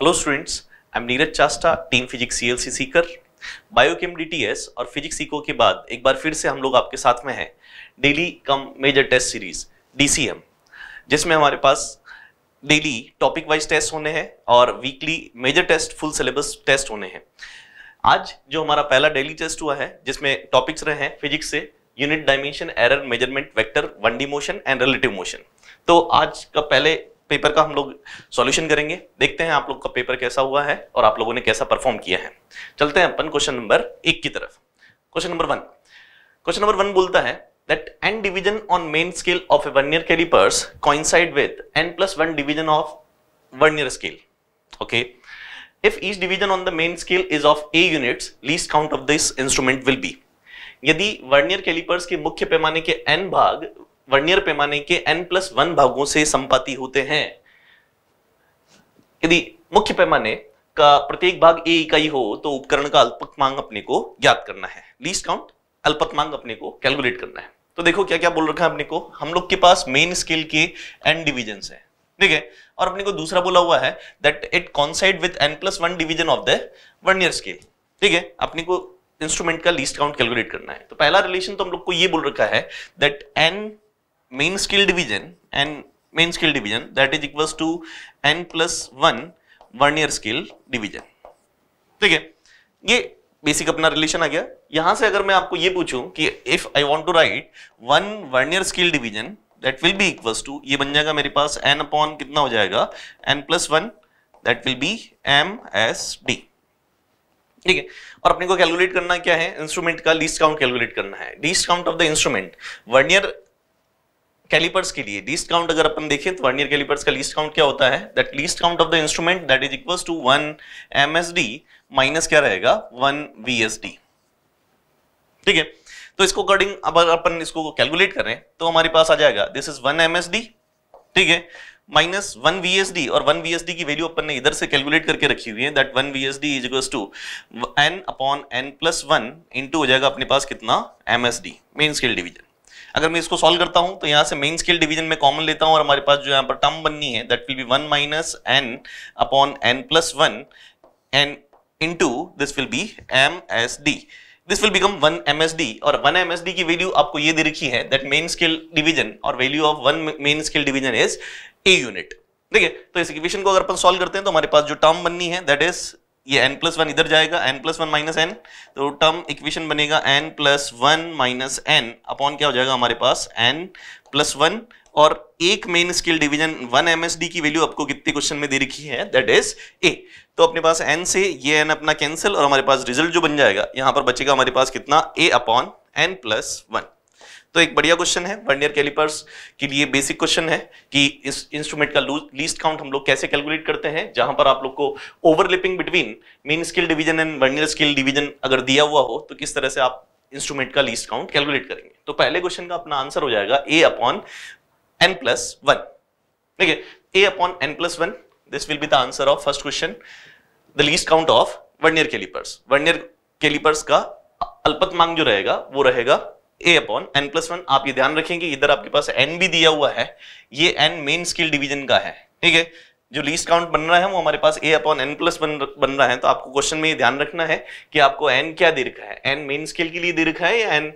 Hello students I am Neeraj Chasta team physics CLC Sikar biochem DTS और physics सीको के बाद एक बार फिर से हम लोग आपके साथ में हैं daily cum major test series DCM जिसमें हमारे पास डेली टॉपिक वाइज टेस्ट होने हैं और weekly major test full syllabus test होने हैं आज जो हमारा पहला डेली टेस्ट हुआ है जिसमें टॉपिक्स रहे हैं फिजिक्स से unit dimension error measurement vector one D motion and relative motion तो आज का पहले पेपर का हम लोग सॉल्यूशन करेंगे देखते हैं आप लोग का पेपर कैसा हुआ है और आप लोगों ने कैसा परफॉर्म किया है चलते हैं अपन क्वेश्चन नंबर एक की तरफ question number one question number one बोलता है that N division on main scale of a vernier calipers coincide with N plus one division of vernier scale okay if each division on the main scale is of a units least count of this instrument will be यदि vernier calipers के मुख्य पैमाने के N भाग vernier पैमाने के N plus one भागों से संपाति होते हैं यदि मुख्य पैमाने का प्रत्येक भाग ए इकाई हो तो उपकरण का अल्पक मांग अपने को ज्ञात करना है लीस्ट काउंट अल्पक मांग अपने को कैलकुलेट करना है तो देखो क्या क्या बोल रखा है अपने को हम लोग के पास मेन स्केल के एन डिविजन है ठीक है और अपने को दूसरा बोला हुआ है that it coincide with N plus one division of the vernier scale ठीक है अपने को इंस्ट्रूमेंट का लीस्ट काउंट कैलकुलेट करना है तो पहला रिलेशन तो हम लोग को ये बोल रखा है that N main skill division and main skill division that is equals to n plus 1 vernier scale division ठीक है ये बेसिक अपना रिलेशन आ गया यहां से अगर मैं आपको ये पूछूं कि if I want to write one vernier scale division that will be equals to ये बन जाएगा मेरे पास एन अपॉन कितना हो जाएगा N plus one that will be M S D ठीक है और अपने को कैलकुलेट करना क्या है इंस्ट्रूमेंट का लीस्ट काउंट कैलकुलेट करना है least count of the instrument vernier calipers के लिए लीस्ट काउंट अगर अपन देखें तो वर्नियर कैलिपर्स का लीस्ट काउंट क्या होता है that least count of the instrument that is equals to one M minus क्या रहेगा वन वी ठीक है तो इसको अकॉर्डिंग अब अपन इसको कैलकुलेट कर रहे हैं तो हमारे पास आ जाएगा दिस इज वन एम ठीक है माइनस वन वी और वन वी की वैल्यू अपन ने इधर से कैलकुलेट करके रखी हुई है that one V S D is equals to N upon N plus one into हो जाएगा अपने पास कितना M S D main scale division अगर मैं इसको सॉल्व करता हूं तो यहां से मेन स्केल डिवीजन में कॉमन लेता हूं और हमारे पास जो यहां पर टर्म बननी है that will be one minus N upon N plus one N into this will be M S D this will become one M S D और वन एम एस डी की वैल्यू आपको ये दे रखी है that main scale division और value of one main scale division is a unit ठीक है तो इस इक्वेशन को अगर अपन सॉल्व करते हैं तो हमारे पास जो टर्म बननी है दैट इज ये एन प्लस वन इधर जाएगा N plus one minus N तो टर्म इक्वेशन बनेगा N plus one minus N upon क्या हो जाएगा हमारे पास एन प्लस वन और एक main scale division one D की वैल्यू आपको कितने क्वेश्चन में दे रखी है दैट इज ए तो अपने पास एन से ये एन अपना कैंसिल और हमारे पास रिजल्ट जो बन जाएगा यहां पर बचेगा हमारे पास कितना A upon N plus one तो एक बढ़िया क्वेश्चन है वर्नियर कैलिपर्स के लिए बेसिक क्वेश्चन है कि इस इंस्ट्रूमेंट का लीस्ट काउंट हम लोग कैसे कैलकुलेट करते हैं जहां पर आप लोग को overlapping between main scale division and vernier scale division अगर दिया हुआ हो तो किस तरह से आप इंस्ट्रूमेंट का लीस्ट काउंट कैलकुलेट करेंगे तो पहले क्वेश्चन का अपना आंसर हो जाएगा A upon N plus one ठीक है A upon N plus one this will be the answer of first question the least count of vernier calipers vernier calipers का अल्पत मांग जो रहेगा वो रहेगा A upon N plus one आप ये ध्यान रखेंगे इधर आपके पास एन भी दिया हुआ है ये एन मेन स्केल डिवीजन का है ठीक है जो लीस्ट काउंट बन रहा है वो हमारे पास A upon N plus one बन रहा है तो आपको क्वेश्चन में ये ध्यान रखना है कि आपको एन क्या दे रखा है एन मेन स्केल के लिए दे रखा है या एन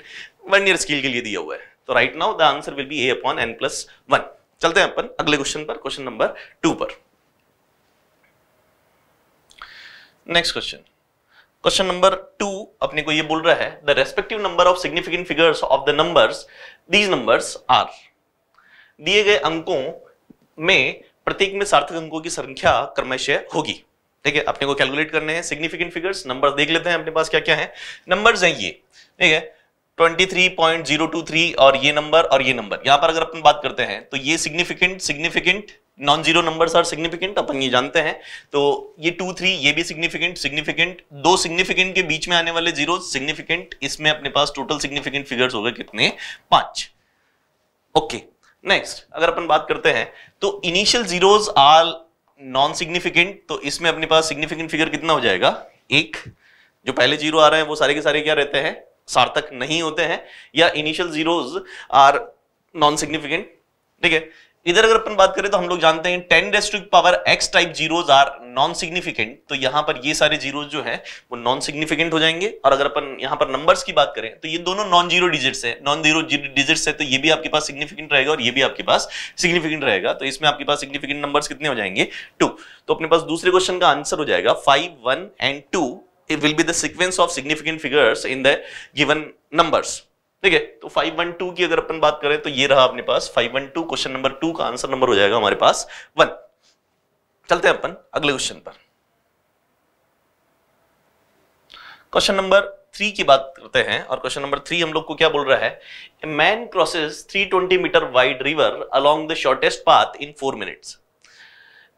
वन ईयर स्केल के लिए दिया हुआ है तो right now the answer will be A upon N plus one चलते हैं अपन अगले क्वेश्चन पर क्वेश्चन नंबर टू पर next question question number two अपने को ये बोल रहा है the respective number of significant figures of the numbers these numbers are दिए गए अंकों में प्रत्येक में सार्थक अंकों की संख्या क्रमशः होगी ठीक है अपने को कैलकुलेट करने हैं सिग्निफिकेंट फिगर्स नंबर देख लेते हैं अपने पास क्या क्या है नंबर है ये ठीक है 23.023 और ये नंबर और ये नंबर यहां पर अगर अपन बात करते हैं तो ये significant significant non zero numbers are significant अपन ये जानते हैं तो ये टू थ्री ये भी सिग्निफिकेंट सिग्निफिकेंट दो सिग्निफिकेंट के बीच में आने वाले जीरो सिग्निफिकेंट इसमें अपने पास टोटल सिग्निफिकेंट फिगर्स हो गए कितने पांच ओके नेक्स्ट अगर अपन बात करते हैं तो initial zeros are non significant तो इसमें अपने पास सिग्निफिकेंट फिगर कितना हो जाएगा एक जो पहले जीरो आ रहे हैं वो सारे के सारे क्या रहते हैं सार्थक नहीं होते हैं या initial zeros are non significant ठीक है इधर अगर अपन बात करें तो हम लोग जानते हैं टेन डेस्ट power X type zeros are non significant तो यहां पर ये सारे जीरोज जो है वो नॉन सिग्निफिकेंट हो जाएंगे और अगर अपन यहाँ पर नंबर्स की बात करें तो ये दोनों नॉन जीरो डिजिट्स है नॉन जीरो डिजिट्स है तो ये भी आपके पास सिग्निफिकेंट रहेगा और ये भी आपके पास सिग्निफिकेंट रहेगा तो इसमें आपके पास सिग्निफिकेंट नंबर कितने हो जाएंगे टू तो अपने पास दूसरे क्वेश्चन का आंसर हो जाएगा five one and two it will be the sequence of significant figures in the given numbers ठीक है तो 512 की अगर अपन बात करें तो ये रहा अपने पास 512 क्वेश्चन नंबर टू का आंसर नंबर हो जाएगा हमारे पास वन चलते हैं अपन अगले क्वेश्चन पर क्वेश्चन नंबर थ्री की बात करते हैं और क्वेश्चन नंबर थ्री हम लोग को क्या बोल रहा है man crosses 320 meter wide river along the shortest path in four minutes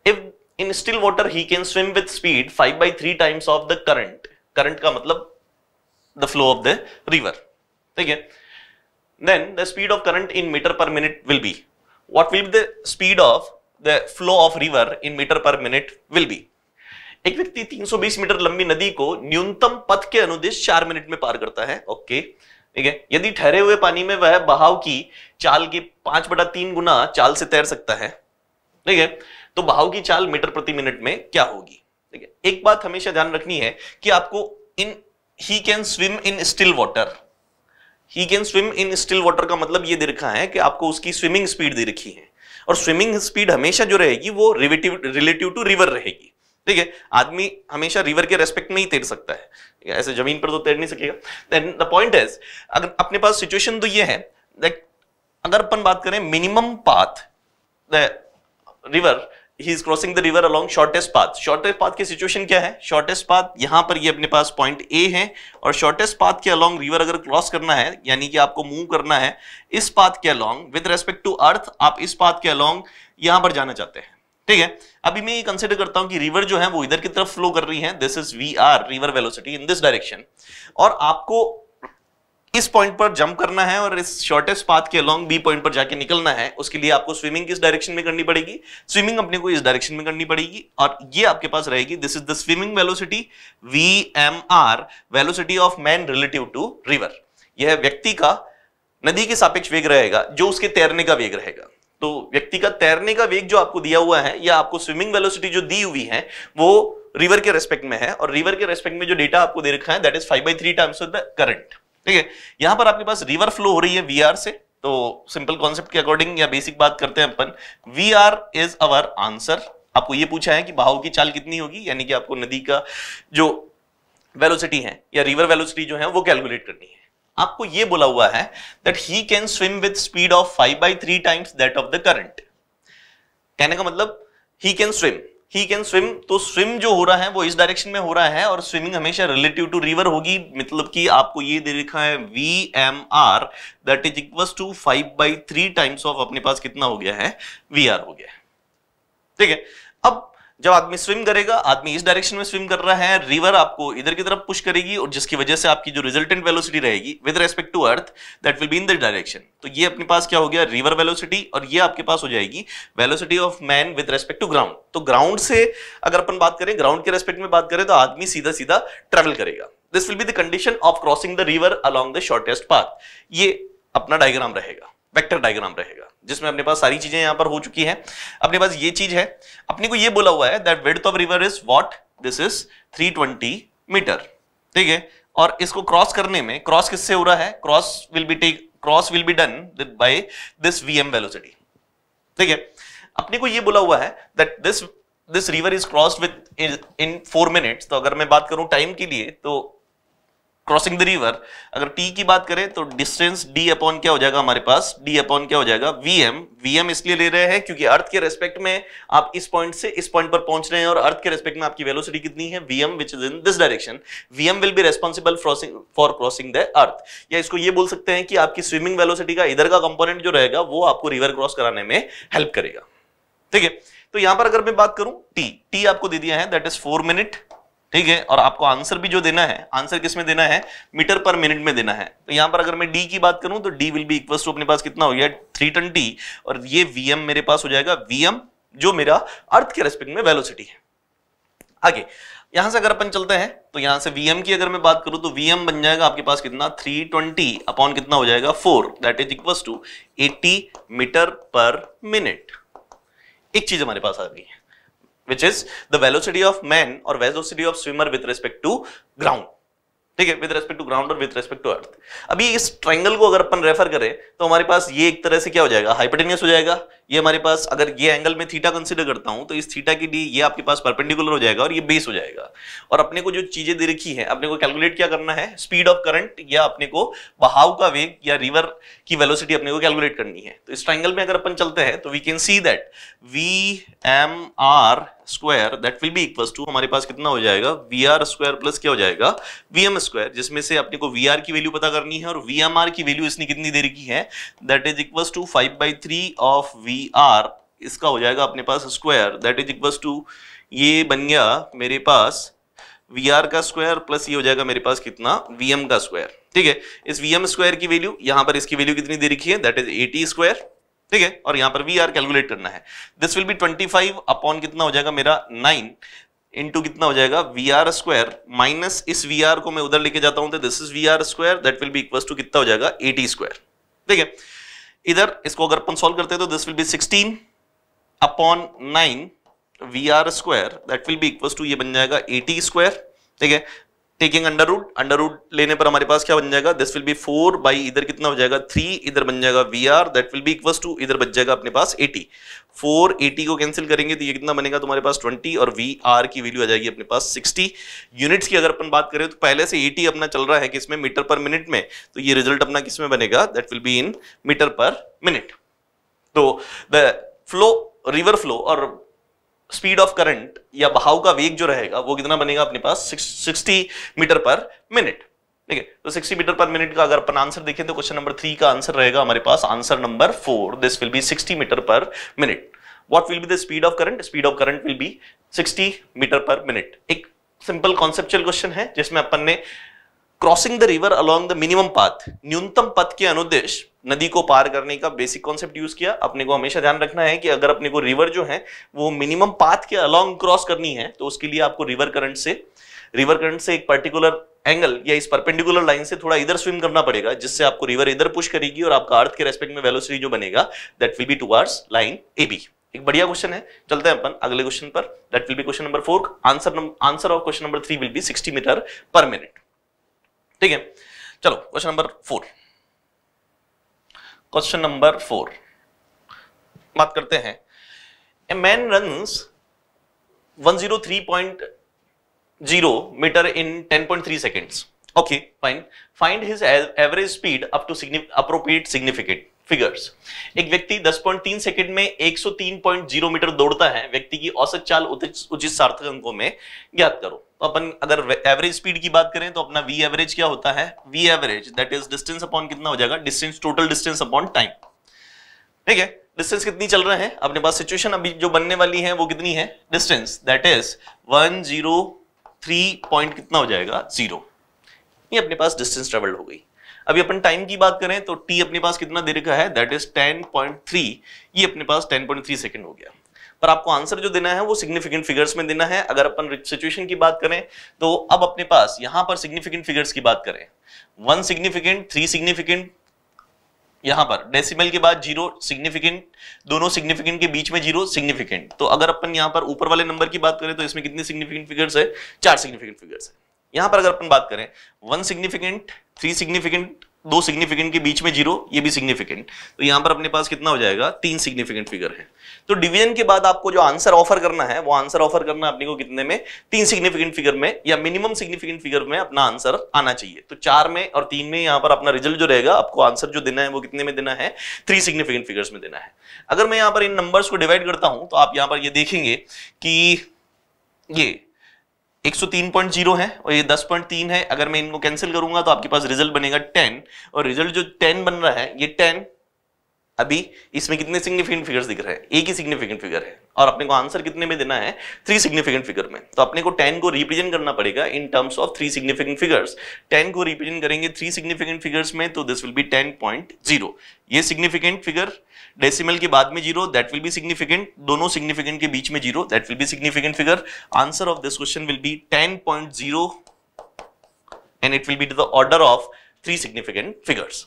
if in still water he can swim with speed five by three times of the current current का मतलब the flow of the river ठीक है then the speed of current in metre per minute will be what will be the speed of the flow of river in metre per minute will be एक व्यक्ति 320 metre लंबी नदी को न्यूनतम पथ के अनुदेश चार मिनट में पार करता है ओके ठीक है यदि ठहरे हुए पानी में वह बहाव की चाल के पांच बटा तीन गुना चाल से तैर सकता है ठीक है तो बहाव की चाल मीटर प्रति मिनट में क्या होगी ठीक है एक बात हमेशा ध्यान रखनी है कि आपको in he can swim in still water he can swim in still water का मतलब ये दे रखा है कि आपको उसकी स्विमिंग स्पीड दे रखी है और स्विमिंग स्पीड हमेशा जो रहेगी वो रिलेटिव रिलेटिव टू रिवर रहेगी ठीक है आदमी हमेशा रिवर के रेस्पेक्ट में ही तैर सकता है ऐसे जमीन पर तो तैर नहीं सकेगा देन द पॉइंट इज अगर अपने पास सिचुएशन तो ये है लाइक अगर अपन बात करें minimum path the river he is crossing the river along shortest path shortest path की सिचुएशन क्या है शॉर्टेस्ट पाथ यहां पर ये अपने पास पॉइंट ए है और शॉर्टेस्ट पाथ के अलॉन्ग रिवर अगर क्रॉस करना है यानी कि आपको मूव करना है इस पाथ के along with respect to earth आप इस पाथ के अलॉन्ग यहां पर जाना चाहते हैं ठीक है अभी मैं ये कंसिडर करता हूं कि रिवर जो है वो इधर की तरफ फ्लो कर रही है this is we R river velocity in this direction और आपको इस पॉइंट पर जंप करना है और इस शॉर्टेस्ट पाथ के अलॉन्ग बी पॉइंट पर जाके निकलना है उसके लिए आपको स्विमिंग किस डायरेक्शन में करनी पड़ेगी स्विमिंग अपने को इस डायरेक्शन में करनी पड़ेगी और ये आपके पास रहेगी this is the swimming velocity V M R velocity of man relative to river यह व्यक्ति का नदी के सापेक्ष वेग रहेगा जो उसके तैरने का वेग रहेगा तो व्यक्ति का तैरने का वेग जो आपको दिया हुआ है या आपको स्विमिंग वेलोसिटी जो दी हुई है वो रिवर के रेस्पेक्ट में है और रिवर के रेस्पेक्ट में जो डेटा आपको दे रखा है that is five by three times of the current ठीक है यहां पर आपके पास रिवर फ्लो हो रही है वी से तो सिंपल कॉन्सेप्ट के अकॉर्डिंग या बेसिक बात करते हैं अपन V R is our answer आपको ये पूछा है कि बहाव की चाल कितनी होगी यानी कि आपको नदी का जो वेलोसिटी है या रिवर वेलोसिटी जो है वो कैलकुलेट करनी है आपको ये बोला हुआ है that he can swim with speed of five by three times that of the current कहने का मतलब he can swim he can swim तो स्विम जो हो रहा है वो इस डायरेक्शन में हो रहा है और स्विमिंग हमेशा रिलेटिव टू रिवर होगी मतलब कि आपको ये दे रखा है V M R that is equal to five by three times of अपने पास कितना हो गया है वी आर हो गया ठीक है जब आदमी स्विम करेगा आदमी इस डायरेक्शन में स्विम कर रहा है रिवर आपको इधर की तरफ पुश करेगी और जिसकी वजह से आपकी जो रिजल्टेंट वेलोसिटी रहेगी with respect to earth that will be in the direction तो ये अपने पास क्या हो गया रिवर वेलोसिटी और ये आपके पास हो जाएगी velocity of man with respect to ground तो ग्राउंड से अगर अपन बात करें ग्राउंड के रेस्पेक्ट में बात करें तो आदमी सीधा सीधा ट्रेवल करेगा this will be the condition of crossing the river along the shortest path ये अपना डायग्राम रहेगा वेक्टर डायग्राम रहेगा जिसमें अपने पास सारी चीजें यहां पर हो चुकी हैं अपने पास ये चीज है अपने को ये बोला हुआ है that width of river is what this is 320 meter ठीक है और इसको क्रॉस करने में क्रॉस किससे हो रहा है cross will be take cross will be done by this VM velocity ठीक है अपने को ये बोला हुआ है that this this river is crossed with in four minutes तो अगर मैं बात करूं टाइम के लिए तो क्रॉसिंग द रिवर अगर टी की बात करें तो डिस्टेंस डी अपॉन क्या हो जाएगा हमारे पास डी अपॉन क्या हो जाएगा वी एम वी एम इसलिए ले रहे हैं क्योंकि अर्थ के रेस्पेक्ट में आप इस पॉइंट से इस पॉइंट पर पहुंच रहे हैं और अर्थ के रेस्पेक्ट में आपकी वेलोसिटी कितनी है V M which is in this direction V M will be responsible for crossing the earth या इसको ये बोल सकते हैं कि आपकी स्विमिंग वेलोसिटी का इधर का कंपोनेंट जो रहेगा वो आपको रिवर क्रॉस कराने में हेल्प करेगा ठीक है तो यहां पर अगर मैं बात करूं टी टी आपको दे दिया है दैट इज फोर मिनट ठीक है और आपको आंसर भी जो देना है आंसर किस में देना है मीटर पर मिनट में देना है तो यहां पर अगर मैं डी की बात करूं तो D will be equal to अपने पास कितना हो गया थ्री टन और ये वीएम मेरे पास हो जाएगा वीएम जो मेरा अर्थ के रेस्पेक्ट में वेलोसिटी है आगे यहां से अगर अपन चलते हैं तो यहां से वीएम की अगर मैं बात करूं तो वीएम बन जाएगा आपके पास कितना 320 अपॉन कितना हो जाएगा 4 that is equal to 80 meter per minute एक चीज हमारे पास आ गई है which is the velocity of man or velocity of swimmer with respect to ground ठीक है विद रेस्पेक्ट टू ग्राउंड और विद रेस्पेक्ट टू अर्थ अभी इस ट्रायंगल को अगर अपन रेफर करें तो हमारे पास ये एक तरह से क्या हो जाएगा हाइपोटेनियस हो जाएगा ये हमारे पास अगर ये एंगल में थीटा कंसिडर करता हूं तो इस थीटा की डी ये आपके पास परपेंडिकुलर हो जाएगा और ये बेस हो जाएगा और अपने को जो चीजें दे रखी है अपने को कैलकुलेट क्या करना है स्पीड ऑफ करंट या अपने को बहाव का वेग या रिवर की वेलोसिटी अपने को कैलकुलेट करनी है तो इस ट्राइंगल में अगर अपन चलते हैं तो we can see that V M R square that will be equal to हमारे पास कितना हो जाएगा वी आर स्क्वायर प्लस क्या हो जाएगा वी एम स्क्वायर जिसमें से अपने को वी आर की वैल्यू पता करनी है और वी एम आर की वैल्यू इसने कितनी दे रखी है that is equal to five by three of v v r इसका हो जाएगा अपने पास square that is equal to ये बन गया मेरे पास वी आर का स्क्वायर प्लस ये हो जाएगा मेरे पास कितना वी एम का स्क्वायर ठीक है इस वी एम स्क्वायर की वैल्यू यहां पर इसकी वैल्यू कितनी दे रखी है दैट इज एटी स्क्वायर ठीक है और यहां पर वी आर कैलकुलेट करना है this will be twenty five upon कितना हो जाएगा मेरा नाइन इनटू कितना हो जाएगा वी आर स्क्वायर माइनस इस वी आर को मैं उधर लेके जाता हूं तो this is we r square that will be equal to कितना हो जाएगा एटी स्क्वायर ठीक है इधर इसको अगर अपन सॉल्व करते हैं तो this will be 16 upon 9 v r square that will be equal to ये बन जाएगा 80 स्क्वायर ठीक है taking under root under root लेने पर हमारे पास क्या बन जाएगा this will be four by इधर कितना हो जाएगा थ्री इधर बन जाएगा v are that will be equal to इधर बच जाएगा अपने पास एटी फोर एटी को कैंसिल करेंगे तो ये कितना बनेगा तुम्हारे पास ट्वेंटी और वी आर की वैल्यू आ जाएगी अपने पास सिक्सटी यूनिट्स की अगर अपन बात करें तो पहले से एटी अपना चल रहा है कि इसमें मीटर पर मिनट में तो ये रिजल्ट अपना किसमें बनेगा that will be in metre per minute तो द फ्लो रिवर फ्लो और स्पीड ऑफ करंट या बहाव का वेग जो रहेगा वो कितना बनेगा अपने पास सिक्सटी मीटर पर मिनट ठीक है तो 60 मीटर पर मिनट का अगर अपन आंसर देखें तो क्वेश्चन नंबर थ्री का आंसर रहेगा हमारे पास answer number four this will be 60 metre per minute what will be the speed of current speed of current will be 60 metre per minute एक simple conceptual question है जिसमें अपन ने crossing the river along the minimum path न्यूनतम पथ के अनुदेश नदी को पार करने का बेसिक कॉन्सेप्ट यूज किया अपने को हमेशा ध्यान रखना है कि अगर अपने को रिवर जो है वो मिनिमम पाथ के अलोंग क्रॉस करनी है तो उसके लिए आपको रिवर करंट से रिवर करंट से एक पर्टिकुलर एंगल या इस परपेंडिकुलर लाइन से थोड़ा इधर स्विम करना पड़ेगा जिससे आपको रिवर इधर पुश करेगी और आपका अर्थ के रेस्पेक्ट में वेलोसिटी जो बनेगा that will be towards line A B एक बढ़िया क्वेश्चन है चलते हैं अपन अगले क्वेश्चन पर that will be question number four answer answer of question number three will be sixty metre per minute ठीक है चलो question number four question number four बात करते हैं a man runs 103.0 metre in 10.3 seconds okay fine find his average speed up to appropriate significant figures एक व्यक्ति 10.3 second में 103.0 metre दौड़ता है व्यक्ति की औसत चाल उचित सार्थक अंकों में ज्ञात करो तो अपन अगर एवरेज स्पीड की बात करें तो अपना वी एवरेज क्या होता है v average that is distance upon कितना हो जाएगा distance total distance upon time ठीक है डिस्टेंस कितनी चल रहा है अपने पास सिचुएशन अभी जो बनने वाली है वो कितनी है distance that is one zero three point कितना हो जाएगा जीरो ये अपने पास डिस्टेंस ट्रेवल्ड हो गई अभी अपन टाइम की बात करें तो टी अपने पास कितना दे रखा है that is ten point three ये अपने पास टेन पॉइंट थ्री सेकेंड हो गया पर आपको आंसर जो देना है वो सिग्निफिकेंट फिगर्स में देना है अगर अपन सिचुएशन की बात करें तो अब अपने पास यहां पर सिग्निफिकेंट फिगर्स की बात करें वन सिग्निफिकेंट थ्री सिग्निफिकेंट यहां पर डेसिमल के बाद जीरो सिग्निफिकेंट दोनों सिग्निफिकेंट के बीच में जीरो सिग्निफिकेंट तो अगर अपन यहां पर ऊपर वाले नंबर की बात करें तो इसमें कितने सिग्निफिकेंट फिगर्स है चार सिग्निफिकेंट फिगर्स है यहां पर अगर अपन बात करें वन सिग्निफिकेंट थ्री सिग्निफिकेंट दो सिग्निफिकेंट के बीच में जीरो ये भी सिग्निफिकेंट तो यहां पर अपने पास कितना हो जाएगा तीन सिग्निफिकेंट फिगर है तो डिवीजन के बाद आपको जो आंसर ऑफर करना है वो आंसर ऑफर करना अपने को कितने में तीन सिग्निफिकेंट फिगर में या मिनिमम सिग्निफिकेंट फिगर में अपना आंसर आना चाहिए तो चार में और तीन में यहां पर अपना रिजल्ट जो रहेगा आपको आंसर जो देना है वो कितने में देना है थ्री सिग्निफिकेंट फिगर्स में देना है अगर मैं यहां पर इन नंबर्स को डिवाइड करता हूं तो आप यहां पर ये देखेंगे कि ये 103.0 है और ये 10.3 है अगर मैं इनको कैंसिल करूंगा तो आपके पास रिजल्ट बनेगा 10 और रिजल्ट जो 10 बन रहा है ये अभी इसमें कितने सिग्निफिकेंट फिगर्स दिख रहे हैं एक ही सिग्निफिकेंट फिगर है और अपने को आंसर कितने में देना है थ्री सिग्निफिकेंट फिगर में तो अपने को टेन को रिप्रेजेंट करना पड़ेगा in terms of three significant figures ten को रिप्रेजेंट करेंगे थ्री सिग्निफिकेंट फिगर्स में तो this will be ten point zero ये सिग्निफिकेंट फिगर डेसिमल के बाद में zero that will be significant दोनों सिग्निफिकेंट के बीच में zero that will be significant figure answer of this question will be ten point zero and it will be to the order of three significant figures.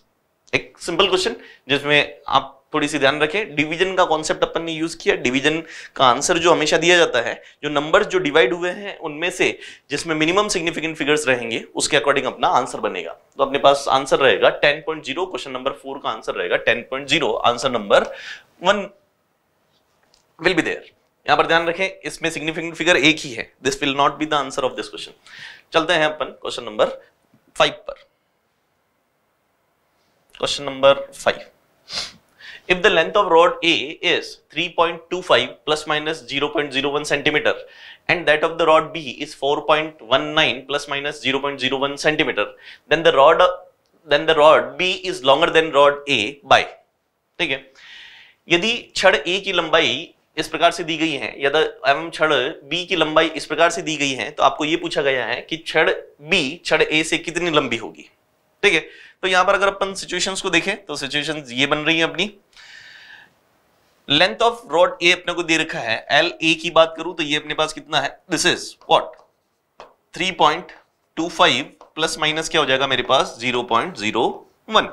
एक simple question जिसमें आप थोड़ी सी ध्यान रखें डिवीजन का कॉन्सेप्ट अपन ने यूज किया division का आंसर जो हमेशा दिया जाता है जो नंबर्स जो डिवाइड हुए हैं उनमें से जिसमें मिनिमम सिग्निफिकेंट फिगर्स रहेंगे उसके अकॉर्डिंग अपना आंसर बनेगा तो अपने पास आंसर रहेगा 10.0 क्वेश्चन नंबर फोर का आंसर रहेगा 10.0 answer number one will be there यहां पर ध्यान रखें इसमें सिग्निफिकेंट फिगर एक ही है this will not be the answer of this question चलते हैं अपन क्वेश्चन नंबर फाइव पर Question number 5. If the length of rod A is 3.25 plus minus 0.01 centimeter and that of the rod B is 4.19 plus minus 0.01 centimeter, then the rod then the rod B is longer than rod A by ठीक है यदि छड़ A की लंबाई इस प्रकार से दी गई है यदि एवं छड़ B की लंबाई इस प्रकार से दी गई है तो आपको ये पूछा गया है कि छड़ B छड़ A से कितनी लंबी होगी ठीक है तो यहां पर अगर अपन सिचुएशंस को देखें तो सिचुएशन ये बन रही है अपनी लेंथ ऑफ रॉड ए अपने को दे रखा है एल ए की बात करूं तो ये अपने पास कितना है this is what three point two five plus minus क्या हो जाएगा मेरे पास जीरो जीरो पॉइंट वन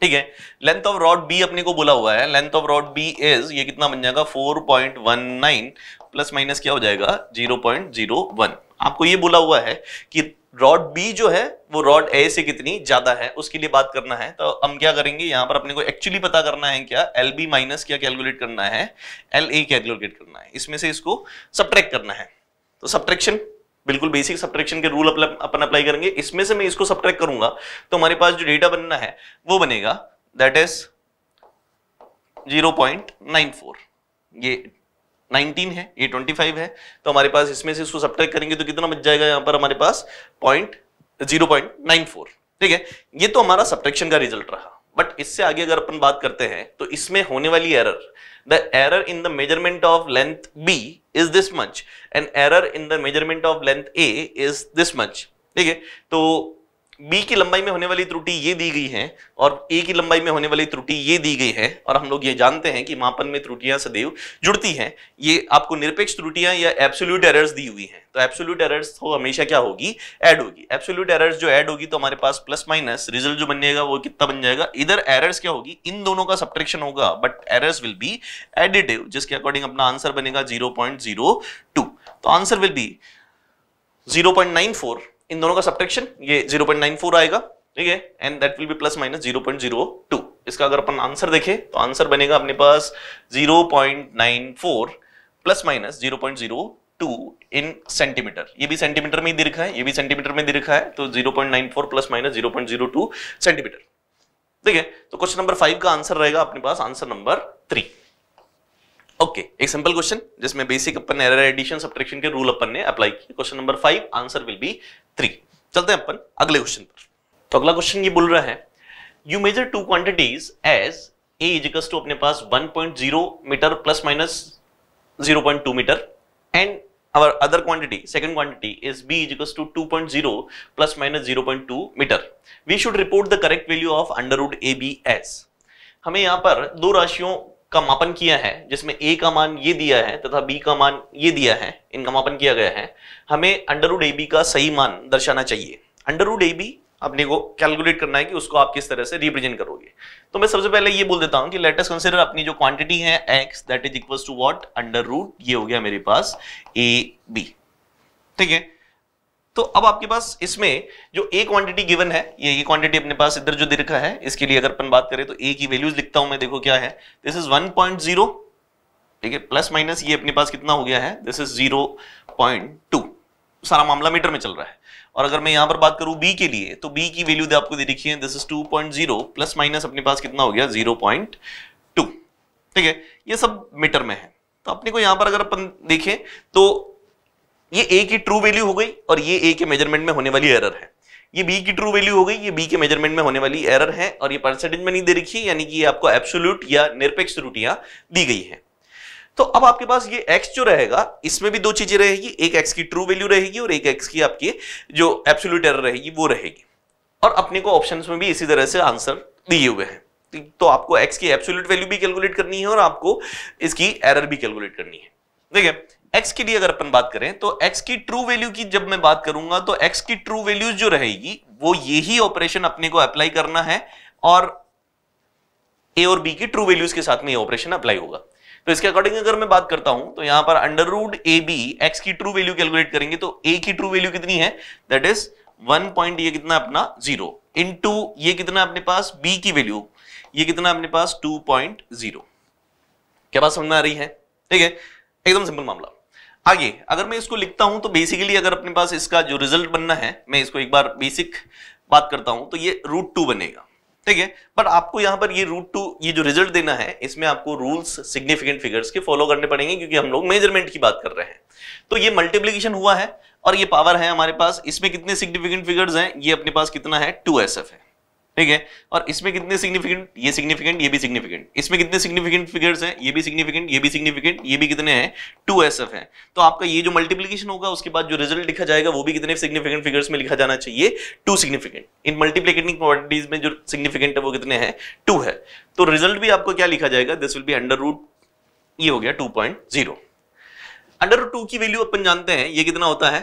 ठीक है लेंथ ऑफ रॉड बी अपने को बोला हुआ है length of rod B is ये कितना बन जाएगा four point one nine plus minus क्या हो जाएगा जीरो जीरो पॉइंट वन आपको ये बोला हुआ है कि रॉड बी जो है वो रॉड ए से कितनी ज्यादा है उसके लिए बात करना है तो हम क्या करेंगे यहां पर अपने को एक्चुअली पता करना है क्या एल बी माइनस क्या कैलकुलेट करना है एल ए कैलकुलेट करना है इसमें से इसको सब्ट्रैक्ट करना है तो सब्ट्रैक्शन बिल्कुल बेसिक सब्ट्रैक्शन के रूल अपन अप्लाई करेंगे इसमें से मैं इसको सब्ट्रैक्ट करूंगा तो हमारे पास जो डेटा बनना है वो बनेगा दैट इज फोर ये 19 है ये 25 है तो हमारे पास इसमें से इसको सब्ट्रैक्ट करेंगे तो कितना बच जाएगा यहाँ पर हमारे पास point zero point nine four ठीक है ये तो हमारा सब्ट्रैक्शन का रिजल्ट रहा बट इससे आगे अगर अपन बात करते हैं तो इसमें होने वाली error the error in the measurement of length B is this much and error in the measurement of length A is this much ठीक है तो बी की लंबाई में होने वाली त्रुटि ये दी गई है और ए की लंबाई में होने वाली त्रुटि ये दी गई है और हम लोग ये जानते हैं कि मापन में त्रुटियां सदैव जुड़ती हैं ये आपको निरपेक्ष त्रुटियां या एब्सोल्यूट एरर्स दी हुई हैं तो एब्सोल्यूट एरर्स हो हमेशा क्या होगी ऐड होगी एब्सोल्यूट एरर्स जो ऐड होगी तो हमारे पास प्लस माइनस रिजल्ट जो बनेगा वो कितना बन जाएगा इधर एरर्स क्या होगी इन दोनों का सब्ट्रैक्शन होगा but errors will be additive जिसके अकॉर्डिंग अपना आंसर बनेगा जीरो तो answer will be zero point nine four in दोनों का सब्टेक्शन ये 0.94 आएगा ठीक है and that will be plus minus 0.02 इसका अगर अपन आंसर देखें तो आंसर बनेगा अपने पास 0.94 प्लस माइनस 0.02 इन सेंटीमीटर ये भी सेंटीमीटर में ही दिखा है ये भी सेंटीमीटर में दिखा है तो 0.94 प्लस माइनस 0.02 सेंटीमीटर ठीक है तो क्वेश्चन नंबर फाइव का आंसर रहेगा अपने पास आंसर नंबर थ्री ओके एक सिंपल क्वेश्चन जिसमें बेसिक अपन एरर एडिशन सब्ट्रैक्शन के रूल अपन ने अप्लाई किए question number five answer will be three चलते हैं अपन अगले क्वेश्चन पर तो अगला क्वेश्चन ये बोल रहा है you measure two quantities as A equals to अपने पास 1.0 metre plus minus 0.2 metre and our other quantity second quantity is B is equals to 2.0 plus minus 0.2 metre we should report the correct value of under under A B S हमें यहां पर दो राशियों का मापन किया है जिसमें ए का मान ये दिया है तथा बी का मान ये दिया है इनका मापन किया गया है हमें अंडर रूड ए बी का सही मान दर्शाना चाहिए अंडर रूड ए बी अपने को कैलकुलेट करना है कि उसको आप किस तरह से रिप्रेजेंट करोगे तो मैं सबसे पहले ये बोल देता हूं कि लेटेस्ट कंसिडर अपनी जो क्वांटिटी है x that is equal to what under root ये हो गया मेरे पास ए बी ठीक है तो अब आपके पास इसमें जो ए क्वांटिटी गिवन है ये ये क्वांटिटी अपने पास इधर जो दे रखा है इसके लिए अगर अपन बात करें तो ए की वैल्यूज लिखता हूं मैं देखो क्या है दिस इज 1.0 ठीक है प्लस माइनस ये अपने पास कितना हो गया है दिस इज 0.2 सारा मामला मीटर में चल रहा है और अगर मैं यहां पर बात करूं बी के लिए तो बी की वैल्यू आपको दे रखी है दिस इज 2.0 प्लस माइनस अपने पास कितना हो गया 0.2 ठीक है ये सब मीटर में है तो अपने को यहां पर अगर अपन देखें तो ये ए की ट्रू वैल्यू हो गई और ये ए के मेजरमेंट में होने वाली एरर है ये बी की ट्रू वैल्यू हो गई ये बी के मेजरमेंट में होने वाली एरर है और ये परसेंटेज में नहीं दे रखी यानी कि ये आपको एब्सोल्यूट या निरपेक्ष त्रुटियां दी गई है तो अब आपके पास ये एक्स जो रहेगा इसमें भी दो चीजें रहेगी एक एक्स की ट्रू वैल्यू रहेगी और एक एक्स की आपकी जो एब्सोल्यूट एरर रहेगी वो रहेगी और अपने को ऑप्शन में भी इसी तरह से आंसर दिए हुए हैं तो आपको एक्स की एब्सोल्यूट वैल्यू भी कैलकुलेट करनी है और आपको इसकी एरर भी कैलकुलेट करनी है देखिए एक्स के लिए अगर अपन बात करें तो एक्स की ट्रू वैल्यू की जब मैं बात करूंगा तो एक्स की ट्रू वैल्यू जो रहेगी वो यही ऑपरेशन अपने को अप्लाई करना है और ए और बी की ट्रू वैल्यूज के साथ में ये ऑपरेशन अप्लाई होगा तो इसके अकॉर्डिंग अगर मैं बात करता हूं तो यहां पर under root A B x की ट्रू वैल्यू कैलकुलेट करेंगे तो ए की ट्रू वैल्यू कितनी है दैट इज वन पॉइंट ये कितना अपना जीरो इन टू ये कितना अपने पास बी की वैल्यू ये कितना अपने पास टू पॉइंट जीरो क्या बात समझ में आ रही है ठीक है एकदम सिंपल मामला आगे अगर मैं इसको लिखता हूं तो बेसिकली अगर अपने पास इसका जो रिजल्ट बनना है मैं इसको एक बार बेसिक बात करता हूं तो ये रूट टू बनेगा ठीक है पर आपको यहां पर ये रूट टू ये जो रिजल्ट देना है इसमें आपको रूल्स सिग्निफिकेंट फिगर्स के फॉलो करने पड़ेंगे क्योंकि हम लोग मेजरमेंट की बात कर रहे हैं तो ये मल्टीप्लीकेशन हुआ है और ये पावर है हमारे पास इसमें कितने सिग्निफिकेंट फिगर्स हैं ये अपने पास कितना है टू एस एफ है ठीक है और इसमें कितने सिग्निफिकेंट ये सिग्निफिकेंट ये भी सिग्निफिकेंट इसमें कितने सिग्निफिकेंट फिगर्स हैं ये भी सिग्निफिकेंट ये भी सिग्निफिकेंट ये भी कितने हैं टू एस एफ है तो आपका ये जो मल्टीप्लीकेशन होगा उसके बाद जो रिजल्ट लिखा जाएगा वो भी कितने सिग्निफिकेंट फिगर्स में लिखा जाना चाहिए two significant in multiplicating quantities में जो सिग्निफिकेंट है वो कितने हैं टू है तो रिजल्ट भी आपको क्या लिखा जाएगा this will be under root ये हो गया two point zero under root two की वैल्यू अपन जानते हैं ये कितना होता है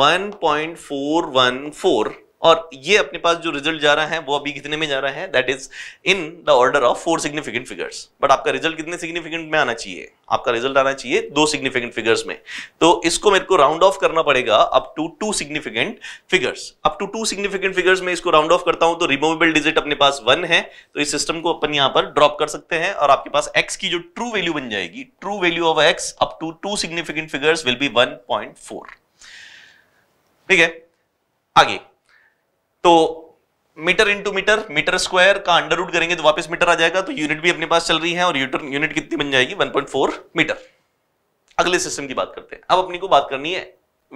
one point four one four और ये अपने पास जो रिजल्ट जा रहा है वो अभी कितने में जा रहा है that is in the order of four significant figures but आपका रिजल्ट कितने सिग्निफिकेंट में आना चाहिए आपका रिजल्ट आना चाहिए दो सिग्निफिकेंट फिगर्स में तो इसको मेरे को राउंड ऑफ करना पड़ेगा up to two significant figures up to two significant figures में इसको राउंड ऑफ करता हूं तो रिमूवेबल डिजिट अपने पास वन है तो इस सिस्टम को अपन यहां पर ड्रॉप कर सकते हैं और आपके पास एक्स की जो ट्रू वैल्यू बन जाएगी true value of x up to two significant figures will be one ठीक है आगे तो metre into metre metre square का अंडर रूट करेंगे तो वापस मीटर आ जाएगा तो यूनिट भी अपने पास चल रही है और यूनिट कितनी बन जाएगी 1.4 मीटर अगले सिस्टम की बात करते हैं अब अपनी को बात करनी है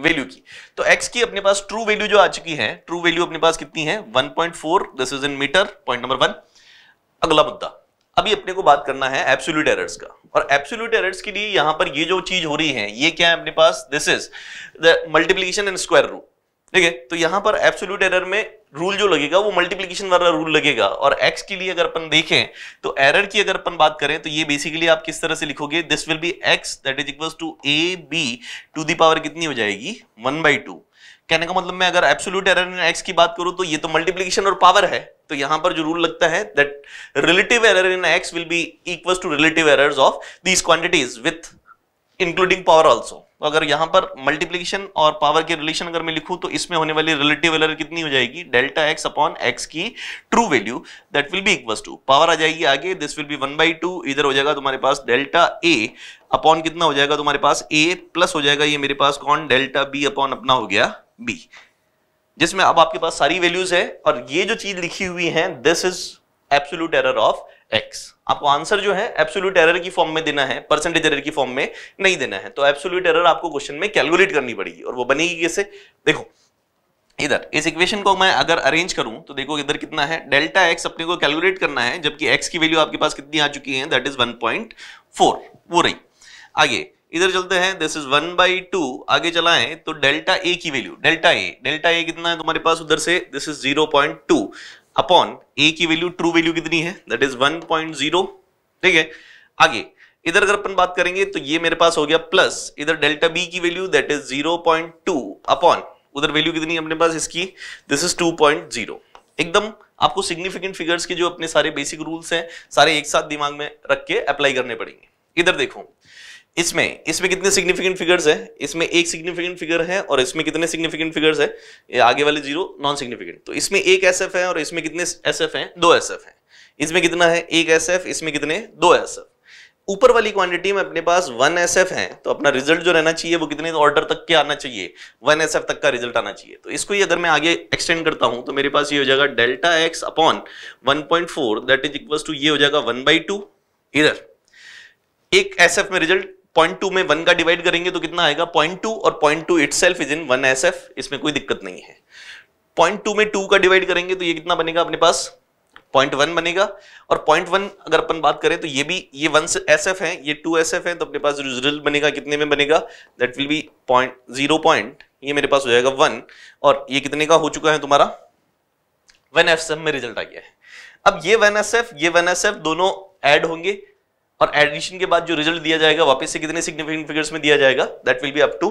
वैल्यू की तो एक्स की अपने पास ट्रू वैल्यू जो आ चुकी है ट्रू वैल्यू अपने पास कितनी है 1.4 this is in metre point number one अगला मुद्दा अभी अपने को बात करना है एब्सोल्यूट एरर्स का और एब्सोल्यूट एरर्स के लिए यहां पर ये जो चीज हो रही है ये क्या है अपने पास this is the multiplication and square root ठीक है तो यहां पर एब्सोल्यूट एरर में रूल जो लगेगा वो मल्टीप्लीकेशन वाला रूल लगेगा और एक्स के लिए अगर अपन देखें तो एरर की अगर अपन बात करें तो ये बेसिकली आप किस तरह से लिखोगे this will be x that is equals to A B to the power कितनी हो जाएगी वन बाई टू कहने का मतलब मैं अगर एब्सोल्यूट एरर इन एक्स की बात करूं तो ये तो मल्टीप्लीकेशन और पावर है तो यहां पर जो रूल लगता है that relative error in x will be equals to relative errors of these quantities with including power also तो अगर यहां पर मल्टीप्लीकेशन और पावर के रिलेशन अगर मैं लिखूं तो इसमें होने वाली रिलेटिव एलर कितनी हो जाएगी डेल्टा एक्स अपॉन एक्स की true value that will be equal to power आ जाएगी आगे this will be one by two इधर हो जाएगा तुम्हारे पास डेल्टा ए अपॉन कितना हो जाएगा तुम्हारे पास ए प्लस हो जाएगा ये मेरे पास कौन डेल्टा बी अपॉन अपना हो गया बी जिसमें अब आपके पास सारी वैल्यूज है और ये जो चीज लिखी हुई है this is absolute error of x आपको आंसर जो है एब्सोल्यूट एरर की फॉर्म में देना है परसेंटेज एरर की फॉर्म में नहीं देना है तो एब्सोल्यूट एरर आपको क्वेश्चन में कैलकुलेट करनी पड़ेगी और वो बनेगी कैसे देखो इधर इस इक्वेशन को मैं अगर अरेंज करूं तो देखो इधर कितना है डेल्टा एक्स अपने को कैलकुलेट करना है जबकि एक्स की वैल्यू आपके पास कितनी आ चुकी है दैट इज 1.4 वो रही आगे इधर चलते हैं this is one by two आगे चलाएं तो डेल्टा ए की value delta A delta A कितना है तुम्हारे पास उधर से this is zero point two upon A की वैल्यू ट्रू वैल्यू कितनी है दैट इज 1.0 ठीक है आगे इधर अगर अपन बात करेंगे तो ये मेरे पास हो गया प्लस इधर डेल्टा बी की वैल्यू दैट इज 0.2 अपॉन उधर वैल्यू कितनी अपने पास इसकी दिस इज 2.0 एकदम आपको सिग्निफिकेंट फिगर्स के जो अपने सारे बेसिक रूल्स हैं सारे एक साथ दिमाग में रख के अप्लाई करने पड़ेंगे इधर देखो इसमें इसमें कितने सिग्निफिकेंट फिगर्स है इसमें एक सिग्निफिकेंट फिगर है और इसमें कितने सिग्निफिकेंट फिगर्स है ये आगे वाले जीरो नॉन सिग्निफिकेंट तो इसमें एक एस है और इसमें कितने एस हैं दो एस हैं इसमें कितना है एक एस इसमें कितने दो एस ऊपर वाली क्वांटिटी में अपने पास वन एस एफ है तो अपना रिजल्ट जो रहना चाहिए वो कितने ऑर्डर तक के आना चाहिए वन एस एफ तक का रिजल्ट आना चाहिए तो इसको ही अगर मैं आगे एक्सटेंड करता हूं तो मेरे पास ये हो जाएगा delta x upon one point four that is equal to ये हो जाएगा वन बाई टू इधर एक एस एफ में रिजल्ट पॉइंट टू में वन का डिवाइड करेंगे तो कितना आएगा पॉइंट टू और point two itself is in one S F इसमें कोई दिक्कत नहीं है पॉइंट टू में टू का डिवाइड करेंगे तो ये कितना बनेगा अपने पास पॉइंट वन बनेगा और पॉइंट वन अगर अपन बात करें तो ये भी ये वन एस एफ है ये टू एस एफ है तो अपने पास रिजल्ट बनेगा कितने में बनेगा that will be point zero point ये मेरे पास हो जाएगा वन और ये कितने का हो चुका है तुम्हारा वन एस एफ में रिजल्ट आ गया है अब ये वन एस एफ ये वन एस एफ दोनों एड होंगे और एडिशन के बाद जो रिजल्ट दिया जाएगा वापस से कितने सिग्निफिकेंट फिगर्स में दिया जाएगा that will be up to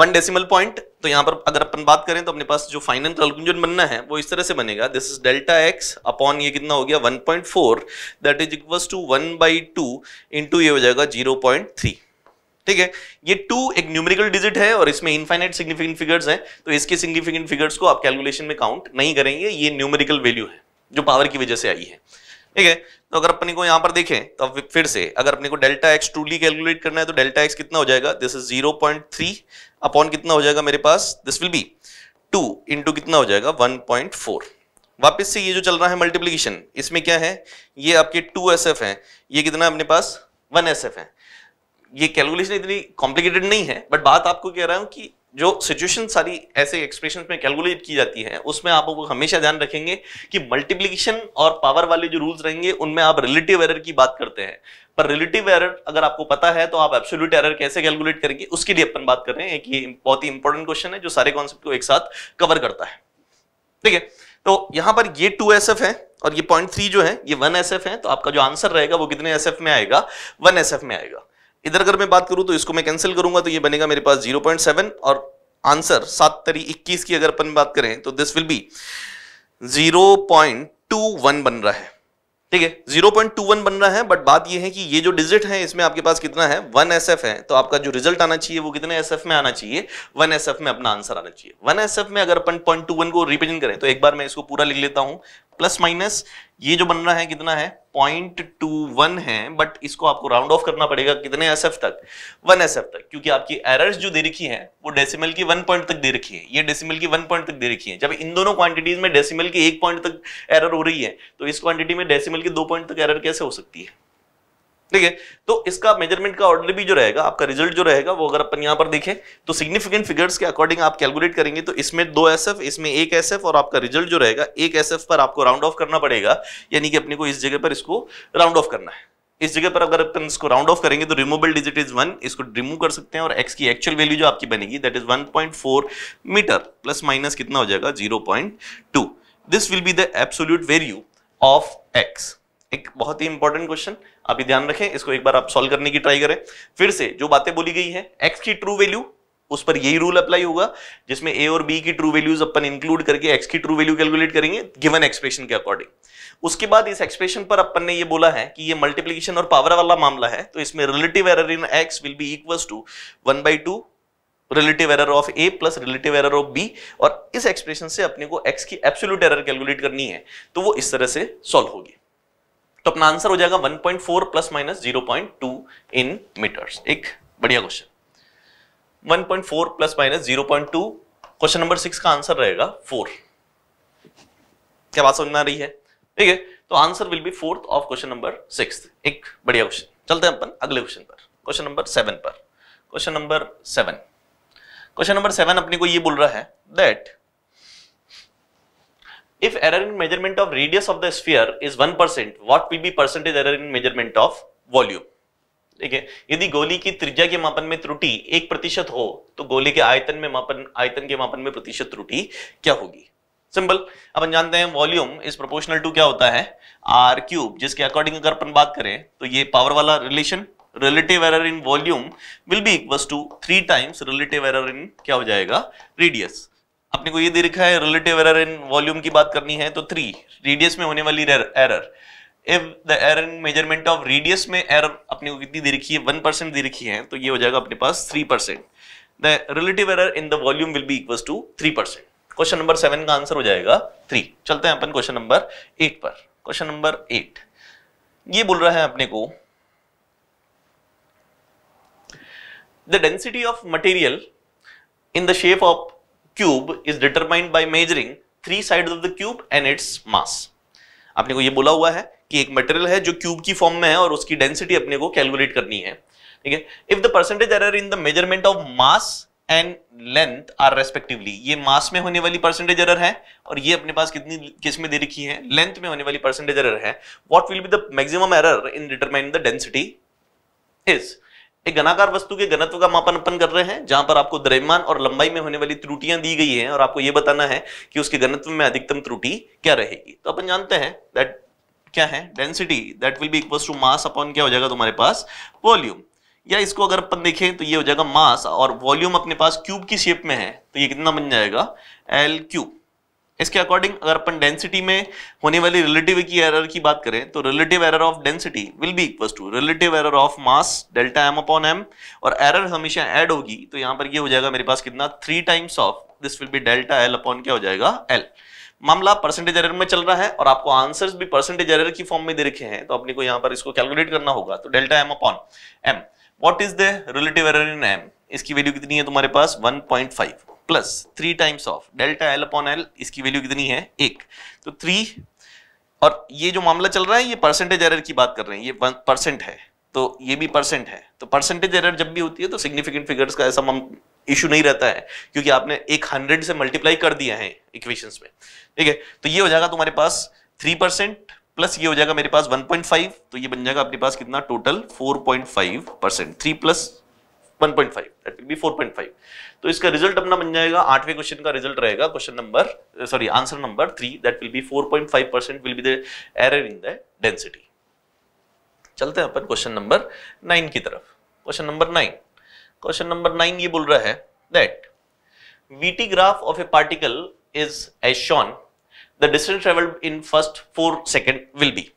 one decimal point तो यहां पर अगर अपन बात करें तो अपने पास जो फाइनल कलकुंजन बनना है वो इस तरह से बनेगा this is delta x upon ये कितना हो गया 1.4 point four that is equal to one by two into ये हो जाएगा 0.3 ठीक है ये टू एक न्यूमेरिकल डिजिट है और इसमें इनफाइनाइट सिग्निफिकेंट फिगर्स हैं तो इसके सिग्निफिकेंट फिगर्स को आप कैलकुलेशन में काउंट नहीं करेंगे ये न्यूमेरिकल वैल्यू है जो पावर की वजह से आई है ठीक है तो अगर अपनी को यहां पर देखें तो फिर से अगर अपने को डेल्टा एक्स ट्रूली कैलकुलेट करना है तो डेल्टा एक्स कितना हो जाएगा this is zero point three upon कितना हो जाएगा मेरे पास this will be two into कितना हो जाएगा वन पॉइंट फोर वापिस से ये जो चल रहा है मल्टीप्लीकेशन इसमें क्या है ये आपके टू एस एफ है ये कितना अपने पास वन एस एफ है ये कैलकुलेशन इतनी कॉम्प्लिकेटेड नहीं है बट बात आपको कह रहा हूं कि जो सिचुएशन सारी ऐसे एक्सप्रेशन में कैलकुलेट की जाती है उसमें आप वो हमेशा ध्यान रखेंगे कि मल्टीप्लीकेशन और पावर वाले जो रूल्स रहेंगे उनमें आप रिलेटिव एरर की बात करते हैं पर रिलेटिव एरर अगर आपको पता है तो आप एब्सोल्यूट एरर कैसे कैलकुलेट करेंगे उसके लिए अपन बात कर रहे हैं कि बहुत ही इंपॉर्टेंट क्वेश्चन है जो सारे कॉन्सेप्ट को एक साथ कवर करता है ठीक है तो यहां पर ये टू एस है और ये पॉइंट जो है ये वन एस है तो आपका जो आंसर रहेगा वो कितने एस में आएगा वन एस में आएगा इधर अगर मैं बात करूं तो इसको मैं कैंसिल करूंगा तो ये बनेगा मेरे पास 0.7 और आंसर सात तरी इक्कीस की अगर अपन बात करें तो दिस विल बी 0.21 बन रहा है ठीक है 0.21 बन रहा है बट बात ये है कि ये जो डिजिट है इसमें आपके पास कितना है वन एस है तो आपका जो रिजल्ट आना चाहिए वो कितने एस में आना चाहिए वन एस में अपना आंसर आना चाहिए वन एस में अगर अपन पॉइंट को रिप्रेजेंट करें तो एक बार मैं इसको पूरा लिख लेता हूं प्लस माइनस ये जो बन रहा है कितना है पॉइंट टू वन है बट इसको आपको राउंड ऑफ करना पड़ेगा कितने एस एफ तक वन एस एफ तक क्योंकि आपकी एरर्स जो दे रखी है वो डेसिमल की वन पॉइंट तक दे रखी है ये डेसिमल की वन पॉइंट तक दे रखी है जब इन दोनों क्वांटिटीज में डेसिमल की एक पॉइंट तक एरर हो रही है तो इस क्वांटिटी में डेसिमल की दो पॉइंट तक एरर कैसे हो सकती है ठीक है तो इसका मेजरमेंट का ऑर्डर भी जो रहेगा आपका रिजल्ट जो रहेगा वो अगर अपन यहाँ पर देखें तो सिग्निफिकेंट फिगर्स के अकॉर्डिंग आप कैलकुलेट करेंगे तो इसमें दो एसएफ इसमें एक एसएफ और आपका रिजल्ट जो रहेगा एक एसएफ पर आपको राउंड ऑफ करना पड़ेगा यानी कि अपने को इस जगह पर इसको राउंड ऑफ करना है इस जगह पर अगर अपन इसको राउंड ऑफ करेंगे तो रिमूवेबल डिजिट इज वन इसको रिमूव कर सकते हैं और एक्स की एक्चुअल वैल्यू जो आपकी बनेगी that is 1.4 metre plus minus कितना हो जाएगा 0.2 this will be the absolute value of x एक बहुत ही इंपॉर्टेंट क्वेश्चन अभी ध्यान रखें इसको एक बार आप सॉल्व करने की ट्राई करें फिर से जो बातें बोली गई है एक्स की ट्रू वैल्यू उस पर यही रूल अप्लाई होगा जिसमें ए और बी की ट्रू वैल्यूज अपन इंक्लूड करके एक्स की ट्रू वैल्यू कैलकुलेट करेंगे गिवन एक्सप्रेशन के अकॉर्डिंग उसके बाद इस एक्सप्रेशन पर अपन ने ये बोला है कि ये मल्टीप्लीकेशन और पावर वाला मामला है तो इसमें relative error in x will be equal to one by two relative error of A plus relative error of B और इस एक्सप्रेशन से अपने को एक्स की एब्सोल्यूट एरर कैलकुलेट करनी है तो वो इस तरह से सॉल्व होगी तो अपना आंसर हो जाएगा 1.4 प्लस माइनस 0.2 इन मीटर्स एक बढ़िया question 1.4 plus minus 0.2 question number six का आंसर रहेगा फोर क्या बात समझ में आ रही है ठीक है तो answer will be fourth of question number six एक बढ़िया क्वेश्चन चलते हैं अपन अगले क्वेश्चन पर क्वेश्चन नंबर सेवन पर question number seven question number seven अपने को ये बोल रहा है that if error in measurement of radius of the sphere is 1% what will be percentage error in measurement of volume ठीक है यदि गोली की त्रिज्या के मापन में त्रुटि एक प्रतिशत हो तो गोली के आयतन में मापन आयतन के मापन में प्रतिशत त्रुटि क्या होगी सिंपल अपन जानते हैं वॉल्यूम इज प्रोपोर्शनल टू क्या होता है आर क्यूब जिसके अकॉर्डिंग अगर अपन बात करें तो ये पावर वाला relation relative error in volume will be equal to three times relative error in क्या हो जाएगा रेडियस अपने को ये दे रखा है रिलेटिव एरर इन वॉल्यूम की बात करनी है तो थ्री रेडियस में होने वाली error if the error in measurement of radius में एरर अपने को कितनी दे रखी है वन परसेंट दे रखी है तो ये हो जाएगा अपने पास three percent the relative error in the volume will be equal to three percent question number seven का आंसर हो जाएगा थ्री चलते हैं अपन क्वेश्चन नंबर एट पर क्वेश्चन नंबर एट ये बोल रहा है अपने को the density of material in the shape of cube is determined by measuring three side of the cube and its mass आपने को ये बोला हुआ है कि एक मटेरियल है जो क्यूब की फॉर्म में है और उसकी डेंसिटी अपने को कैलकुलेट करनी है ठीक है if the percentage error in the measurement of mass and length are respectively ये मास में होने वाली परसेंटेज एरर है और ये अपने पास कितनी किस में दे रखी है लेंथ में होने वाली परसेंटेज एरर है what will be the maximum error in determining the density is एक घनाकार वस्तु के घनत्व का मापन अपन कर रहे हैं जहां पर आपको द्रव्यमान और लंबाई में होने वाली त्रुटियां दी गई हैं और आपको यह बताना है कि उसके घनत्व में अधिकतम त्रुटि क्या रहेगी तो अपन जानते हैं दैट क्या है density that will be equal to mass upon क्या हो जाएगा तुम्हारे पास वॉल्यूम या इसको अगर अपन देखें तो ये हो जाएगा मास और वॉल्यूम अपने पास क्यूब की शेप में है तो ये कितना बन जाएगा एल क्यूब इसके अकॉर्डिंग अगर अपन डेंसिटी में होने वाली रिलेटिव की एरर की बात करें तो relative error of density will be equal to relative error of mass delta M upon M और एरर हमेशा ऐड होगी तो यहां पर ये हो जाएगा मेरे पास कितना three times of this will be delta L upon क्या हो जाएगा एल मामला परसेंटेज एरर में चल रहा है और आपको आंसर्स भी परसेंटेज एरर की फॉर्म में दे रखे हैं तो अपने को यहां पर इसको कैलकुलेट करना होगा तो delta M upon M what is the relative error in M इसकी वैल्यू कितनी है तुम्हारे पास 1.5 plus three times of delta L upon L इसकी वैल्यू कितनी है एक तो थ्री और ये जो मामला चल रहा है ये परसेंटेज एरर की बात कर रहे हैं ये परसेंट है तो ये भी परसेंट है तो परसेंटेज एरर जब भी होती है तो सिग्निफिकेंट फिगर्स का ऐसा इशू नहीं रहता है क्योंकि आपने एक हंड्रेड से मल्टीप्लाई कर दिया है इक्वेशंस में ठीक है तो ये हो जाएगा तुम्हारे पास थ्री परसेंट प्लस ये हो जाएगा मेरे पास फाइव तो ये बन जाएगा अपने पास कितना total five percent three plus 1.5 तो इसका रिजल्ट अपना बन जाएगा आठवें क्वेश्चन का रिजल्ट रहेगा question number sorry answer number three that will be 4.5 percent will be the error in the density चलते हैं अपन क्वेश्चन नंबर नाइन की तरफ question number nine question number nine ये बोल रहा है that VT graph of a particle is as shown the distance travelled in first four second will be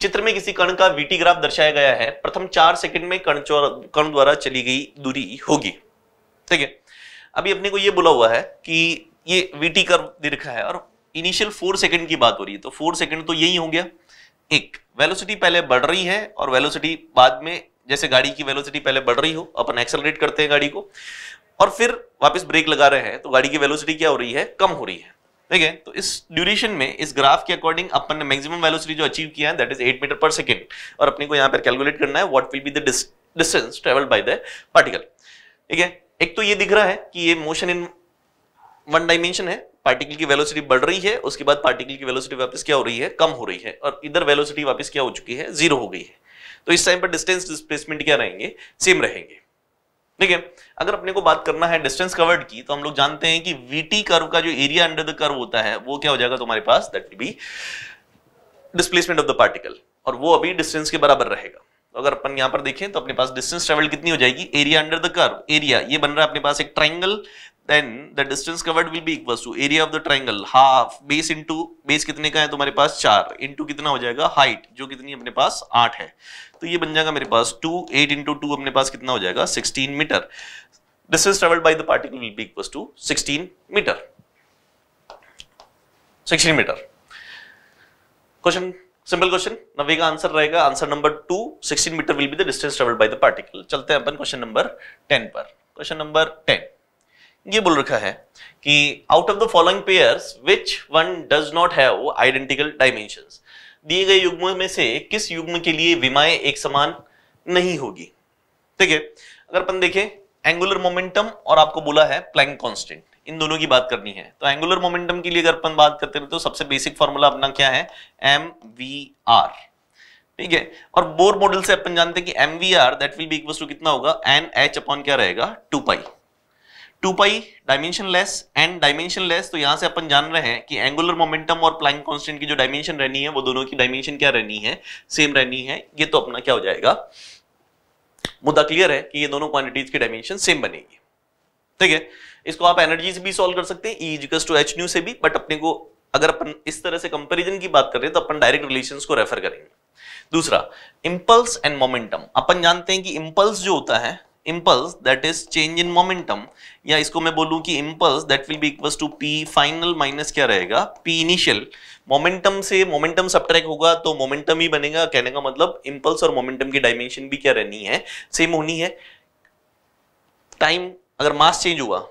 चित्र में किसी कण का वीटी ग्राफ दर्शाया गया है प्रथम चार सेकंड में कण कण द्वारा चली गई दूरी होगी ठीक है अभी अपने को ये बोला हुआ है कि ये वीटी कर्व दीर्घा है और इनिशियल फोर सेकंड की बात हो रही है तो फोर सेकंड तो यही हो गया एक वेलोसिटी पहले बढ़ रही है और वेलोसिटी बाद में जैसे गाड़ी की वेलोसिटी पहले बढ़ रही हो अपन एक्सेलरेट करते हैं गाड़ी को और फिर वापस ब्रेक लगा रहे हैं तो गाड़ी की वेलोसिटी क्या हो रही है कम हो रही है ठीक है तो इस ड्यूरेशन में इस ग्राफ के अकॉर्डिंग अपन ने मैक्सिमम वेलोसिटी जो अचीव किया है दैट इज 8 मीटर पर सेकंड और अपने को यहां पर कैलकुलेट करना है what will be the distance travelled by the particle ठीक है एक तो ये दिख रहा है कि ये मोशन इन वन डायमेंशन है पार्टिकल की वेलोसिटी बढ़ रही है उसके बाद पार्टिकल की वेलोसिटी वापस क्या हो रही है कम हो रही है और इधर वेलोसिटी वापस क्या हो चुकी है जीरो हो गई है तो इस टाइम पर डिस्टेंस डिस्प्लेसमेंट क्या रहेंगे सेम रहेंगे देखिए अगर अपने को बात करना है डिस्टेंस कवर्ड की तो हम लोग जानते हैं कि वीटी कर्व का जो एरिया अंडर द कर्व होता है वो क्या हो जाएगा तुम्हारे पास that be displacement of the particle और वो अभी डिस्टेंस के बराबर रहेगा तो अगर अपन यहां पर देखें तो अपने पास डिस्टेंस ट्रेवल कितनी हो जाएगी area under the curve area ये बन रहा है अपने पास एक triangle then the distance covered will be equals to area of the triangle half base into base कितने का है तुम्हारे पास चार into कितना हो जाएगा height जो कितनी अपने पास आठ है तो ये बन जाएगा मेरे पास टू एट इंटू टू अपने पास कितना हो जाएगा sixteen metre distance traveled by the particle will be equals to 16 meter 16 meter question simple question नवे का आंसर रहेगा answer number two sixteen metre will be the distance travelled by the particle चलते हैं अपन क्वेश्चन नंबर टेन पर question number ten ये बोल रखा है कि out of the following pair which one does not have identical dimension दिए गए युग्म में से किस युग्म के लिए विमाए एक समान नहीं होगी ठीक है अगर अपन देखें एंगुलर मोमेंटम और आपको बोला है प्लैंक कांस्टेंट इन दोनों की बात करनी है तो एंगुलर मोमेंटम के लिए अगर अपन बात करते हैं तो सबसे बेसिक फॉर्मूला अपना क्या है एम वी आर ठीक है और बोर मॉडल से अपन जानते हैं कि M V are that will be equal to कितना होगा एन एच अपॉन क्या रहेगा two pi two pi dimensionless and dimensionless तो यहां से अपन जान रहे हैं कि एंगुलर मोमेंटम और प्लाइंग कॉन्स्टेंट की जो डायमेंशन रहनी है वो दोनों की डायमेंशन क्या रहनी है सेम रहनी है ये तो अपना क्या हो जाएगा मुद्दा क्लियर है कि ये दोनों क्वांटिटीज की डायमेंशन सेम बनेगी ठीक है इसको आप एनर्जी से भी सॉल्व कर सकते हैं टू एच न्यू से भी बट अपने को अगर अपन इस तरह से कंपेरिजन की बात करें तो अपन डायरेक्ट रिलेशन को रेफर करेंगे दूसरा इंपल्स एंड मोमेंटम अपन जानते हैं कि इंपल्स जो होता है impulse that is change in momentum या इसको मैं बोलूँ कि impulse that will be equals to P final minus क्या रहेगा पी इनिशियल मोमेंटम से मोमेंटम सब्ट्रैक्ट होगा तो मोमेंटम ही बनेगा कहने का मतलब इम्पल्स और मोमेंटम की डायमेंशन भी क्या रहनी है सेम होनी है टाइम अगर मास चेंज हुआ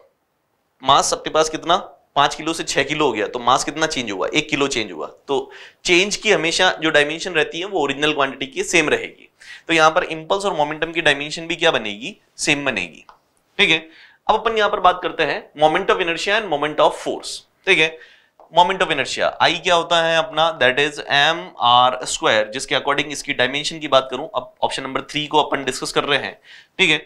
मास सबके पास कितना पांच किलो से छह किलो हो गया तो मास कितना चेंज हुआ एक किलो चेंज हुआ तो चेंज की हमेशा जो डायमेंशन रहती है वो ओरिजिनल क्वांटिटी की सेम रहेगी तो यहां पर इम्पल्स और मोमेंटम की डायमेंशन भी क्या बनेगी सेम बनेगी ठीक है अब अपन यहां पर बात करते हैं moment of inertia and moment of force ठीक है मोमेंट ऑफ इनर्शिया आई क्या होता है अपना that is M R square जिसके अकॉर्डिंग इसकी डायमेंशन की बात करूं अब ऑप्शन नंबर थ्री को अपन डिस्कस कर रहे हैं ठीक है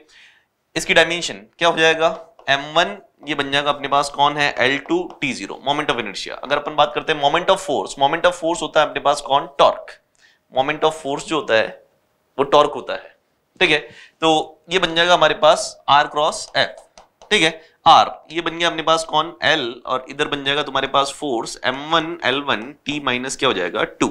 इसकी डायमेंशन क्या हो जाएगा एम वन ये बन जाएगा अपने पास कौन है L two T zero moment of inertia अगर अपन बात करते हैं moment of force moment of force होता है अपने पास कौन टॉर्क मोमेंट ऑफ फोर्स जो होता है वो टॉर्क होता है ठीक है तो ये बन जाएगा हमारे पास आर क्रॉस एफ ठीक है आर ये बन गया अपने पास कौन एल और इधर बन जाएगा तुम्हारे पास force M one L one T minus क्या हो जाएगा टू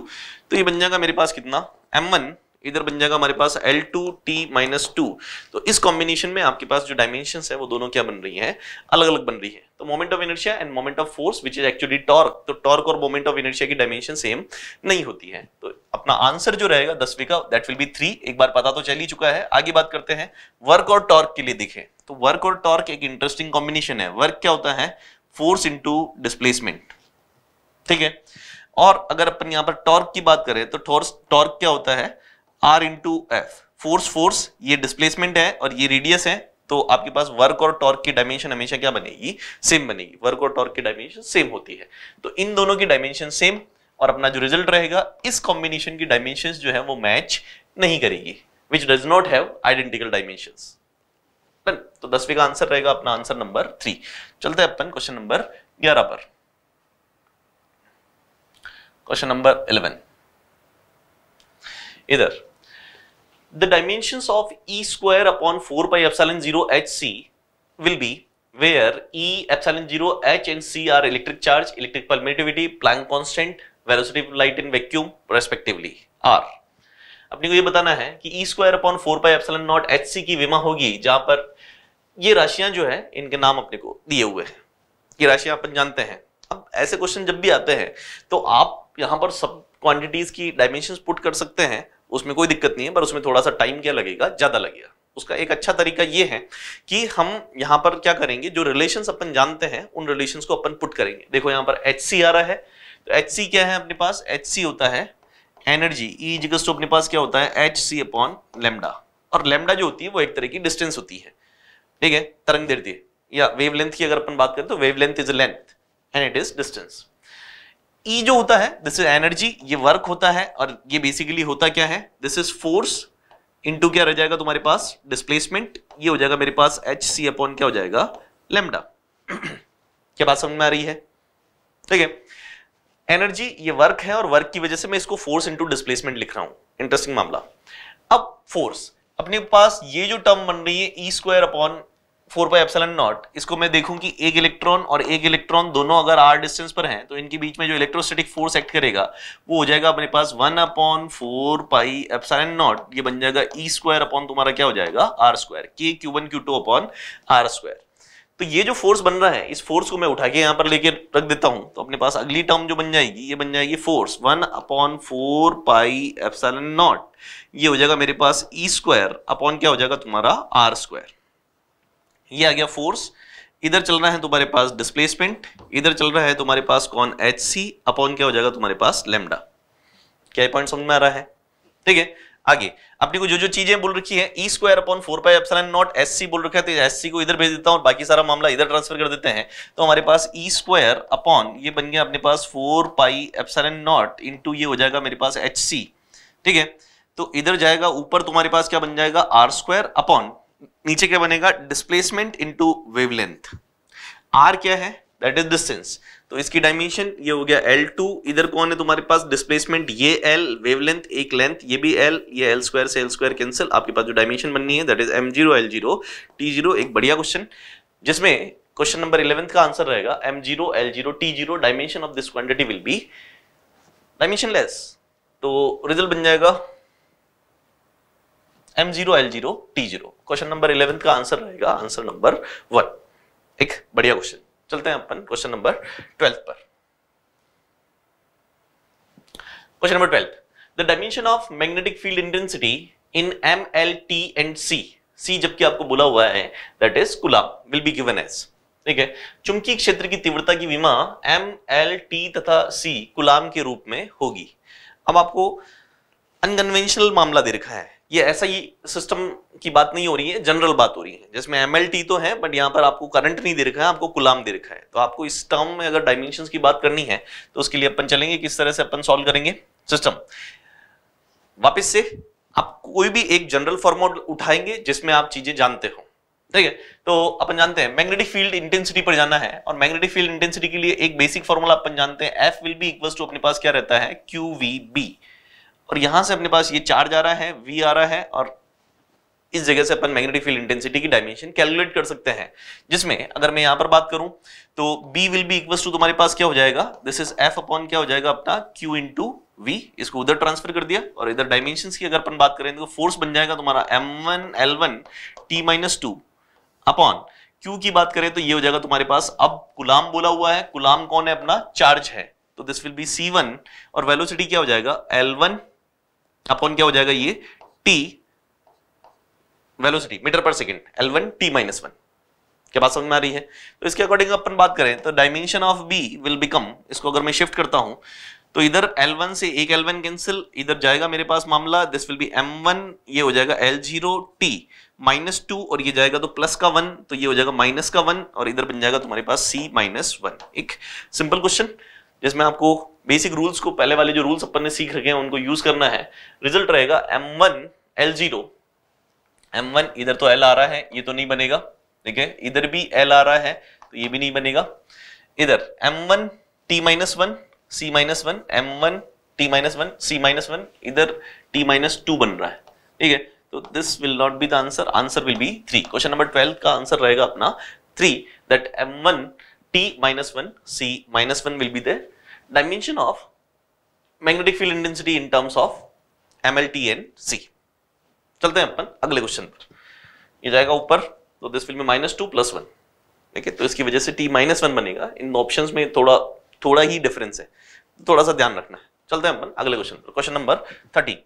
तो ये बन जाएगा मेरे पास कितना एम वन इधर बन जाएगा हमारे पास L two T minus two तो इस कॉम्बिनेशन में आपके पास जो डायमेंशन है वो दोनों क्या बन रही है अलग अलग बन रही है तो moment of inertia and moment of force which is actually torque तो टॉर्क और मोमेंट ऑफ इनर्शिया की डायमेंशन सेम नहीं होती है तो अपना आंसर जो रहेगा दसवीं का दैट विल बी थ्री एक बार पता तो चल ही चुका है आगे बात करते हैं वर्क और टॉर्क के लिए दिखे तो वर्क और टॉर्क एक इंटरेस्टिंग कॉम्बिनेशन है वर्क क्या होता है फोर्स इंटू डिस्प्लेसमेंट ठीक है और अगर अपन यहां पर टॉर्क की बात करें तो टॉर्क क्या होता है R into F force force ये डिस्प्लेसमेंट है और ये रेडियस है तो आपके पास वर्क और टॉर्क की डायमेंशन हमेशा क्या बनेगी सेम बनेगी वर्क और टॉर्क की डायमेंशन सेम होती है तो इन दोनों की डायमेंशन सेम और अपना जो रिजल्ट रहेगा इस कॉम्बिनेशन की डायमेंशन जो है वो मैच नहीं करेगी which does not have identical dimension तो दसवीं का आंसर रहेगा अपना आंसर नंबर थ्री चलते हैं अपन क्वेश्चन नंबर ग्यारह पर क्वेश्चन नंबर इलेवन इधर the dimensions of E square upon 4 pi epsilon 0 HC will be where E epsilon 0 H and C are electric charge, electric permittivity, Planck constant, velocity of light in vacuum respectively R. अपने को ये बताना है कि E square upon 4 pi epsilon not HC की विमा होगी जहां पर ये राशियां जो है इनके नाम अपने को दिए हुए हैं ये राशियां अपन जानते हैं अब ऐसे क्वेश्चन जब भी आते हैं तो आप यहाँ पर सब क्वांटिटीज की डायमेंशन पुट कर सकते हैं उसमें कोई दिक्कत नहीं है पर उसमें थोड़ा सा टाइम क्या लगेगा ज़्यादा लगेगा उसका एक अच्छा तरीका ये है कि हम यहाँ पर क्या करेंगे जो रिलेशन अपन जानते हैं उन रिलेशन को अपन पुट करेंगे देखो यहाँ पर एच आ रहा है तो एच क्या है अपने पास एच होता है एनर्जी ई जिकस टू अपने पास क्या होता है एच सी अपॉन लेमडा और लेमडा जो होती है वो एक तरह की डिस्टेंस होती है ठीक है तरंग देती है या वेवलेंथ की अगर अपन बात करें तो wavelength is length and it is distance E e जो होता है दिस इज एनर्जी ये वर्क होता है और ये बेसिकली होता क्या है दिस इज फोर्स इंटू क्या रह जाएगा तुम्हारे पास डिस्प्लेसमेंट ये हो जाएगा मेरे पास एच सी अपॉन क्या हो जाएगा लेमडा क्या बात समझ में आ रही है ठीक है एनर्जी ये वर्क है और वर्क की वजह से मैं इसको फोर्स इंटू डिस्प्लेसमेंट लिख रहा हूं इंटरेस्टिंग मामला अब फोर्स अपने पास ये जो टर्म बन रही है E square upon four by epsilon naught इसको मैं देखूं कि एक इलेक्ट्रॉन और एक इलेक्ट्रॉन दोनों अगर आर डिस्टेंस पर हैं तो इनके बीच में जो इलेक्ट्रोस्टैटिक फोर्स एक्ट करेगा वो हो जाएगा अपने पास one upon four pi epsilon naught ये बन जाएगा ई स्क्वायर अपॉन तुम्हारा क्या हो जाएगा आर स्क्वायर के Q one Q two upon R square तो ये जो फोर्स बन रहा है इस फोर्स को मैं उठा के यहाँ पर लेके रख देता हूँ तो अपने पास अगली टर्म जो बन जाएगी ये बन जाएगी force one upon four pi epsilon naught ये हो जाएगा मेरे पास ई स्क्वायर अपॉन क्या हो जाएगा तुम्हारा आर स्क्वायर ये आ गया फोर्स इधर चल रहा है तुम्हारे पास डिस्प्लेसमेंट इधर चल रहा है तुम्हारे पास कौन एच सी अपॉन क्या हो जाएगा तुम्हारे पास लेमडा क्या पॉइंट समझ में आ रहा है ठीक है आगे अपने को जो जो चीजें बोल रखी है E square upon four pi epsilon naught S C बोल रखा है तो एस सी को इधर भेज देता हूं और बाकी सारा मामला इधर ट्रांसफर कर देते हैं तो हमारे पास ई स्क्वायर अपॉन ये बन गया अपने पास four pi epsilon naught into ये हो जाएगा मेरे पास एच सी ठीक है तो इधर जाएगा ऊपर तुम्हारे पास क्या बन जाएगा आर स्क्वायर अपॉन नीचे क्या बनेगा डिस्प्लेसमेंट इनटू वेवलेंथ आर क्या है दैट इज डिस्टेंस तो इसकी डायमेंशन ये हो गया एल टू इधर कौन है तुम्हारे पास डिस्प्लेसमेंट ये एल वेवलेंथ एक लेंथ ये भी एल ये एल स्क्वायर से एल स्क्वायर कैंसिल आपके पास जो डायमेंशन बननी है that is M zero L zero T zero एक बढ़िया क्वेश्चन जिसमें क्वेश्चन नंबर इलेवेंथ का आंसर रहेगा M zero L zero T zero dimension of this quantity will be dimensionless तो रिजल्ट बन जाएगा M zero L zero T zero question number eleven का answer रहेगा आंसर नंबर वन एक बढ़िया question चलते हैं अपन क्वेश्चन नंबर ट्वेल्थ पर question number twelfth the dimension of magnetic field intensity in M L T and C C जबकि आपको बोला हुआ है that is coulomb will be given as ठीक है चुंबकीय क्षेत्र की तीव्रता की विमा एम एल टी तथा सी कुलाम के रूप में होगी अब आपको अनकन्वेंशनल मामला दे रखा है ये ऐसा ही सिस्टम की बात नहीं हो रही है जनरल बात हो रही है जिसमें एम तो है बट यहाँ पर आपको करंट नहीं दे रखा है आपको गुलाम दे रखा है तो आपको इस टर्म में अगर डायमेंशन की बात करनी है तो उसके लिए अपन चलेंगे किस तरह से अपन सॉल्व करेंगे सिस्टम वापिस से आप कोई भी एक जनरल फॉर्मूला उठाएंगे जिसमें आप चीजें जानते हो ठीक है तो अपन जानते हैं मैग्नेटिक फील्ड इंटेंसिटी पर जाना है और मैग्नेटिक फील्ड इंटेंसिटी के लिए एक बेसिक फॉर्मूला अपन जानते हैं F will be equal to अपने पास क्या रहता है क्यू वी बी और यहां से अपने पास ये चार्ज आ रहा है वी आ रहा है और इस जगह से अपन मैग्नेटिक फील्ड इंटेंसिटी की डायमेंशन कैलकुलेट कर सकते हैं जिसमें अगर मैं यहां पर बात करूं तो B will be equal to तुम्हारे पास क्या हो जाएगा दिस इज एफ अपॉन क्या हो जाएगा अपना क्यू इंटू वी इसको उधर ट्रांसफर कर दिया और इधर डायमेंशन की अगर अपन बात करें तो फोर्स बन जाएगा तुम्हारा M one L one T minus two upon Q की बात करें तो ये हो जाएगा तुम्हारे पास अब गुलाम बोला हुआ है गुलाम कौन है अपना चार्ज है तो this will be C one और वेलोसिटी क्या हो जाएगा एल वन अपॉन क्या हो जाएगा ये T velocity metre per second L one T minus one क्या बात समझ में आ रही है तो इसके अकॉर्डिंग अपन बात करें तो dimension of B will become इसको अगर मैं शिफ्ट करता हूं तो इधर L1 से एक L1 कैंसिल इधर जाएगा मेरे पास मामला दिस विल बी M1 ये हो जाएगा L0 T माइनस टू और ये जाएगा तो प्लस का वन तो ये हो जाएगा माइनस का वन और इधर बन जाएगा तुम्हारे पास C माइनस वन एक सिंपल क्वेश्चन जिसमें आपको बेसिक रूल्स को पहले वाले जो रूल्स अपन ने सीख रखे हैं उनको यूज करना है रिजल्ट रहेगा M one L zero M one इधर तो एल आ रहा है ये तो नहीं बनेगा ठीक है इधर भी एल आ रहा है तो ये भी नहीं बनेगा इधर M one T minus one C minus one M one T minus one C minus one इधर टी माइनस टू बन रहा है ठीक है तो this will not be the answer answer will be three question number twelve का answer रहेगा अपना three that M one T minus one C minus one will be the dimension of magnetic field intensity in terms of MLT and C. चलते हैं अपन अगले question पर ये जाएगा ऊपर तो this will be minus two plus one ठीक है तो इसकी वजह से टी माइनस वन बनेगा इन ऑप्शन में थोड़ा थोड़ा ही डिफरेंस है थोड़ा सा ध्यान रखना है चलते हैं अपन अगले क्वेश्चन पर question number thirteen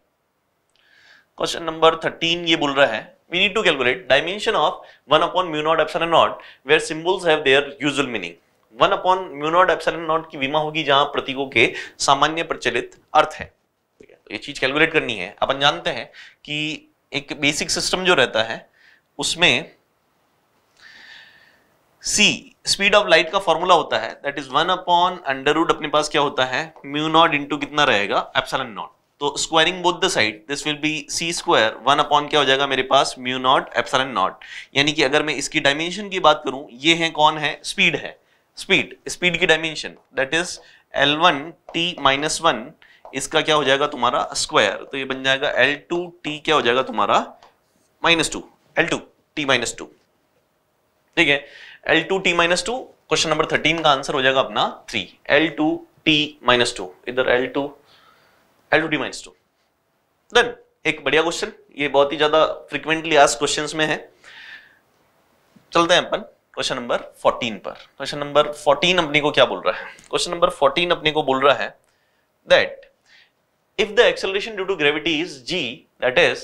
question number thirteen ये बोल रहा है we need to calculate dimension of one upon mu naught epsilon naught where symbols have their usual meaning one upon mu naught epsilon naught की विमा होगी जहां प्रतीकों के सामान्य प्रचलित अर्थ है तो ये चीज कैलकुलेट करनी है अपन जानते हैं कि एक बेसिक सिस्टम जो रहता है उसमें सी स्पीड ऑफ लाइट का फॉर्मूला होता है that is one upon under root अपने पास क्या होता है म्यू नॉट इंटू कितना रहेगा एप्सलन नॉट तो squaring both the side this will be C square one upon क्या हो जाएगा मेरे पास म्यू नॉट एप्सलन नॉट यानी कि अगर मैं इसकी डायमेंशन की बात करूं ये है कौन है स्पीड है स्पीड स्पीड की dimension that is L one T minus one इसका क्या हो जाएगा तुम्हारा स्क्वायर तो ये बन जाएगा एल टू टी क्या हो जाएगा तुम्हारा minus two L two T minus two ठीक है L two T minus two question number thirteen का आंसर हो जाएगा अपना three L two T minus two इधर L two L two T minus two then एक बढ़िया क्वेश्चन ये बहुत ही ज्यादा फ्रिक्वेंटली आज क्वेश्चन में है चलते हैं अपन क्वेश्चन नंबर 14 पर क्वेश्चन नंबर 14 अपने को क्या बोल रहा है क्वेश्चन नंबर 14 अपने को बोल रहा है that if the acceleration due to gravity is G that is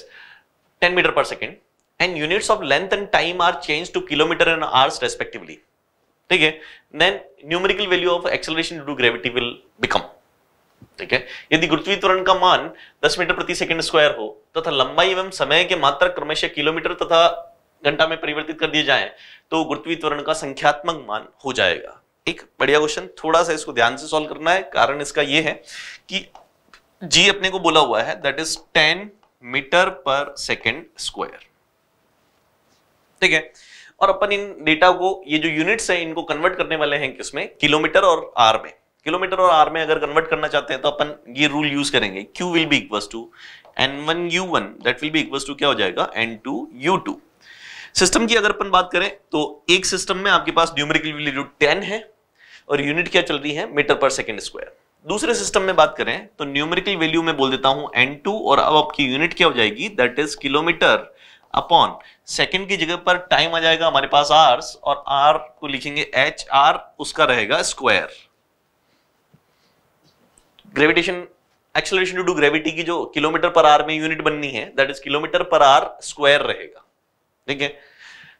10 metre per second and units of length and time are change to kilometre and hours respectively ठीक है then numerical value of acceleration due to gravity will become ठीक है यदि गुरुत्वीय त्वरण का मान 10 metre प्रति second square हो तथा लंबाई एवं समय के मात्रा क्रमशः किलोमीटर तथा घंटा में परिवर्तित कर दिए जाए तो गुरुत्वीय त्वरण का संख्यात्मक मान हो जाएगा एक बढ़िया क्वेश्चन थोड़ा सा इसको ध्यान से सॉल्व करना है कारण इसका यह है कि जी अपने को बोला हुआ है that is ten metre per second square ठीक है और अपन इन डेटा को ये जो यूनिट्स हैं इनको कन्वर्ट करने वाले हैं किसमें किलोमीटर और आर में किलोमीटर और आर में अगर कन्वर्ट करना चाहते हैं तो अपन ये रूल यूज करेंगे Q will be equal to N one U one that will be equal to क्या हो जाएगा N two U two system की अगर अपन बात करें तो एक सिस्टम में आपके पास न्यूमेरिकल वैल्यू टेन है और यूनिट क्या चल रही है मीटर पर सेकेंड स्क्वायर दूसरे सिस्टम में बात करें तो न्यूमेरिकल वैल्यू में बोल देता हूं एन टू और अब आपकी यूनिट क्या हो जाएगी that is kilometre upon second की जगह पर टाइम आ जाएगा हमारे पास आर्स और आर को लिखेंगे एच आर उसका रहेगा square gravitation acceleration to do gravity की जो किलोमीटर पर आर में यूनिट बननी है that is kilometre per hour square रहेगा ठीक है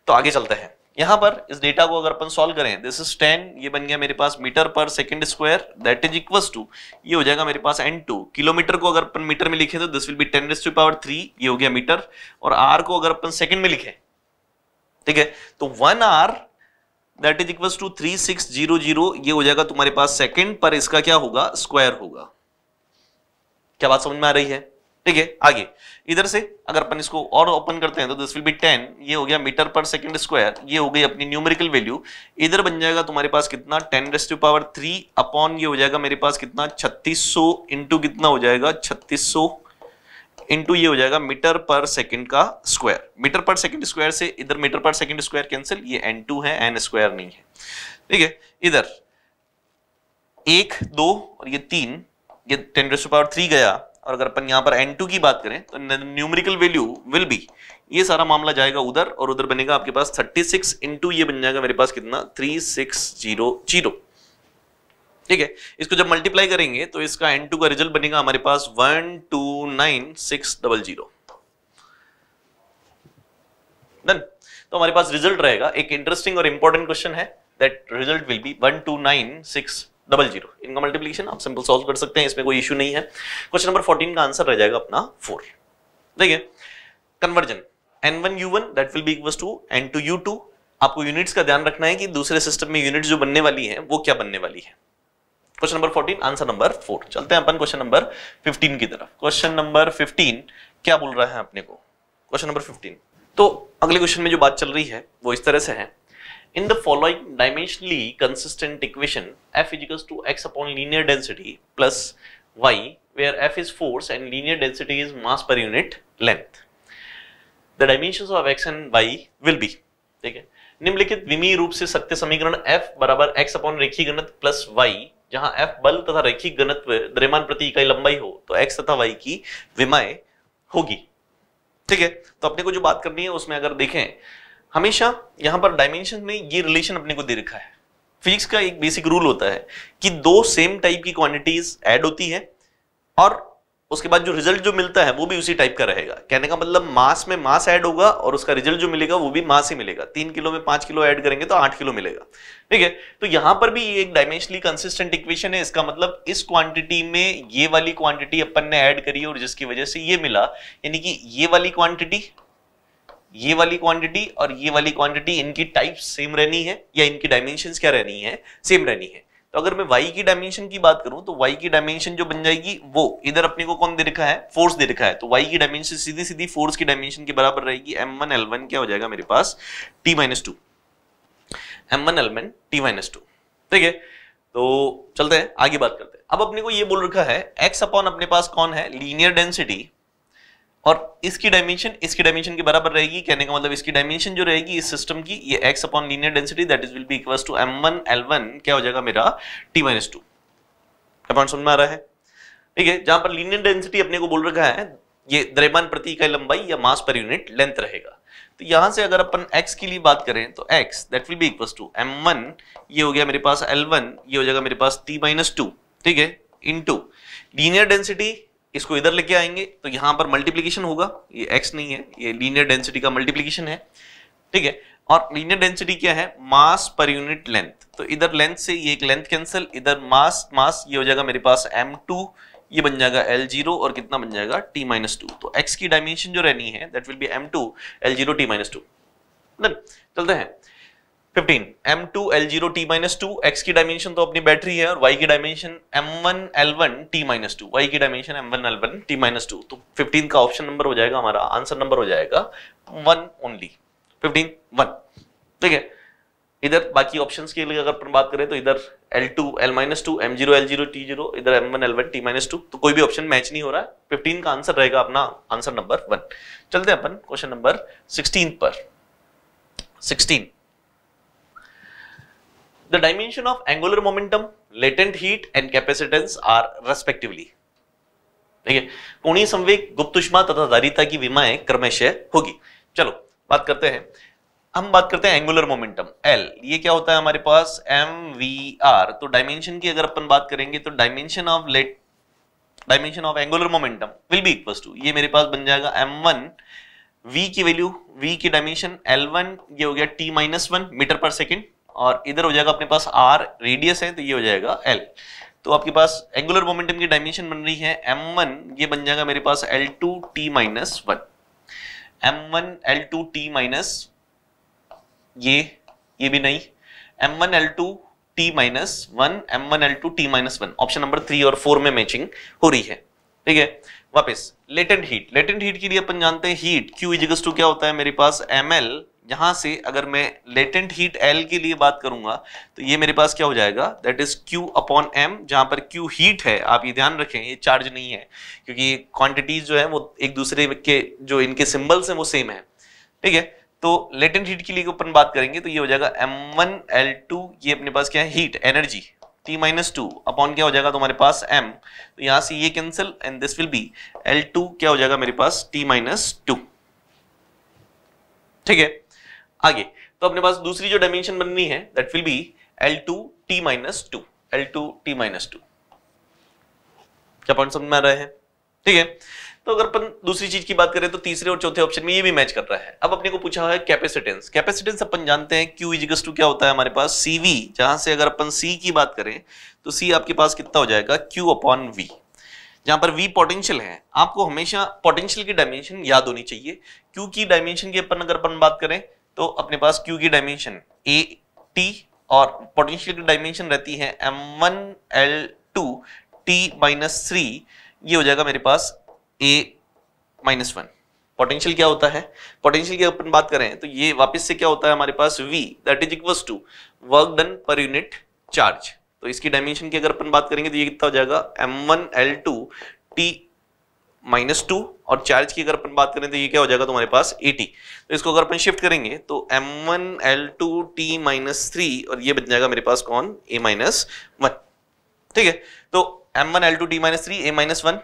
तो आगे चलते हैं यहां पर इस डेटा को अगर अपन सॉल्व करें दिस इज टेन ये बन गया मेरे पास मीटर पर second square that is equal to ये हो जाएगा मेरे पास एन टू किलोमीटर को अगर अपन मीटर में लिखे तो this will be ten to power three ये हो गया मीटर और आर को अगर अपन सेकंड में लिखे ठीक है तो one hour that is equal to three six zero zero ये हो जाएगा तुम्हारे पास सेकेंड पर इसका क्या होगा स्क्वायर होगा क्या बात समझ में आ रही है ठीक है आगे इधर से अगर अपन इसको और ओपन करते हैं तो दिस विल बी टेन ये हो गया मीटर पर सेकंड स्क्वायर ये हो गई अपनी न्यूमेरिकल वैल्यू इधर बन जाएगा तुम्हारे पास कितना ten raised power three upon ये हो जाएगा मेरे पास कितना छत्तीस सौ इंटू कितना हो जाएगा छत्तीस सौ इंटू ये हो जाएगा मीटर पर सेकंड का स्क्वायर मीटर पर सेकंड स्क्वायर से इधर मीटर पर सेकंड स्क्वायर कैंसिल ये एन टू है एन स्क्वायर नहीं है ठीक है इधर एक दो और ये तीन ये टेन रेस्ट पावर थ्री गया और अगर अपन यहां पर एन टू की बात करें तो न्यूमरिकल वैल्यू विल बी ये सारा मामला जाएगा उधर और उधर बनेगा आपके पास 36 सिक्स इंटू ये बन जाएगा मेरे पास कितना 3600 ठीक है इसको जब मल्टीप्लाई करेंगे तो इसका एन टू का रिजल्ट बनेगा हमारे पास one two nine six double zero done तो हमारे पास रिजल्ट रहेगा एक इंटरेस्टिंग और इंपॉर्टेंट क्वेश्चन है that result will be one two nine six double zero इनका मल्टीप्लीकेशन आप सिंपल सॉल्व कर सकते हैं इसमें कोई इशू नहीं है क्वेश्चन नंबर फोर्टीन का आंसर रह जाएगा अपना फोर देखिए conversion N one U one that will be equal to N two U to आपको यूनिट्स का ध्यान रखना है कि दूसरे सिस्टम में यूनिट जो बनने वाली है वो क्या बनने वाली है question number fourteen answer number four चलते हैं अपन क्वेश्चन नंबर फिफ्टीन की तरफ क्वेश्चन नंबर फिफ्टीन क्या बोल रहा है अपने को क्वेश्चन नंबर फिफ्टीन तो अगले क्वेश्चन में जो बात चल रही है वो इस तरह से है In the following dimensionally consistent equation, F is equals to x upon linear density plus y, where F is force and linear density is mass per unit length. The dimensions of x and y will be ठीक है निम्नलिखित विमीय रूप से सत्य समीकरण F बराबर x upon रेखी गणत प्लस y जहां F बल तथा रेखी गणत्व द्रव्यमान प्रति इकाई लंबाई हो तो x तथा y की विमाएं होगी ठीक है तो अपने को जो बात करनी है उसमें अगर देखें हमेशा यहाँ पर डायमेंशन में ये रिलेशन अपने को दे रखा है फिजिक्स का एक बेसिक रूल होता है कि दो सेम टाइप की क्वांटिटीज ऐड होती है और उसके बाद जो रिजल्ट जो मिलता है वो भी उसी टाइप का रहेगा कहने का मतलब मास में मास ऐड होगा और उसका रिजल्ट जो मिलेगा वो भी मास ही मिलेगा तीन किलो में पांच किलो ऐड करेंगे तो आठ किलो मिलेगा ठीक है तो यहां पर भी एक डायमेंशनली कंसिस्टेंट इक्वेशन है इसका मतलब इस क्वांटिटी में ये वाली क्वांटिटी अपन ने ऐड करी और जिसकी वजह से ये मिला यानी कि ये वाली क्वांटिटी ये वाली क्वांटिटी और ये वाली क्वांटिटी इनकी टाइप सेम रहनी है या इनकी डायमेंशन क्या रहनी है सेम रहनी है तो अगर मैं वाई की डायमेंशन की बात करूं तो वाई की डायमेंशन जो बन जाएगी वो इधर अपने को कौन दे रखा है फोर्स दे रखा है तो वाई की डायमेंशन सीधी सीधी फोर्स की डायमेंशन के बराबर रहेगी एम वन एल वन क्या हो जाएगा मेरे पास T minus two M one L one T minus two ठीक है तो चलते हैं आगे बात करते हैं अब अपने को ये बोल रखा है एक्स अपॉन अपने पास कौन है लीनियर डेंसिटी और इसकी डायमेंशन इसकी डायमेंशन के बराबर रहेगी कहने का मतलब इसकी डायमेंशन जो रहेगी इस सिस्टम की ये X upon linear density that is will be equal to M one L one क्या हो जाएगा मेरा टी माइनस टू अपॉइंट समझ में आ रहा है ठीक है जहां पर लीनियर डेंसिटी अपने को बोल रखा है ये द्रव्यमान प्रति इकाई लंबाई या मास पर यूनिट लेंथ रहेगा तो यहां से अगर अपन x के लिए बात करें तो x that will be equal to m1 ये हो गया मेरे पास l1 ये हो जाएगा मेरे पास t माइनस टू ठीक है इनटू लीनियर डेंसिटी इसको इधर लेके आएंगे तो यहां पर मल्टीप्लीकेशन होगा ये एक्स नहीं है ये लीनियर डेंसिटी का मल्टीप्लीकेशन है ठीक है और लीनियर डेंसिटी क्या है मास पर यूनिट लेंथ तो इधर लेंथ से ये एक लेंथ कैंसिल इधर मास मास ये हो जाएगा मेरे पास एम टू ये बन जाएगा एल जीरो और कितना बन जाएगा टी माइनस टू तो एक्स की डायमेंशन जो रहनी है that will be M two L zero T minus two चलते हैं 15 m2 l0 t minus 2 x की डायमेंशन तो अपनी बैटरी है और y की डायमेंशन m1 l1 t minus 2 y की डायमेंशन m1 l1 t minus 2 तो 15 का ऑप्शन नंबर हो जाएगा हमारा आंसर नंबर हो जाएगा वन ओनली 15 वन ठीक है इधर बाकी ऑप्शंस के लिए अगर अपन बात करें तो इधर L2 l minus 2 m0 l0 t0 इधर M1 L1 T minus 2 तो कोई भी ऑप्शन मैच नहीं हो रहा 15 का आंसर रहेगा अपना आंसर नंबर वन चलते हैं अपन क्वेश्चन नंबर 16 पर 16 The dimension of angular momentum, latent heat and capacitance are respectively. ठीक है कोणीय संवेग गुप्त उष्मा तथा धारिता की विमाएं क्रमशः होगी चलो बात करते हैं हम बात करते हैं एंगुलर मोमेंटम एल ये क्या होता है हमारे पास एम वी आर तो डायमेंशन की अगर अपन बात करेंगे तो dimension of let dimension of angular momentum will be equal to ये मेरे पास बन जाएगा एम वन वी की वैल्यू वी की डायमेंशन एल वन ये हो गया T minus one metre per second और इधर हो जाएगा अपने पास आर रेडियस है तो ये हो जाएगा एल तो आपके पास एंगुलर मोमेंटम की डायमेंशन बन रही है एम वन ये बन जाएगा मेरे पास L two T minus one M one L two T minus ये ये भी नहीं M one L two T minus one M one L two T minus one option number three और फोर में मैचिंग हो रही है ठीक है वापस लेटेंट हीट लेटेंट हीट के लिए अपन जानते हैं हीट क्यू इजिकल्स टू क्या होता है मेरे पास एम एल यहां से अगर मैं लेटेंट हीट एल के लिए बात करूंगा तो ये मेरे पास क्या हो जाएगा that is Q upon M जहां पर क्यू हीट है आप ये ध्यान रखें ये चार्ज नहीं है क्योंकि क्वांटिटीज जो है वो एक दूसरे के जो इनके सिंबल्स हैं वो सेम है ठीक है तो लेटेंट हीट के लिए अपन बात करेंगे तो ये हो जाएगा एम वन एल टू ये अपने पास क्या है heat energy T minus two upon क्या हो जाएगा तुम्हारे पास m तो यहाँ से ये cancel and this will be l2 क्या हो जाएगा मेरे पास t माइनस टू ठीक है आगे तो अपने पास दूसरी जो डायमेंशन बननी है that will be L two T minus two L two T minus two क्या पॉइंट समझ में आ रहे हैं ठीक है तो अगर अपन दूसरी चीज की बात करें तो तीसरे और चौथे ऑप्शन में ये भी मैच कर रहा है अब अपने को पूछा है कैपेसिटेंस कैपेसिटेंस अपन जानते हैं क्यू इजिकस टू क्या होता है हमारे पास सी वी जहां से अगर अपन सी की बात करें तो सी आपके पास कितना हो जाएगा क्यू अपॉन वी जहां पर वी पोटेंशियल है आपको हमेशा पोटेंशियल की डायमेंशन याद होनी चाहिए क्यू की डायमेंशन की अपन अगर अपन बात करें तो अपने पास क्यू की डायमेंशन ए टी और पोटेंशियल की डायमेंशन रहती है M one L two T minus three ये हो जाएगा मेरे पास ए माइनस वन पोटेंशियल क्या होता है पोटेंशियल की अपन बात करें तो ये वापस से क्या होता है हमारे पास V that is equal to work done per unit charge तो इसकी डायमेंशन की अगर अपन बात करेंगे तो ये कितना हो जाएगा M one L two T minus two और चार्ज की अगर अपन बात करें तो ये क्या हो जाएगा तुम्हारे पास 80 तो इसको अगर अपन शिफ्ट करेंगे तो M one L two T minus three और ये बन जाएगा मेरे पास कौन ए माइनस वन ठीक है तो M one L two T minus three A minus one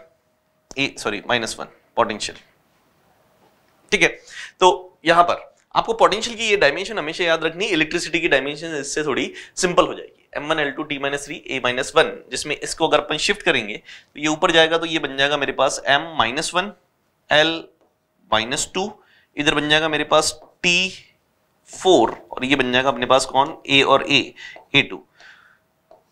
A sorry minus one potential ठीक है तो यहां पर आपको पोटेंशियल की ये डायमेंशन हमेशा याद रखनी इलेक्ट्रिसिटी की डायमेंशन इससे थोड़ी सिंपल हो जाएगी M one L two T minus three A minus one जिसमें इसको अगर अपन शिफ्ट करेंगे तो ये ऊपर जाएगा तो ये बन जाएगा मेरे पास M minus one L minus two इधर बन जाएगा मेरे पास टी फोर और ये बन जाएगा अपने पास कौन ए और ए ए टू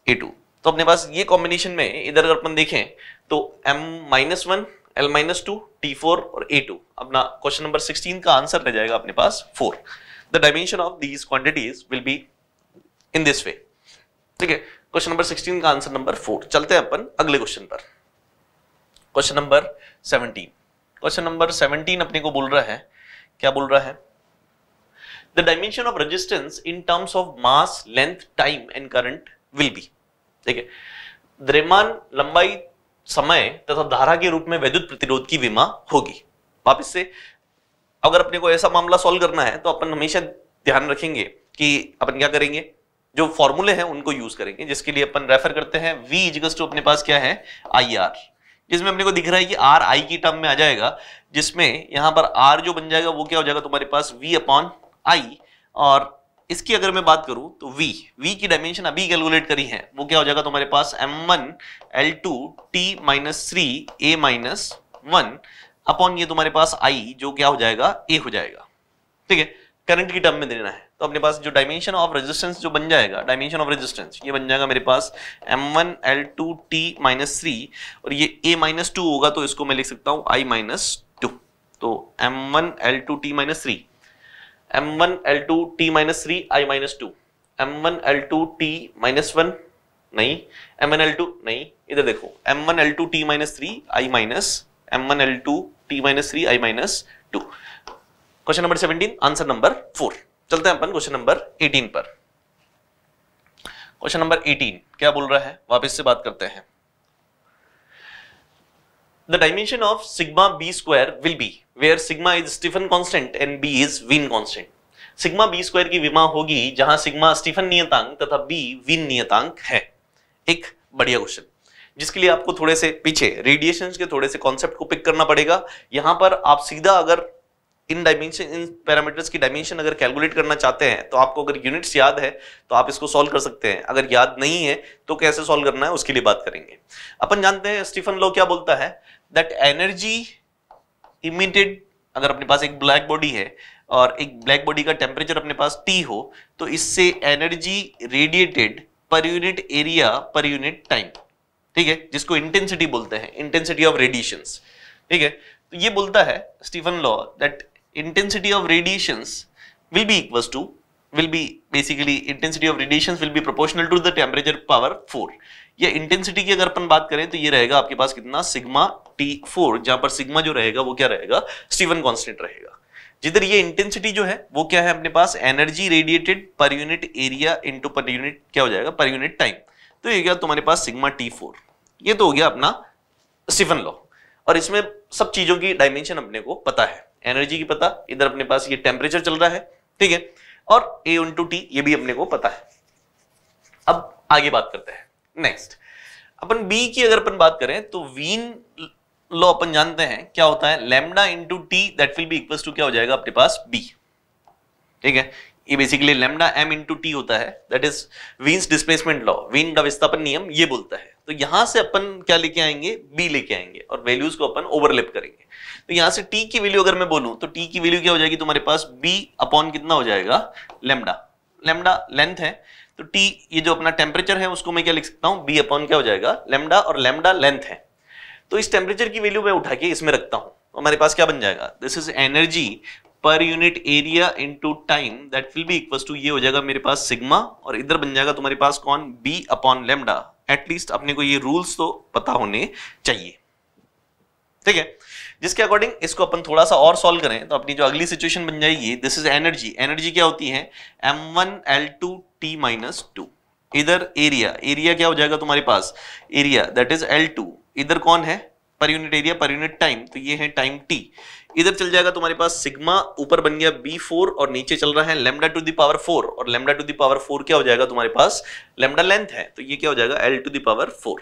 ए टू तो अपने पास ये कॉम्बिनेशन में इधर अगर अपन देखें तो M minus one L minus two T four और ए टू अपना क्वेश्चन नंबर सिक्सटीन का आंसर रह जाएगा अपने पास for the dimension of these quantities will be in this way ठीक है क्वेश्चन नंबर सिक्सटीन का आंसर नंबर फोर चलते हैं अपन अगले क्वेश्चन पर question number seventeen question number seventeen अपने को बोल रहा है क्या बोल रहा है the dimension of resistance in terms of mass length time and current will be ठीक है द्रेमान लंबाई समय तथा धारा के रूप में वैद्युत प्रतिरोध की विमा होगी वापिस से अगर अपने को ऐसा मामला सॉल्व करना है तो अपन हमेशा ध्यान रखेंगे कि अपन क्या करेंगे जो फॉर्मूले हैं उनको यूज करेंगे जिसके लिए अपन रेफर करते हैं वी इजगस टू अपने पास क्या है आई आर जिसमें अपने को दिख रहा है कि आर आई की टर्म में आ जाएगा जिसमें यहाँ पर आर जो बन जाएगा वो क्या हो जाएगा तुम्हारे पास वी अपॉन आई और इसकी अगर मैं बात करूं तो v v की डायमेंशन अभी कैलकुलेट करी है वो क्या हो जाएगा तुम्हारे पास m1 l2 t minus three A minus one upon ये तुम्हारे पास i जो क्या हो जाएगा a हो जाएगा ठीक है करंट की टर्म में देना है तो अपने पास जो डायमेंशन ऑफ रेजिस्टेंस जो बन जाएगा डायमेंशन ऑफ रेजिस्टेंस ये बन जाएगा मेरे पास M one L two T minus three और ये ए माइनस टू होगा तो इसको मैं लिख सकता हूं आई माइनस टू तो M one L two T minus three M one L two T minus three I minus two M one L two T minus one नहीं एम वन एल टू नहीं इधर देखो M one L two T minus three I minus M one L two T minus three I minus two question number seventeen answer number four चलते हैं अपन question number 18 पर question number 18 क्या बोल रहा है वापस से बात करते हैं the dimension of sigma B square will be where sigma is Stefan constant and B is Wien constant. Sigma B square की विमा होगी जहां सिग्मा स्टीफन नियतांक तथा बी विन नियतांक है एक बढ़िया क्वेश्चन जिसके लिए आपको थोड़े से पीछे रेडिएशन के थोड़े से कॉन्सेप्ट को पिक करना पड़ेगा यहां पर आप सीधा अगर इन डायमेंशन इन पैरामीटर्स की डायमेंशन अगर कैलकुलेट करना चाहते हैं तो आपको अगर यूनिट्स याद है तो आप इसको सॉल्व कर सकते हैं अगर याद नहीं है तो कैसे सॉल्व करना है उसके लिए बात करेंगे अपन जानते हैं स्टीफन लॉ क्या बोलता है दैट एनर्जी इमिटेड अगर अपने पास एक ब्लैक बॉडी है और एक ब्लैक बॉडी का टेम्परेचर अपने पास टी हो तो इससे energy radiated per unit area per unit time ठीक है जिसको इंटेंसिटी बोलते हैं इंटेंसिटी ऑफ रेडिएशंस ठीक है तो ये बोलता है Stefan law that intensity of radiations will be equals to will be basically intensity of radiations will be proportional to the temperature power 4 ये इंटेंसिटी की अगर अपन बात करें तो ये रहेगा आपके पास कितना सिग्मा टी फोर जहां पर सिग्मा जो रहेगा वो क्या रहेगा स्टीवन कांस्टेंट रहेगा जिधर ये इंटेंसिटी जो है वो क्या है अपने पास energy radiated per unit area into per unit क्या हो जाएगा पर यूनिट टाइम तो ये क्या तुम्हारे पास सिग्मा टी फोर ये तो हो गया अपना स्टीफन लॉ और इसमें सब चीजों की डायमेंशन अपने को पता है एनर्जी की पता इधर अपने पास ये टेम्परेचर चल रहा है ठीक है और ए इंटू टी ये भी अपने को पता है अब आगे बात करते हैं नेक्स्ट अपन बी की अगर अपन बात करें तो वीन लॉ अपन जानते हैं क्या होता है lambda into T that will be equal to क्या हो जाएगा अपने पास बी ठीक है ये basically lambda M into T होता है that is Wien's displacement law Wien का विस्थापन नियम ये बोलता है तो यहां से अपन क्या लेके आएंगे बी लेके आएंगे और वैल्यूज को अपन ओवरलेप करेंगे तो यहां से टी की वैल्यू अगर मैं बोलूं तो टी की वैल्यू क्या हो जाएगी तुम्हारे पास बी अपॉन कितना हो जाएगा लेमडा लेमडा लेंथ है तो टी ये जो अपना टेम्परेचर है उसको मैं क्या लिख सकता हूँ बी अपॉन क्या हो जाएगा लेमडा और लेमडा लेंथ है तो इस टेम्परेचर की वैल्यू मैं उठा के इसमें रखता हूँ तो हमारे पास क्या बन जाएगा this is energy per unit area into time that will be equal to ये हो जाएगा मेरे पास सिग्मा और इधर बन जाएगा तुम्हारे पास कौन बी अपॉन लेमडा एटलीस्ट अपने को ये रूल्स तो पता होने चाहिए ठीक है जिसके अकॉर्डिंग इसको अपन थोड़ा सा और सॉल्व करें तो अपनी जो अगली सिचुएशन बन जाएगी दिस इज एनर्जी एनर्जी क्या होती है M one L two T minus two इधर एरिया एरिया क्या हो जाएगा तुम्हारे पास area that is L two इधर कौन है per unit area per unit time तो ये है टाइम टी इधर चल जाएगा तुम्हारे पास सिग्मा ऊपर बन गया बी फोर और नीचे चल रहा है लेमडा टू दावर फोर और लेमडा टू दावर फोर क्या हो जाएगा तुम्हारे पास लेमडा लेंथ है तो ये क्या हो जाएगा एल टू दावर फोर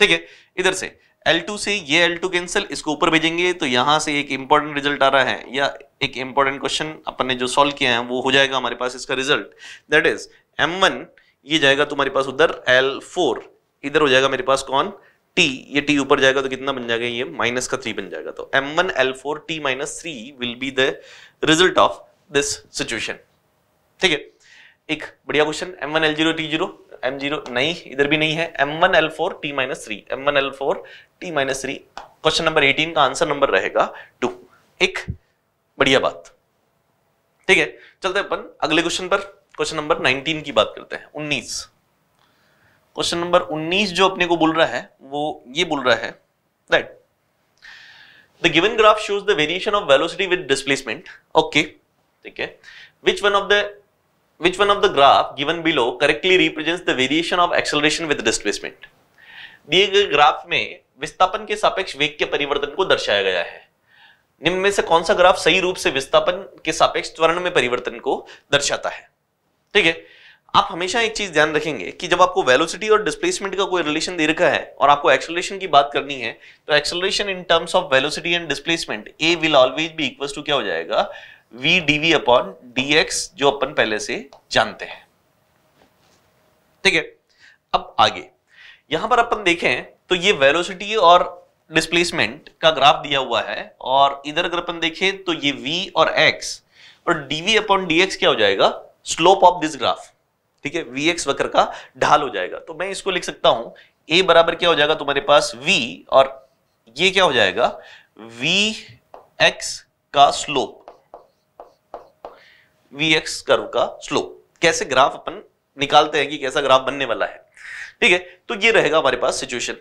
ठीक है इधर से L2 से ये L2 कैंसिल इसको ऊपर भेजेंगे तो यहां से एक इंपॉर्टेंट रिजल्ट आ रहा है या एक इंपॉर्टेंट क्वेश्चन अपन ने जो सॉल्व किया है वो हो जाएगा हमारे पास इसका रिजल्ट दैट इज M1 ये जाएगा तुम्हारे पास उधर L4 इधर हो जाएगा मेरे पास कौन टी ये टी ऊपर जाएगा तो कितना बन जाएगा ये माइनस का थ्री बन जाएगा तो M one L four T minus three will be the result of this situation ठीक है एक बढ़िया question M one L zero T zero M zero नहीं इधर भी नहीं है M one L four T minus three M one L four T minus three question number eighteen का आंसर नंबर रहेगा टू एक बढ़िया बात ठीक है चलते अपन अगले क्वेश्चन पर क्वेश्चन नंबर नाइनटीन की बात करते हैं उन्नीस क्वेश्चन नंबर 19 जो अपने को बोल रहा है वो ये बोल रहा है right the given graph shows the variation of velocity with displacement okay ठीक है which one of the which one of the graph given below correctly represents the variation of acceleration with displacement दिए गए graph में विस्थापन के सापेक्ष वेग के परिवर्तन को दर्शाया गया है निम्न में से कौन सा ग्राफ सही रूप से विस्थापन के सापेक्ष त्वरण में परिवर्तन को दर्शाता है ठीक है आप हमेशा एक चीज ध्यान रखेंगे कि जब आपको वेलोसिटी और डिस्प्लेसमेंट का कोई रिलेशन दे रखा है और आपको एक्सेलरेशन की बात करनी है तो acceleration in terms of velocity and displacement A will always be equal to क्या हो जाएगा वी डीवी अपॉन डीएक्स जो अपन पहले से जानते हैं ठीक है अब आगे यहां पर अपन देखें तो ये वेलोसिटी और डिस्प्लेसमेंट का ग्राफ दिया हुआ है और इधर अगर अपन देखें तो ये वी और एक्स और डीवी अपॉन dx क्या हो जाएगा स्लोप ऑफ दिस ग्राफ ठीक है वी एक्स वक्र का ढाल हो जाएगा तो मैं इसको लिख सकता हूं ए बराबर क्या हो जाएगा तुम्हारे पास वी और ये क्या हो जाएगा वी एक्स का स्लोप वी एक्स कर्व का स्लोप कैसे ग्राफ अपन निकालते हैं कि कैसा ग्राफ बनने वाला है ठीक है तो ये रहेगा हमारे पास सिचुएशन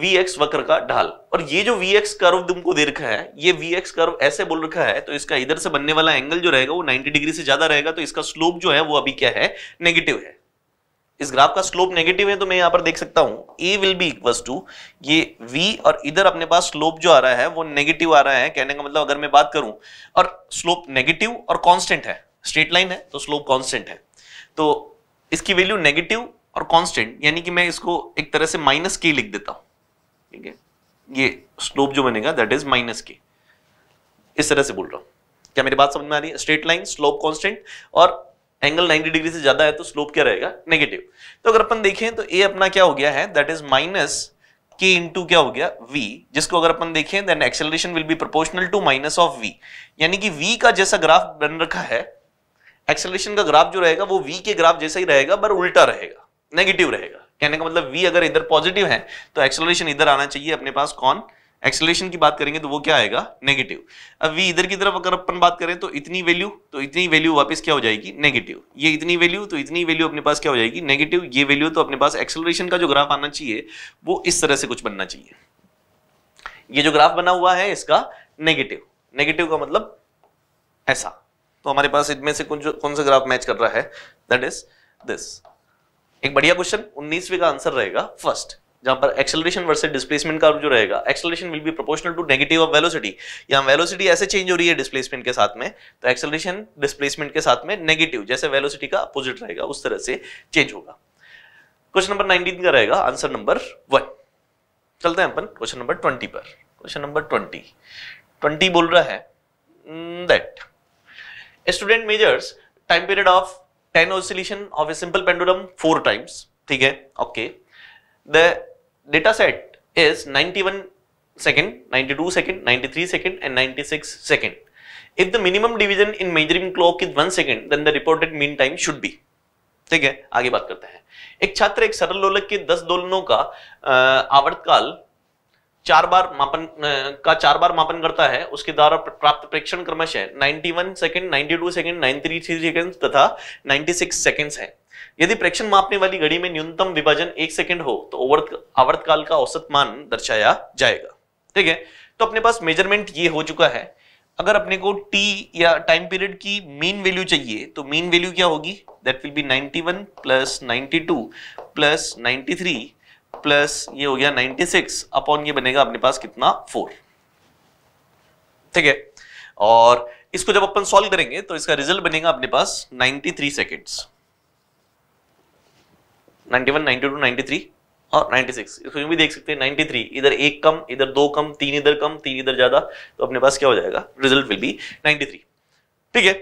वी एक्स वक्र का ढाल और ये जो वी एक्स कर्व तुमको दे रखा है ये वी एक्स कर्व ऐसे बोल रखा है तो इसका इधर से बनने वाला एंगल जो रहेगा वो 90 डिग्री से ज्यादा रहेगा तो इसका स्लोप जो है वो अभी क्या है नेगेटिव है इस ग्राफ का स्लोप नेगेटिव है तो मैं यहां पर देख सकता हूं A will be equal to ये वी और इधर अपने पास स्लोप जो आ रहा है वो नेगेटिव आ रहा है कहने का मतलब अगर मैं बात करूं और स्लोप नेगेटिव और कॉन्स्टेंट है स्ट्रेट लाइन है तो स्लोप कॉन्स्टेंट है तो इसकी वैल्यू नेगेटिव और कांस्टेंट यानी कि मैं इसको एक तरह से माइनस के लिख देता हूं ठीक है ये स्लोप जो बनेगा दैट इज माइनस के इस तरह से बोल रहा हूं क्या मेरी बात समझ में आ रही है स्ट्रेट लाइन स्लोप कांस्टेंट और एंगल 90 डिग्री से ज्यादा है तो स्लोप क्या रहेगा नेगेटिव तो अगर अपन देखें तो ए अपना क्या हो गया है that is minus K into क्या हो गया वी जिसको अगर अपन देखें then acceleration will be proportional to minus of V यानी कि वी का जैसा ग्राफ बन रखा है एक्सेलरेशन का ग्राफ जो रहेगा वो वी के ग्राफ जैसा ही रहेगा पर उल्टा रहेगा नेगेटिव रहेगा कहने का मतलब वी अगर इधर पॉजिटिव है तो एक्सेलरेशन इधर आना चाहिए अपने पास कौन एक्सेलरेशन की बात करेंगे तो वो क्या आएगा नेगेटिव अब वी इधर की तरफ अगर अपन बात करें तो इतनी वैल्यू तो इतनी वैल्यू वापस क्या हो जाएगी नेगेटिव ये इतनी वैल्यू तो इतनी वैल्यू अपने पास क्या हो जाएगी नेगेटिव ये वैल्यू तो अपने पास एक्सेलरेशन का जो ग्राफ आना चाहिए वो इस तरह से कुछ बनना चाहिए ये जो ग्राफ बना हुआ है इसका नेगेटिव नेगेटिव का मतलब ऐसा तो हमारे पास इनमें से कौन कौन सा ग्राफ मैच कर रहा है दैट इज दिस एक बढ़िया क्वेश्चन उन्नीसवे का आंसर रहेगा फर्स्ट जहां पर एक्सेलरेशन वर्सेस डिस्प्लेसमेंट का जो रहेगा acceleration will be proportional to negative of velocity यहाँ वेलोसिटी ऐसे चेंज हो रही है डिस्प्लेसमेंट के साथ में तो एक्सेलरेशन डिस्प्लेसमेंट के साथ में नेगेटिव जैसे वेलोसिटी का अपोजिट रहेगा उस तरह से चेंज होगा क्वेश्चन नंबर नाइनटीन का रहेगा आंसर नंबर वन चलते हैं अपन क्वेश्चन नंबर ट्वेंटी पर क्वेश्चन नंबर ट्वेंटी ट्वेंटी बोल रहा है that student measures time period of 10 oscillation of a simple pendulum 4 times ठीक है okay the data set is 91 second 92 second 93 second and 96 second if the minimum division in measuring clock is 1 second then the reported mean time should be ठीक है आगे बात करते हैं एक छात्र एक सरल लोलक के 10 दोलनों का आवर्तकाल चार बार मापन का चार बार मापन करता है उसके द्वारा प्राप्त प्रेक्षण क्रमश है 91 सेकंड 92 सेकंड 93 सेकंड तथा 96 सेकंड्स है यदि प्रेक्षण मापने वाली घड़ी में न्यूनतम विभाजन एक सेकंड हो तो आवर्त आवर्तकाल का औसत मान दर्शाया जाएगा ठीक है तो अपने पास मेजरमेंट ये हो चुका है अगर अपने को टी या टाइम पीरियड की मीन वैल्यू चाहिए तो मीन वैल्यू क्या होगी that will be 91 plus 92 plus 93 plus ये हो गया 96 अपॉन ये बनेगा अपने पास कितना फोर ठीक है और इसको जब अपन सॉल्व करेंगे तो इसका रिजल्ट बनेगा अपने पास 93 थ्री सेकेंड्स नाइन्टी वन और 96 इसको भी देख सकते हैं 93 इधर एक कम इधर दो कम तीन इधर कम तीन इधर ज्यादा तो अपने पास क्या हो जाएगा रिजल्ट विल बी 93 ठीक है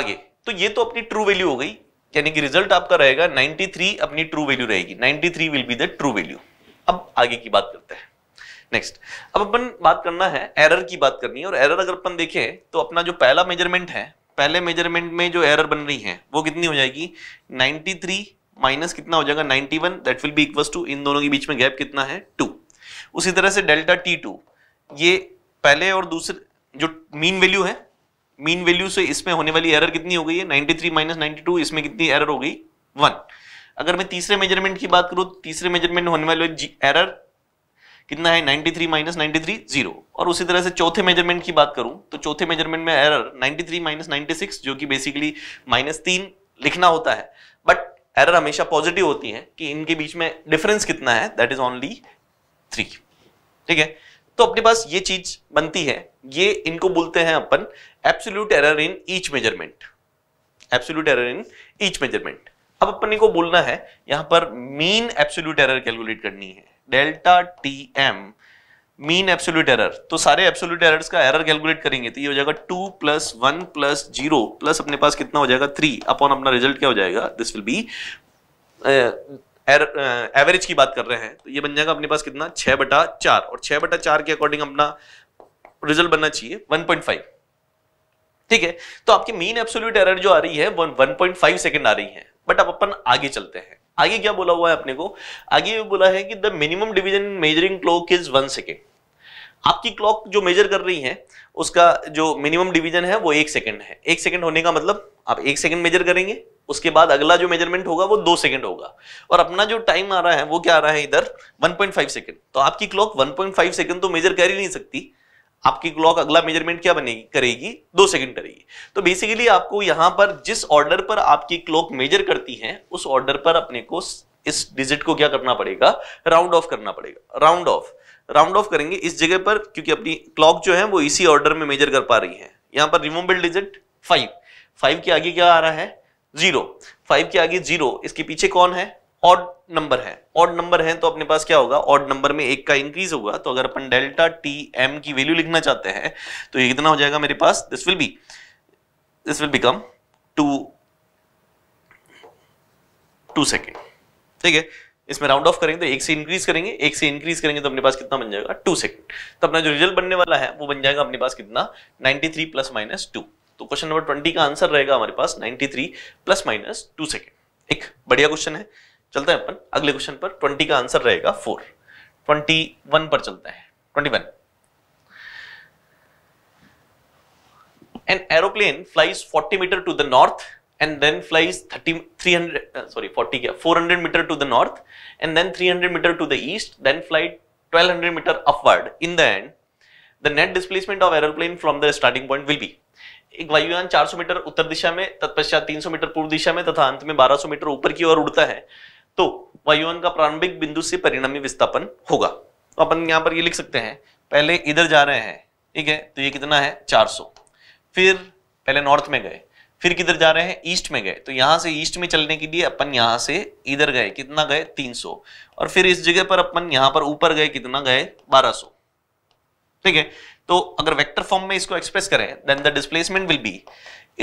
आगे तो ये तो अपनी ट्रू वैल्यू हो गई यानी कि रिजल्ट आपका रहेगा 93 अपनी ट्रू वैल्यू रहेगी 93 will be the true value अब आगे की बात करते हैं नेक्स्ट अब अपन बात करना है एरर की बात करनी है और एरर अगर अपन देखें तो अपना जो पहला मेजरमेंट है पहले मेजरमेंट में जो एरर बन रही है वो कितनी हो जाएगी 93 माइनस कितना हो जाएगा 91 one that will be equal to इन दोनों के बीच में गैप कितना है टू उसी तरह से डेल्टा टी टू ये पहले और दूसरे जो मीन वैल्यू है मीन वैल्यू से इसमें होने वाली एरर कितनी हो गई है 93 थ्री माइनस नाइन्टी इसमें कितनी एरर हो गई वन अगर मैं तीसरे मेजरमेंट की बात करूं तीसरे मेजरमेंट होने वाले एरर कितना है 93 three minus ninety three zero और उसी तरह से चौथे मेजरमेंट की बात करूं तो चौथे मेजरमेंट में एरर 93 थ्री माइनस नाइन्टी जो कि बेसिकली माइनस तीन लिखना होता है बट एरर हमेशा पॉजिटिव होती है कि इनके बीच में डिफरेंस कितना है दैट इज ओनली थ्री ठीक है तो अपने पास ये चीज बनती है ये इनको बोलते हैं अपन absolute error in each measurement absolute error in each measurement अब अपने को बोलना है यहां पर मीन एप्सोल्यूट एरर कैलकुलेट करनी है delta T M mean absolute error तो सारे एप्सोल्यूट एरर्स का एरर कैलकुलेट करेंगे तो ये हो जाएगा two plus one plus zero plus अपने पास कितना हो जाएगा थ्री अपॉन अपना रिजल्ट क्या हो जाएगा this will be average uh, की बात कर रहे हैं तो ये बन जाएगा अपने पास कितना छह बटा चार और छह बटा चार के अकॉर्डिंग अपना रिजल्ट बनना चाहिए 1.5 ठीक है तो आपकी मीन एब्सोल्यूट एरर जो आ रही है वो 1.5 सेकंड आ रही है बट अब अपन आगे चलते हैं आगे क्या बोला हुआ है अपने को आगे ये बोला है कि the minimum division measuring clock is one second आपकी क्लॉक जो मेजर कर रही है उसका जो मिनिमम डिवीजन है वो एक सेकंड है एक सेकंड होने का मतलब आप एक सेकंड मेजर करेंगे उसके बाद अगला जो मेजरमेंट होगा वो दो सेकंड होगा और अपना जो टाइम आ रहा है वो क्या आ रहा है इधर 1.5 सेकंड तो आपकी क्लॉक 1.5 सेकंड तो मेजर कर ही नहीं सकती आपकी क्लॉक अगला मेजरमेंट क्या बनेगी करेगी दो सेकंड करेगी तो बेसिकली आपको यहां पर जिस ऑर्डर पर आपकी क्लॉक मेजर करती है उस ऑर्डर पर अपने को इस डिजिट को क्या करना पड़ेगा राउंड ऑफ करना पड़ेगा राउंड ऑफ राउंड ऑफ करेंगे इस जगह पर क्योंकि अपनी क्लॉक जो है वो इसी ऑर्डर में मेजर कर पा रही है यहां पर रिमूवेबल डिजिट फाइव फाइव के आगे क्या आ रहा है जीरो फाइव के आगे जीरो इसके पीछे कौन है ऑड नंबर है ऑड नंबर है तो अपने पास क्या होगा ऑड नंबर में एक का इंक्रीज होगा तो अगर अपन डेल्टा टी एम की वैल्यू लिखना चाहते हैं तो ये कितना हो जाएगा मेरे पास this will be this will become two two second ठीक है इसमें राउंड ऑफ करेंगे तो एक से इंक्रीज करेंगे एक से इंक्रीज करेंगे तो अपने पास कितना बन जाएगा टू सेकंड तो अपना जो रिजल्ट बनने वाला है वो बन जाएगा अपने पास कितना 93 प्लस माइनस टू तो क्वेश्चन नंबर ट्वेंटी का आंसर रहेगा हमारे पास ninety three plus minus two second एक बढ़िया क्वेश्चन है चलते हैं अपन अगले क्वेश्चन पर ट्वेंटी का आंसर रहेगा फोर ट्वेंटी वन पर चलता है twenty one an aeroplane flies 40 meter to the north and then flies 30 300 uh, sorry 40 yeah, 400 meter to the north and then 300 meter to the east then fly 1200 meter upward in the end the net displacement of aeroplane from the starting point will be एक वायुयान 400 metre उत्तर दिशा में तत्पश्चात 300 metre पूर्व दिशा में तथा अंत में 1200 metre ऊपर की ओर उड़ता है तो वायुयान का प्रारंभिक बिंदु से परिणामी विस्थापन होगा तो अपन यहां पर ये लिख सकते हैं पहले इधर जा रहे हैं ठीक है तो ये कितना है 400 फिर पहले नॉर्थ में गए फिर किधर जा रहे हैं ईस्ट में गए तो यहां से ईस्ट में चलने के लिए अपन यहां से इधर गए कितना गए 300 और फिर इस जगह पर अपन यहां पर ऊपर गए कितना गए 1200 ठीक है तो अगर वेक्टर फॉर्म में इसको एक्सप्रेस करें then the displacement will be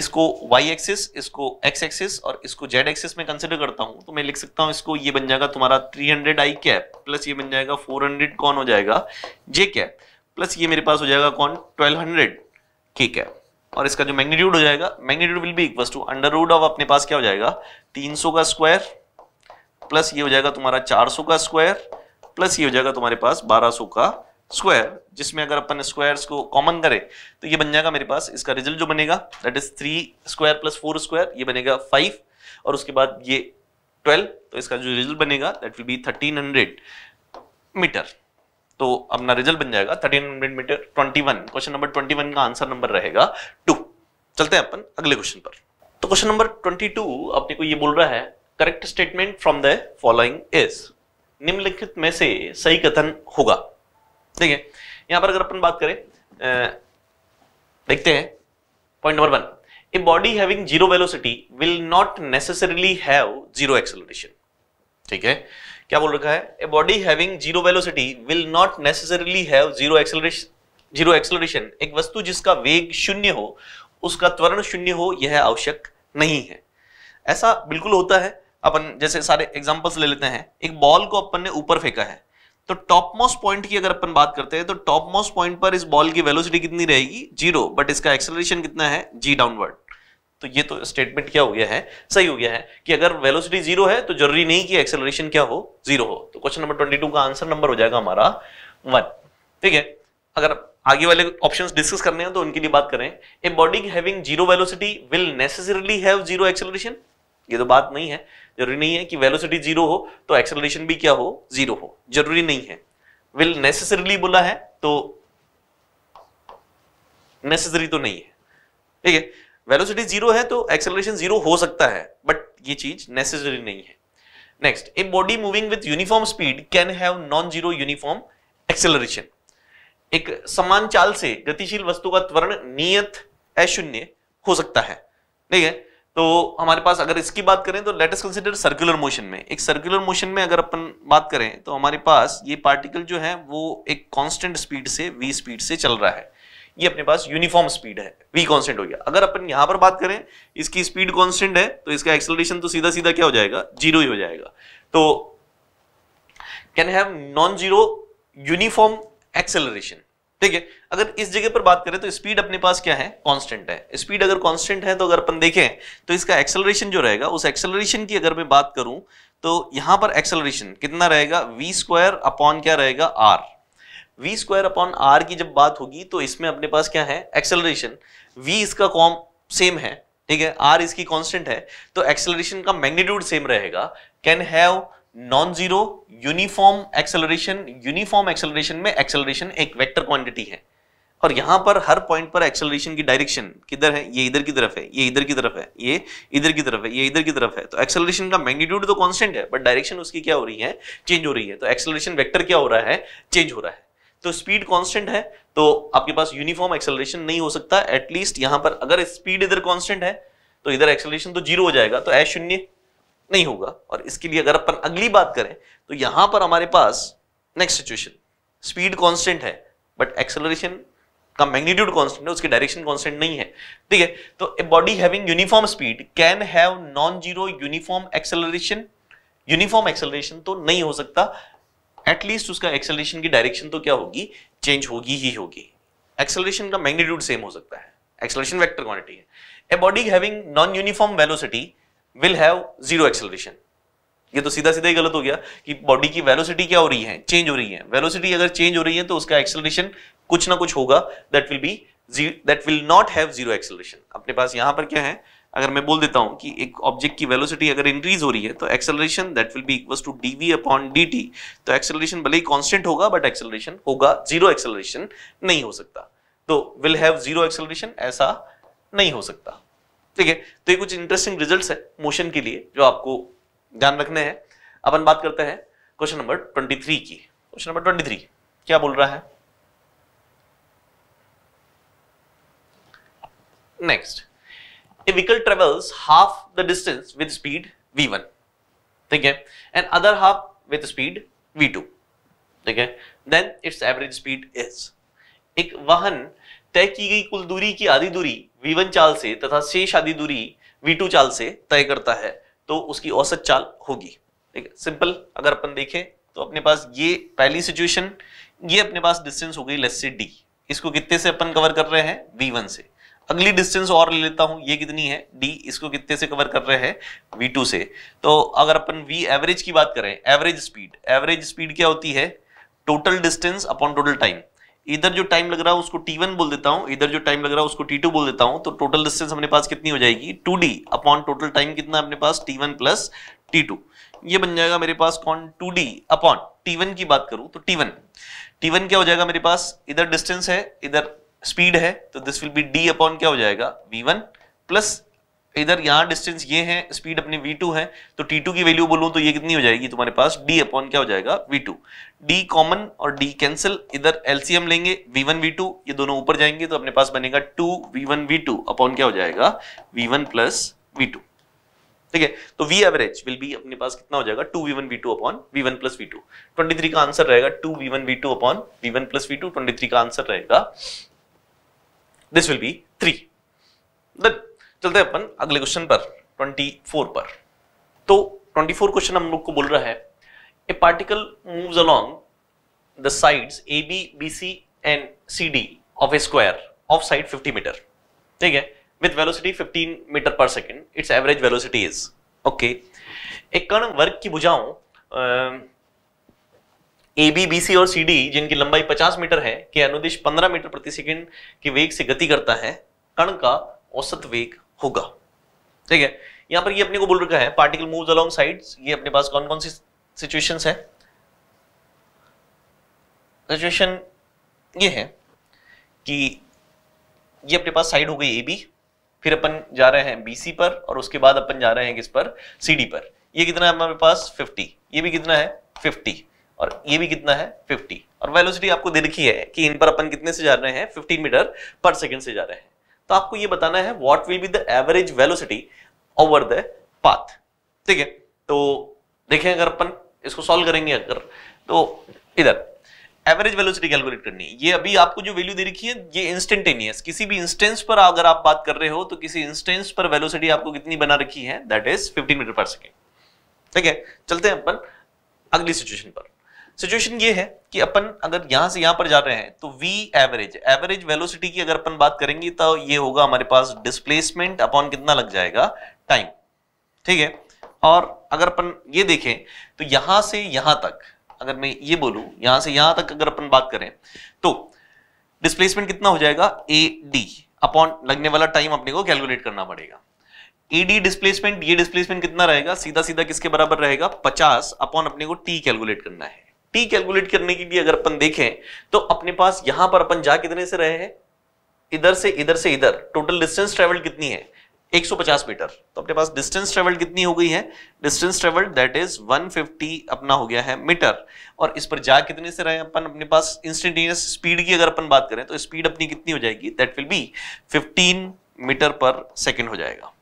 इसको वाई एक्सिस इसको एक्स एक्सिस और इसको जेड एक्सिस में कंसिडर करता हूं तो मैं लिख सकता हूं इसको ये बन जाएगा तुम्हारा 300 आई कैप प्लस ये बन जाएगा 400 कौन हो जाएगा जे कैप प्लस ये मेरे पास हो जाएगा कौन 1200 के कैप और इसका जो मैग्नीट्यूड हो जाएगा magnitude will be equal to under root of अपने पास क्या हो जाएगा 300 का स्क्वायर प्लस ये हो जाएगा तुम्हारा 400 का स्क्वायर प्लस ये हो जाएगा तुम्हारे पास 1200 का स्क्वायर जिसमें अगर अपन स्क्वायर्स को कॉमन करें तो ये बन जाएगा मेरे पास इसका रिजल्ट जो बनेगा that is three square plus four square ये बनेगा फाइव और उसके बाद ये ट्वेल्व तो इसका जो रिजल्ट बनेगा that will be thirteen hundred metre तो अपना रिजल्ट बन जाएगा thirteen hundred metre twenty one question number twenty one का आंसर नंबर रहेगा टू चलते हैं अपन अगले क्वेश्चन पर तो क्वेश्चन नंबर ट्वेंटी टू अपने को ये बोल रहा है correct statement from the following is निम्नलिखित में से सही कथन होगा देखिए यहां पर अगर अपन बात करें देखते हैं point number one a body having zero velocity will not necessarily have zero acceleration ठीक है क्या बोल रखा है a body having zero velocity will not necessarily have zero acceleration zero acceleration एक वस्तु जिसका वेग शून्य हो उसका त्वरण शून्य हो यह आवश्यक नहीं है ऐसा बिल्कुल होता है अपन जैसे सारे एग्जांपल्स ले लेते हैं एक बॉल को अपन ने ऊपर फेंका है तो टॉप मोस्ट पॉइंट की अगर अपन बात करते हैं तो टॉप मोस्ट पॉइंट पर इस बॉल की वेलोसिटी कितनी रहेगी जीरो बट इसका एक्सेलरेशन कितना है जी डाउनवर्ड तो ये तो स्टेटमेंट क्या हो गया है सही हो गया है कि अगर वेलोसिटी जीरो है तो जरूरी नहीं कि एक्सेलरेशन क्या हो जीरो हो तो क्वेश्चन नंबर ट्वेंटी का आंसर नंबर हो जाएगा हमारा वन ठीक है अगर आगे वाले ऑप्शंस डिस्कस करने हैं तो उनके लिए बात करें a body having zero velocity will necessarily have zero acceleration ये तो बात नहीं है जरूरी नहीं है कि वेलोसिटी जीरो हो तो एक्सेलरेशन भी क्या हो जीरो हो जरूरी नहीं है विल नेसेसरली बोला है तो नेसेसरी तो नहीं है ठीक है वेलोसिटी जीरो है तो एक्सेलरेशन जीरो हो सकता है बट ये चीज नेसेसरी नहीं है next a body moving with uniform speed can have non zero uniform acceleration एक समान चाल से गतिशील वस्तु का त्वरण नियत अशून्य हो सकता है ठीक है तो हमारे पास अगर इसकी बात करें तो लेटेस्ट कंसिडर सर्कुलर मोशन में एक सर्कुलर मोशन में अगर अपन बात करें तो हमारे पास ये पार्टिकल जो है वो एक कांस्टेंट स्पीड से वी स्पीड से चल रहा है ये अपने पास यूनिफॉर्म स्पीड है वी कांस्टेंट हो गया अगर अपन यहाँ पर बात करें इसकी स्पीड कॉन्स्टेंट है तो इसका एक्सलरेशन तो सीधा सीधा क्या हो जाएगा जीरो ही हो जाएगा तो can have non zero uniform acceleration ठीक है अगर इस जगह पर बात करें तो स्पीड अपने पास क्या है कांस्टेंट है स्पीड अगर कांस्टेंट है तो अगर अपन देखें तो इसका एक्सेलरेशन जो रहेगा उस एक्सेलरेशन की अगर मैं बात करूं तो यहां पर एक्सेलरेशन कितना रहेगा वी स्क्वायर अपॉन क्या रहेगा R V square upon R की जब बात होगी तो इसमें अपने पास क्या है एक्सेलरेशन वी इसका कॉम सेम है ठीक है आर इसकी कॉन्स्टेंट है तो एक्सेलरेशन का मैग्नीट्यूड सेम रहेगा can have non zero uniform acceleration uniform acceleration में एक्सेलरेशन एक वेक्टर क्वांटिटी है और यहां पर हर पॉइंट पर एक्सेलरेशन की डायरेक्शन किधर है ये इधर की तरफ है ये इधर की तरफ है ये इधर की तरफ है ये इधर की तरफ है तो एक्सेलरेशन का मैग्नीट्यूड तो कॉन्स्टेंट है बट डायरेक्शन उसकी क्या हो रही है चेंज हो रही है तो एक्सेलरेशन वेक्टर क्या हो रहा है चेंज हो रहा है तो स्पीड कांस्टेंट है तो आपके पास यूनिफॉर्म एक्सेलरेशन नहीं हो सकता एटलीस्ट यहां पर अगर स्पीड इधर कांस्टेंट है तो इधर एक्सेलरेशन तो जीरो हो जाएगा तो एस शून्य नहीं होगा और इसके लिए अगर अपन अगली बात करें तो यहां पर हमारे पास नेक्स्ट सिचुएशन स्पीड कांस्टेंट है बट एक्सेलरेशन का मैग्नीट्यूड कांस्टेंट है उसकी डायरेक्शन कांस्टेंट नहीं है ठीक है तो a body having uniform speed can have non zero uniform acceleration uniform acceleration तो नहीं हो सकता एटलीस्ट उसका एक्सेलरेशन की डायरेक्शन तो क्या होगी चेंज होगी ही होगी एक्सेलरेशन का मैग्नीट्यूड सेम हो सकता है एक्सेलरेशन वेक्टर क्वांटिटी है a body having non uniform velocity will have zero acceleration ये तो सीधा सीधा ही गलत हो गया कि बॉडी की वेलोसिटी क्या हो रही है चेंज हो रही है वेलोसिटी अगर चेंज हो रही है तो उसका एक्सेलरेशन कुछ ना कुछ होगा that will be that will not have zero acceleration अपने पास यहाँ पर क्या है अगर मैं बोल देता हूँ कि एक ऑब्जेक्ट की वेलोसिटी अगर इंक्रीज हो रही है तो acceleration that will be equal to d v upon D t तो एक्सेलरेशन भले ही कांस्टेंट होगा बट एक्सेलरेशन होगा जीरो एक्सेलरेशन नहीं हो सकता तो विल हैव जीरो एक्सेलरेशन ऐसा नहीं हो सकता ठीक है तो ये कुछ इंटरेस्टिंग रिजल्ट्स है मोशन के लिए जो आपको ध्यान रखने हैं अपन बात करते हैं क्वेश्चन नंबर ट्वेंटी थ्री की क्वेश्चन नंबर ट्वेंटी थ्री क्या बोल रहा है next a vehicle travels half the distance with speed v one ठीक है and other half with speed v two ठीक है then its average speed is एक वाहन तय की गई कुल दूरी की आधी दूरी V1 चाल से तथा शेष आधी दूरी V2 चाल से तय करता है तो उसकी औसत चाल होगी ठीक है सिंपल अगर अपन देखें तो अपने पास ये पहली सिचुएशन ये अपने पास डिस्टेंस हो गई लेस से डी इसको कितने से अपन कवर कर रहे हैं वी से अगली डिस्टेंस और ले लेता हूं ये कितनी है d इसको कितने से कवर कर रहे हैं v2 से तो अगर अपन v एवरेज की बात करें एवरेज स्पीड एवरेज स्पीड क्या होती है total distance upon total time इधर जो टाइम लग रहा है उसको टी वन बोल देता हूँ इधर जो टाइम लग रहा है उसको टी टू बोल देता हूँ तो टोटल डिस्टेंस अपने पास कितनी हो जाएगी two d upon total time कितना अपने पास T one plus T two ये बन जाएगा मेरे पास कौन two d upon t one की बात करूँ तो टी वन टी वन क्या हो जाएगा मेरे पास इधर डिस्टेंस है इधर स्पीड है तो this will be d upon क्या हो जाएगा वी वन प्लस इधर यहाँ डिस्टेंस ये है स्पीड अपनी v2 है तो t2 की वैल्यू बोलूँ तो ये कितनी हो जाएगी तुम्हारे पास d अपॉन क्या हो जाएगा v2 d कॉमन और d कैंसिल इधर एलसीएम लेंगे v1 v2 ये दोनों ऊपर जाएंगे तो अपने पास बनेगा 2 v1 v2 अपॉन क्या हो जाएगा v1 प्लस v2 ठीक है तो v एवरेज विल बी अपने पास कितना हो जाएगा 2v1 v2 upon v1 plus v2 23 का आंसर रहेगा 2v1 v2 upon v1 plus v2 23 का आंसर रहेगा दिस विल बी 3 डन चलते हैं अपन अगले क्वेश्चन पर 24 पर तो 24 क्वेश्चन हम लोग को बोल रहा है a particle moves along the sides A B B C and C D of A square of side 50 metre ठीक है विद वेलोसिटी 15 मीटर पर second its average velocity is okay एक कण वर्ग की भुजाओं ए बी बी सी और सी डी जिनकी लंबाई 50 मीटर है के अनुदेश 15 मीटर प्रति सेकंड की वेग से गति करता है कण का औसत वेग होगा ठीक है यहां पर ये अपने को बोल रखा है पार्टिकल मूव्स अलोंग साइड्स ये अपने पास कौन कौन सी सिचुएशंस है सिचुएशन ये है कि ये अपने पास साइड हो गई ए बी फिर अपन जा रहे हैं बी सी पर और उसके बाद अपन जा रहे हैं किस पर सी डी पर ये कितना है हमारे पास 50 ये भी कितना है 50 और ये भी कितना है 50 और वेलोसिटी आपको दे रखी है कि इन पर अपन कितने से जा रहे हैं 15 मीटर पर सेकंड से जा रहे हैं तो आपको ये बताना है what will be the average velocity over the path ठीक है तो देखें अगर अपन इसको सॉल्व करेंगे अगर तो इधर एवरेज वेलोसिटी कैलकुलेट करनी है ये अभी आपको जो वैल्यू दे रखी है ये इंस्टेंटेनियस किसी भी इंस्टेंस पर अगर आप बात कर रहे हो तो किसी इंस्टेंस पर वेलोसिटी आपको कितनी बना रखी है that is 15 metre per second ठीक है चलते हैं अपन अगली सिचुएशन पर सिचुएशन ये है कि अपन अगर यहां से यहां पर जा रहे हैं तो v एवरेज एवरेज वेलोसिटी की अगर अपन बात करेंगे तो ये होगा हमारे पास डिस्प्लेसमेंट अपॉन कितना लग जाएगा टाइम ठीक है और अगर अपन ये देखें तो यहां से यहां तक अगर मैं ये बोलू यहां से यहां तक अगर अपन बात करें तो डिस्प्लेसमेंट कितना हो जाएगा ए डी अपॉन लगने वाला टाइम अपने को कैलकुलेट करना पड़ेगा ईडी डिस्प्लेसमेंट ये डिस्प्लेसमेंट कितना रहेगा सीधा सीधा किसके बराबर रहेगा 50 अपॉन अपने को टी कैलकुलेट करना है टी कैलकुलेट करने के लिए अगर अपन देखें तो अपने पास यहां पर अपन जा कितने से रहे हैं इधर से इधर से इधर टोटल डिस्टेंस ट्रेवल कितनी है 150 मीटर तो अपने पास डिस्टेंस ट्रेवल कितनी हो गई है डिस्टेंस ट्रेवल दैट इज 150 अपना हो गया है मीटर और इस पर जा कितने से रहे अपन अपने पास इंस्टेंटेनियस स्पीड की अगर अपन बात करें तो स्पीड अपनी कितनी हो जाएगी दैट विल बी 15 मीटर पर सेकंड हो जाएगा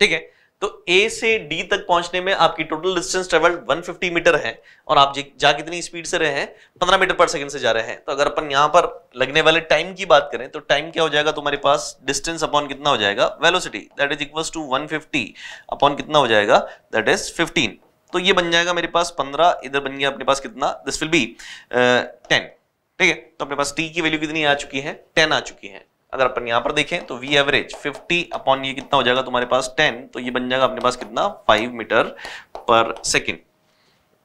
ठीक है तो ए से डी तक पहुंचने में आपकी टोटल डिस्टेंस ट्रेवल 150 मीटर है और आप जा कितनी स्पीड से रहे हैं 15 मीटर पर सेकंड से जा रहे हैं तो अगर अपन यहां पर लगने वाले टाइम की बात करें तो टाइम क्या हो जाएगा तुम्हारे पास डिस्टेंस अपॉन कितना हो जाएगा velocity that is equal to 150 upon कितना हो जाएगा दैट इज फिफ्टीन तो ये बन जाएगा मेरे पास पंद्रह इधर बन गया अपने पास कितना दिस विल बी टेन ठीक है तो अपने पास टी की वैल्यू कितनी आ चुकी है टेन आ चुकी है अगर अपन यहां पर देखें तो वी एवरेज 50 अपॉन ये कितना हो जाएगा तुम्हारे पास 10 तो ये बन जाएगा अपने पास कितना 5 मीटर पर सेकेंड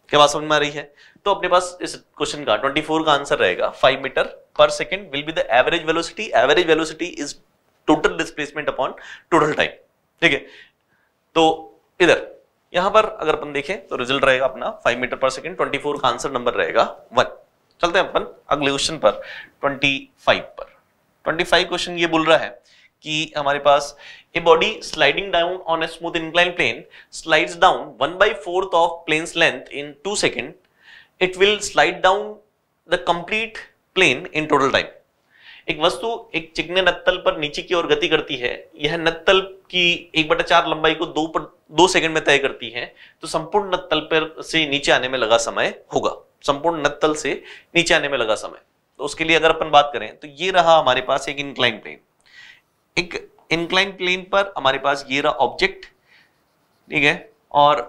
क्या बात समझ में आ रही है तो अपने पास इस क्वेश्चन का 24 का आंसर रहेगा 5 metre per second will be the average velocity average velocity is total displacement upon total time ठीक है तो इधर यहां पर अगर अपन देखें तो रिजल्ट रहेगा अपना 5 मीटर पर सेकेंड 24 का आंसर नंबर रहेगा वन चलते हैं अपन अगले क्वेश्चन पर 25 पर ट्वेंटी फाइव क्वेश्चन ये बोल रहा है कि हमारे पास a body sliding down on a smooth incline plane slides down 1 by fourth of plane's length in two second it will slide down the complete plane in total time एक वस्तु एक चिकने नत्तल पर नीचे की ओर गति करती है यह नत्तल की एक बटा चार लंबाई को दो पर दो सेकंड में तय करती है तो संपूर्ण नत्तल पर से नीचे आने में लगा समय होगा संपूर्ण नत्तल से नीचे आने में लगा समय तो उसके लिए अगर अपन बात करें तो ये रहा हमारे पास एक इंक्लाइन प्लेन एक इंक्लाइन प्लेन पर हमारे पास ये रहा ऑब्जेक्ट ठीक है और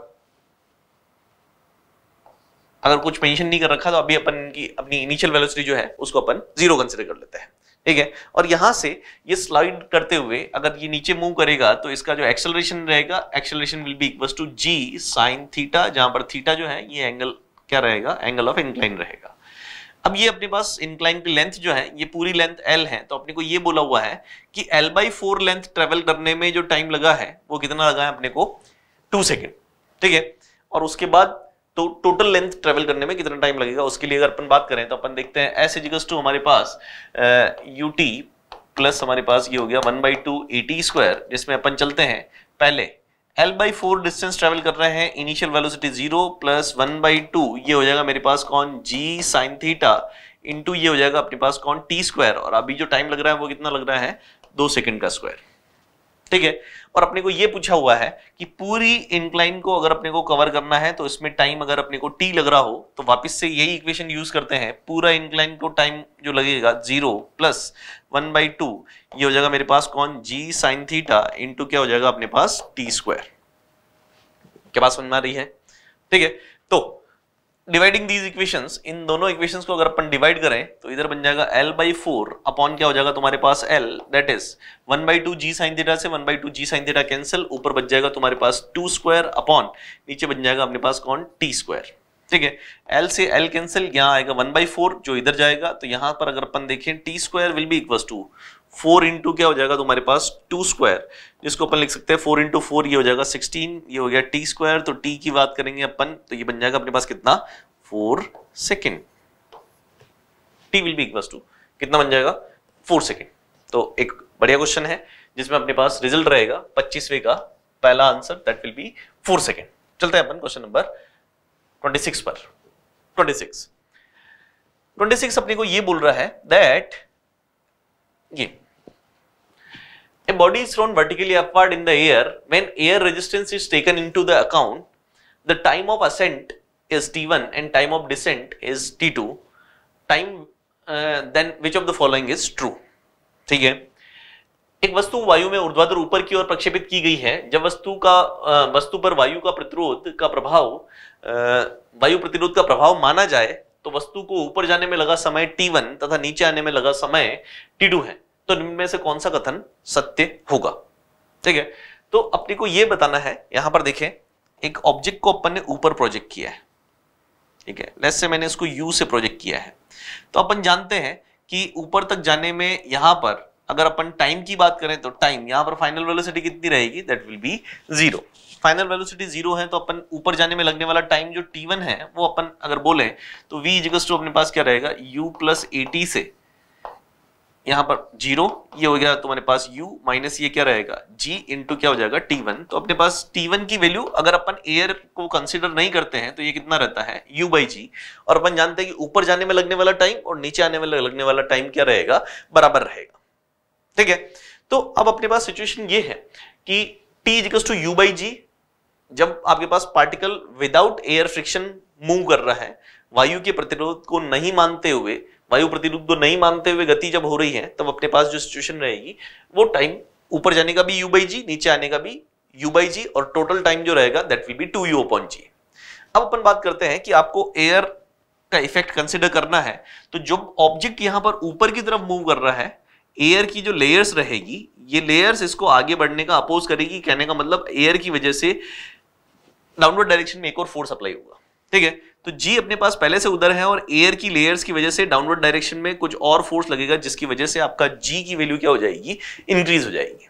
अगर कुछ मेंशन नहीं कर रखा तो अभी अपन की अपनी इनिशियल वेलोसिटी जो है उसको अपन जीरो कंसिडर कर लेते हैं ठीक है और यहां से ये स्लाइड करते हुए अगर ये नीचे मूव करेगा तो इसका जो एक्सेलरेशन रहेगा acceleration will be equal to g sine theta जहां पर थीटा जो है ये एंगल क्या रहेगा एंगल ऑफ इंक्लाइन रहेगा अब ये अपने पास इंक्लाइन की लेंथ जो है ये पूरी लेंथ एल है तो अपने को ये बोला हुआ है कि l by four length travel करने में जो टाइम लगा है वो कितना लगा है अपने को टू सेकेंड ठीक है और उसके बाद तो टोटल लेंथ ट्रेवल करने में कितना टाइम लगेगा उसके लिए अगर अपन बात करें तो अपन देखते हैं एस इजिकल्स टू हमारे पास यू टी प्लस हमारे पास ये हो गया one by two A T square जिसमें अपन चलते हैं पहले l by four distance travel कर रहे हैं initial velocity zero plus one by two ये हो जाएगा मेरे पास कौन जी साइन थीटा इंटू ये हो जाएगा अपने पास कौन टी स्क्वायर और अभी जो टाइम लग रहा है वो कितना लग रहा है दो सेकंड का स्क्वायर ठीक है और अपने को ये पूछा हुआ है कि पूरी इंक्लाइन को अगर अपने को कवर करना है तो इसमें टाइम अगर अपने को टी लग रहा हो तो वापस से यही इक्वेशन यूज करते हैं पूरा इंक्लाइन को टाइम जो लगेगा zero plus one by two ये हो जाएगा मेरे पास कौन जी साइन थीटा इंटू क्या हो जाएगा अपने पास टी स्क्वायर क्या बात समझ में आ रही है ठीक है तो डिवाइडिंग दीज इक्वेशंस इन दोनों इक्वेशंस को अगर अपन डिवाइड करें तो इधर बन जाएगा एल बाई फोर अपॉन क्या हो जाएगा तुम्हारे पास l that is one by two g sine theta से one by two g sine theta cancel ऊपर बन जाएगा तुम्हारे पास टू स्क्वायर अपॉन नीचे बन जाएगा अपने पास कौन टी स्क्वायर ठीक है एल से एल कैंसिल यहाँ आएगा वन बाई फोर जो इधर जाएगा तो यहां पर अगर अपन देखें t square will be equal to four into क्या हो जाएगा तुम्हारे पास टू स्क्वायर जिसको अपन लिख सकते हैं फोर इंटू फोर ये हो जाएगा सिक्सटीन ये हो गया टी स्क्वायर तो टी की बात करेंगे अपन तो ये बन जाएगा अपने पास कितना four second t will be equal to कितना बन जाएगा फोर सेकेंड तो एक बढ़िया क्वेश्चन है जिसमें अपने पास रिजल्ट रहेगा पच्चीसवे का पहला answer that will be four second चलते हैं अपन क्वेश्चन नंबर 26 पर 26 26 अपने को ये बोल रहा है दैट ये a body is thrown vertically upward in the air when air resistance is taken into the account the time of ascent is t and time of descent is t two time then which of the following is true ठीक है एक वस्तु वायु में ऊर्ध्वाधर ऊपर की ओर प्रक्षेपित की गई है जब वस्तु का वस्तु पर वायु का प्रतिरोध का प्रभाव वायु प्रतिरोध का प्रभाव माना जाए तो वस्तु को ऊपर जाने में लगा समय T1 तथा नीचे आने में लगा समय T2 है तो इनमें से कौन सा कथन सत्य होगा ठीक है तो अपने को यह बताना है यहां पर देखें एक ऑब्जेक्ट को अपन ने ऊपर प्रोजेक्ट किया है ठीक है लेस से मैंने इसको यू से प्रोजेक्ट किया है तो अपन जानते हैं कि ऊपर तक जाने में यहां पर अगर अपन टाइम की बात करें तो टाइम यहाँ पर फाइनल वेलोसिटी कितनी रहेगी that will be zero final velocity zero है तो अपन ऊपर जाने में लगने वाला टाइम जो टी वन है वो अपन अगर बोले तो वी इजिकल्स टू अपने पास क्या रहेगा यू प्लस ए से यहाँ पर जीरो ये हो गया तुम्हारे पास u माइनस ये क्या रहेगा g इंटू क्या हो जाएगा t1 तो अपने पास t1 की वैल्यू अगर अपन एयर को कंसिडर नहीं करते हैं तो ये कितना रहता है u बाई जी और अपन जानते हैं कि ऊपर जाने में लगने वाला टाइम और नीचे आने में लगने वाला टाइम क्या रहेगा बराबर रहेगा ठीक है तो अब अपने पास सिचुएशन ये है कि t equals to u by g जब आपके पास particle without air friction move कर रहा है वायु के प्रतिरोध को नहीं मानते हुए वायु प्रतिरोध को नहीं मानते हुए गति जब हो रही है तब अपने पास जो सिचुएशन रहेगी वो टाइम ऊपर जाने का भी यू बाई जी नीचे आने का भी यू बाई जी और टोटल टाइम जो रहेगा that will be two you upon g अब अपन बात करते हैं कि आपको एयर का इफेक्ट कंसिडर करना है तो जो ऑब्जेक्ट यहां पर ऊपर की तरफ मूव कर रहा है एयर की जो लेयर्स रहेगी ये लेयर्स इसको आगे बढ़ने का अपोज करेगी कहने का मतलब एयर की वजह से डाउनवर्ड डायरेक्शन में एक और फोर्स अप्लाई होगा ठीक है तो जी अपने पास पहले से उधर है और एयर की लेयर्स की वजह से डाउनवर्ड डायरेक्शन में कुछ और फोर्स लगेगा जिसकी वजह से आपका जी की वैल्यू क्या हो जाएगी इंक्रीज हो जाएगी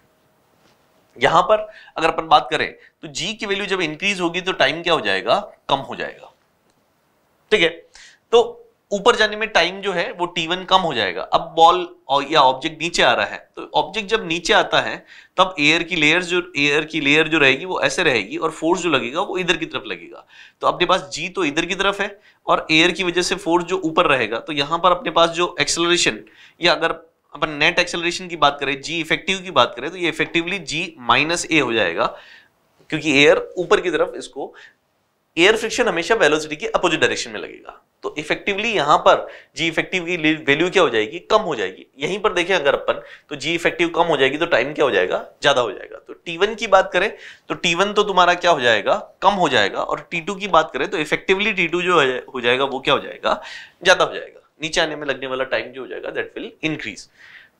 यहां पर अगर अपन बात करें तो जी की वैल्यू जब इंक्रीज होगी तो टाइम क्या हो जाएगा कम हो जाएगा ठीक है तो ऊपर जाने में टाइम जो है वो टी वन कम हो जाएगा अब बॉल या ऑब्जेक्ट नीचे आ रहा है तो ऑब्जेक्ट जब नीचे आता है तब एयर की लेयर जो एयर की लेयर जो रहेगी वो ऐसे रहेगी और फोर्स जो लगेगा वो इधर की तरफ लगेगा तो अपने पास जी तो इधर की तरफ है और एयर की वजह से फोर्स जो ऊपर रहेगा तो यहाँ पर अपने पास जो एक्सेलरेशन या अगर अपन नेट एक्सेलरेशन की बात करें जी इफेक्टिव की बात करें तो ये इफेक्टिवली जी माइनस ए हो जाएगा क्योंकि एयर ऊपर की तरफ इसको एयर फ्रिक्शन हमेशा वेलोसिटी के अपोजिट डायरेक्शन में लगेगा तो इफेक्टिवली यहां पर जी इफेक्टिव की वैल्यू क्या हो जाएगी कम हो जाएगी यहीं पर देखें अगर अपन तो जी इफेक्टिव कम हो जाएगी तो टाइम क्या हो जाएगा ज्यादा हो जाएगा तो टी वन की बात करें तो टी तो तुम्हारा क्या हो जाएगा कम हो जाएगा और टी टू की बात करें तो इफेक्टिवली टी जो हो जाएगा वो क्या हो जाएगा ज्यादा हो जाएगा नीचे आने में लगने वाला टाइम जो हो जाएगा दैट विल इंक्रीज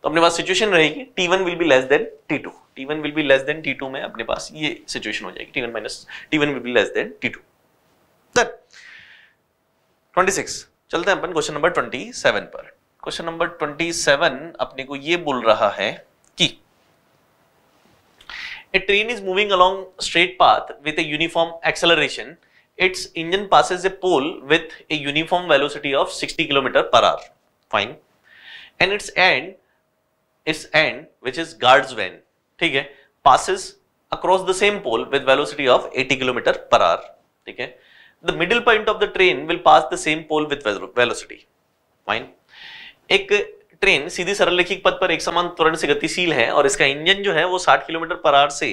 तो अपने पास सिचुएशन रहेगी t one will be less than t two t one will be less than t two में अपने पास ये सिचुएशन हो जाएगी t one minus t one will be less than t two then 26 चलते हैं अपन क्वेश्चन नंबर 27 पर क्वेश्चन नंबर 27 अपने को ये बोल रहा है कि ए train is moving along straight path with a uniform acceleration it's engine Passage A pole with a uniform velocity of 60 kilometre per are fine and it's and it's and which is guards when ठीक है passes across the same pole with velocity of eighty kilometre per are ठीक है the middle point of the train will pass the same pole with velocity. Fine. ek train सीधी सरल रैखिक पथ पर एक समान त्वरण से गतिशील है और इसका इंजन जो है वो 60 किलोमीटर पर आवर से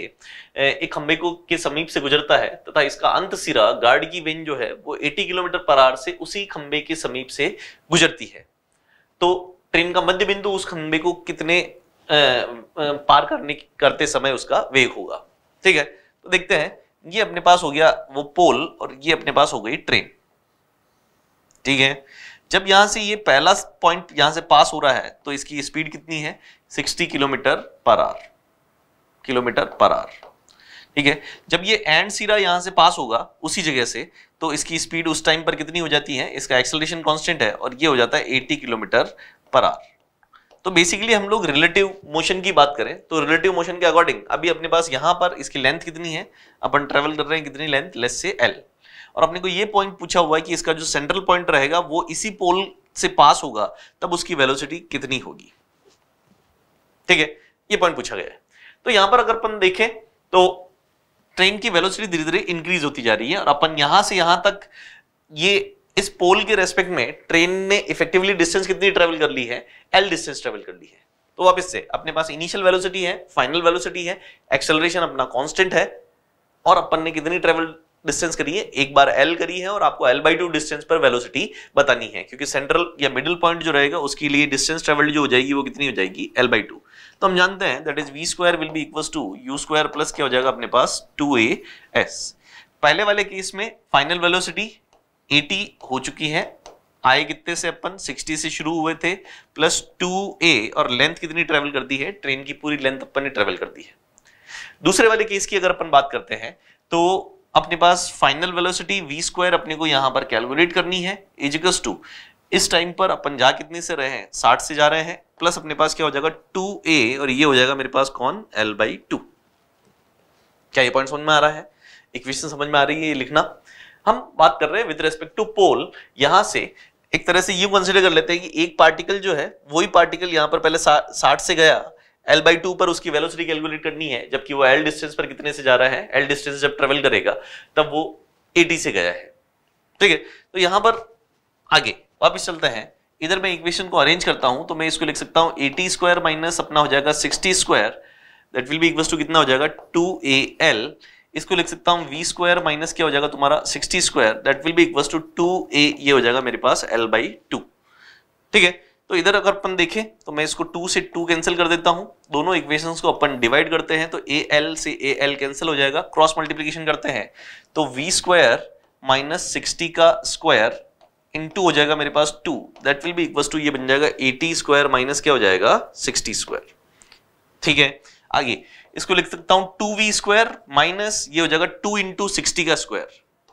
एक खंबे को के समीप से गुजरता है तथा इसका अंत सिरा गार्ड की वेन जो है वो 80 किलोमीटर पर आर से उसी खंबे के समीप से गुजरती है तो ट्रेन का मध्य बिंदु उस खंबे को कितने पार करने करते समय उसका वेग होगा ठीक है तो देखते हैं ये अपने पास हो गया वो पोल और ये अपने पास हो गई ट्रेन ठीक है जब यहां से ये पहला पॉइंट यहां से पास हो रहा है तो इसकी स्पीड कितनी है 60 kilometre per hour kilometre per are ठीक है जब ये एंड सिरा यहां से पास होगा उसी जगह से तो इसकी स्पीड उस टाइम पर कितनी हो जाती है इसका एक्सलेशन कॉन्स्टेंट है और ये हो जाता है 80 किलोमीटर पर आवर तो बेसिकली हम लोग रिलेटिव मोशन की बात करें तो रिलेटिव मोशन के अकॉर्डिंग अभी अपने पास यहां पर इसकी लेंथ कितनी है अपन ट्रेवल कर रहे हैं कितनी लेंथ लेस से एल और अपने को ये पॉइंट पूछा हुआ है कि इसका जो सेंट्रल पॉइंट रहेगा वो इसी पोल से पास होगा तब उसकी वेलोसिटी कितनी होगी ठीक है ये पॉइंट पूछा गया है तो यहां पर अगर अपन देखें तो ट्रेन की वेलोसिटी धीरे धीरे इंक्रीज होती जा रही है और अपन यहां से यहां तक ये इस पोल के रेस्पेक्ट में ट्रेन ने इफेक्टिवली डिस्टेंस कितनी ट्रेवल कर ली है एल डिस्टेंस ट्रेवल कर ली है तो आप इससे अपने पास इनिशियल वेलोसिटी है फाइनल वेलोसिटी है एक्सेलरेशन अपना कांस्टेंट है और अपन ने कितनी ट्रेवल डिस्टेंस करी है एक बार एल करी है और आपको एल बाई टू डिस्टेंस पर वेलोसिटी बतानी है क्योंकि सेंट्रल या मिडिल पॉइंट जो रहेगा उसके लिए डिस्टेंस ट्रेवल जो हो जाएगी वो कितनी हो जाएगी एल बाई टू तो हम जानते हैं that is v square will be equal to you square plus क्या हो जाएगा अपने पास टू ए एस पहले वाले केस में फाइनल वेलोसिटी एटी हो चुकी है आए कितने से अपन 60 से शुरू हुए थे प्लस 2a और लेंथ कितनी ट्रेवल कर दी है ट्रेन की पूरी लेंथ अपन ने ट्रेवल कर दी है दूसरे वाले केस की अगर अपन बात करते हैं तो अपने पास फाइनल वेलोसिटी वी स्क्वायर अपने को यहां पर कैलकुलेट करनी है इजिकल्स टू इस टाइम पर अपन जा कितने से रहे हैं साठ से जा रहे हैं प्लस अपने पास क्या हो जाएगा टू ए और ये हो जाएगा मेरे पास कौन एल बाई टू क्या ये पॉइंट समझ में आ रहा है इक्वेशन समझ में आ रही है ये लिखना हम बात कर रहे हैं विद रेस्पेक्ट टू पोल यहां से एक तरह से यू कंसिडर कर लेते हैं कि एक पार्टिकल जो है वही पार्टिकल यहां पर पहले साठ से गया एल बाई टू पर उसकी वेलोसिटी कैलकुलेट करनी है जबकि वो एल डिस्टेंस पर कितने से जा रहा है एल डिस्टेंस जब ट्रेवल करेगा तब वो एटी से गया है ठीक है तो यहां पर आगे वापस चलते हैं इधर मैं इक्वेशन को अरेंज करता हूं तो मैं इसको लिख सकता हूं एटी स्क्वायर माइनस अपना हो जाएगा sixty square that will be equal to कितना हो जाएगा टू ए एल इसको लिख सकता हूं वी स्क्वायर माइनस क्या हो जाएगा तुम्हारा sixty square that will be equals to two a ये हो जाएगा मेरे पास एल बाई टू ठीक है तो इधर अगर अपन देखें तो मैं इसको टू से टू कैंसिल कर देता हूं दोनों इक्वेशन को अपन डिवाइड करते हैं तो ए एल से ए एल कैंसिल हो जाएगा क्रॉस मल्टीप्लीकेशन करते हैं तो वी स्क्वायर माइनस सिक्सटी का स्क्वायर इंटू हो जाएगा मेरे पास two that will be equals to ये बन जाएगा एटी स्क्वायर माइनस क्या हो जाएगा सिक्सटी स्क्वायर ठीक है आगे इसको लिख सकता हूं टू वी स्क्वायर माइनस ये हो जाएगा टू इंटू सिक्सटी का स्क्वायर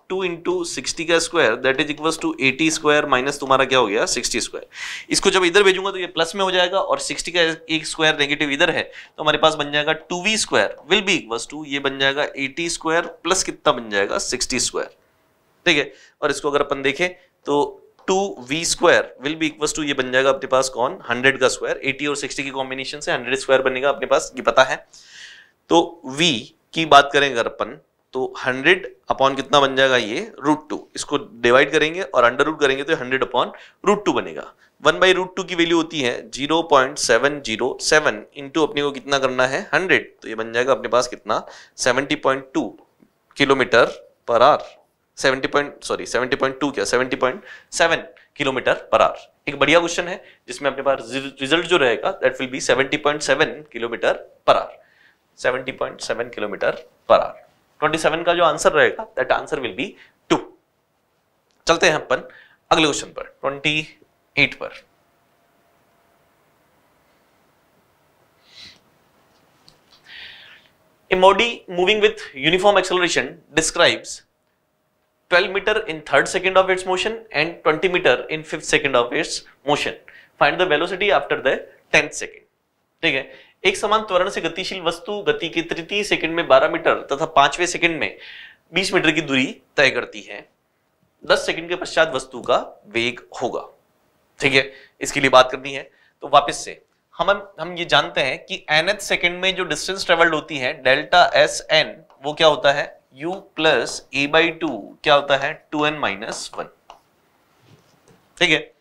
टू इंटू सिक्सटी का square that is equal to eighty square minus तुम्हारा क्या हो गया सिक्सटी स्क्वायर इसको जब इधर भेजूंगा तो ये प्लस में हो जाएगा और सिक्सटी का एक स्क्वायर नेगेटिव इधर है तो हमारे पास बन जाएगा two v square will be equal to ये बन जाएगा एटी स्क्वायर प्लस कितना बन जाएगा सिक्सटी स्क्वायर ठीक है और इसको अगर अपन देखें तो two v square will be equal to ये बन जाएगा अपने पास कौन हंड्रेड का स्क्वायर एटी और सिक्सटी की कॉम्बिनेशन से हंड्रेड स्क्वायर बनेगा अपने पास ये पता है तो v की बात करें अगर अपन तो 100 अपॉन कितना बन जाएगा ये रूट टू इसको डिवाइड करेंगे और अंडर रूट करेंगे तो 100 अपॉन रूट टू बनेगा वन बाई रूट टू की वैल्यू होती है 0.707 point seven zero seven into अपने को कितना करना है 100 तो ये बन जाएगा अपने पास कितना 70.2 kilometre per are 70 point sorry 70.2 क्या 70.7 किलोमीटर पर आर एक बढ़िया क्वेश्चन है जिसमें अपने पास रिजल्ट जो रहेगा that will be 70.7 kilometre per hour 70.7 kilometre per hour 27 का जो आंसर रहेगा that answer will be two चलते हैं अपन अगले क्वेश्चन पर 28 पर body moving with uniform acceleration describes 12 metre in third second of its motion and 20 metre in fifth second of its motion find the velocity after the 10th second ठीक है एक समान त्वरण से गतिशील वस्तु गति के तृतीय सेकंड में 12 मीटर तथा पांचवें सेकंड में 20 मीटर की दूरी तय करती है 10 सेकंड के पश्चात वस्तु का वेग होगा ठीक है इसके लिए बात करनी है तो वापस से हम हम ये जानते हैं कि एनथ सेकंड में जो डिस्टेंस ट्रेवल्ड होती है डेल्टा एस एन वो क्या होता है u plus a by two क्या होता है टू एन माइनस वन ठीक है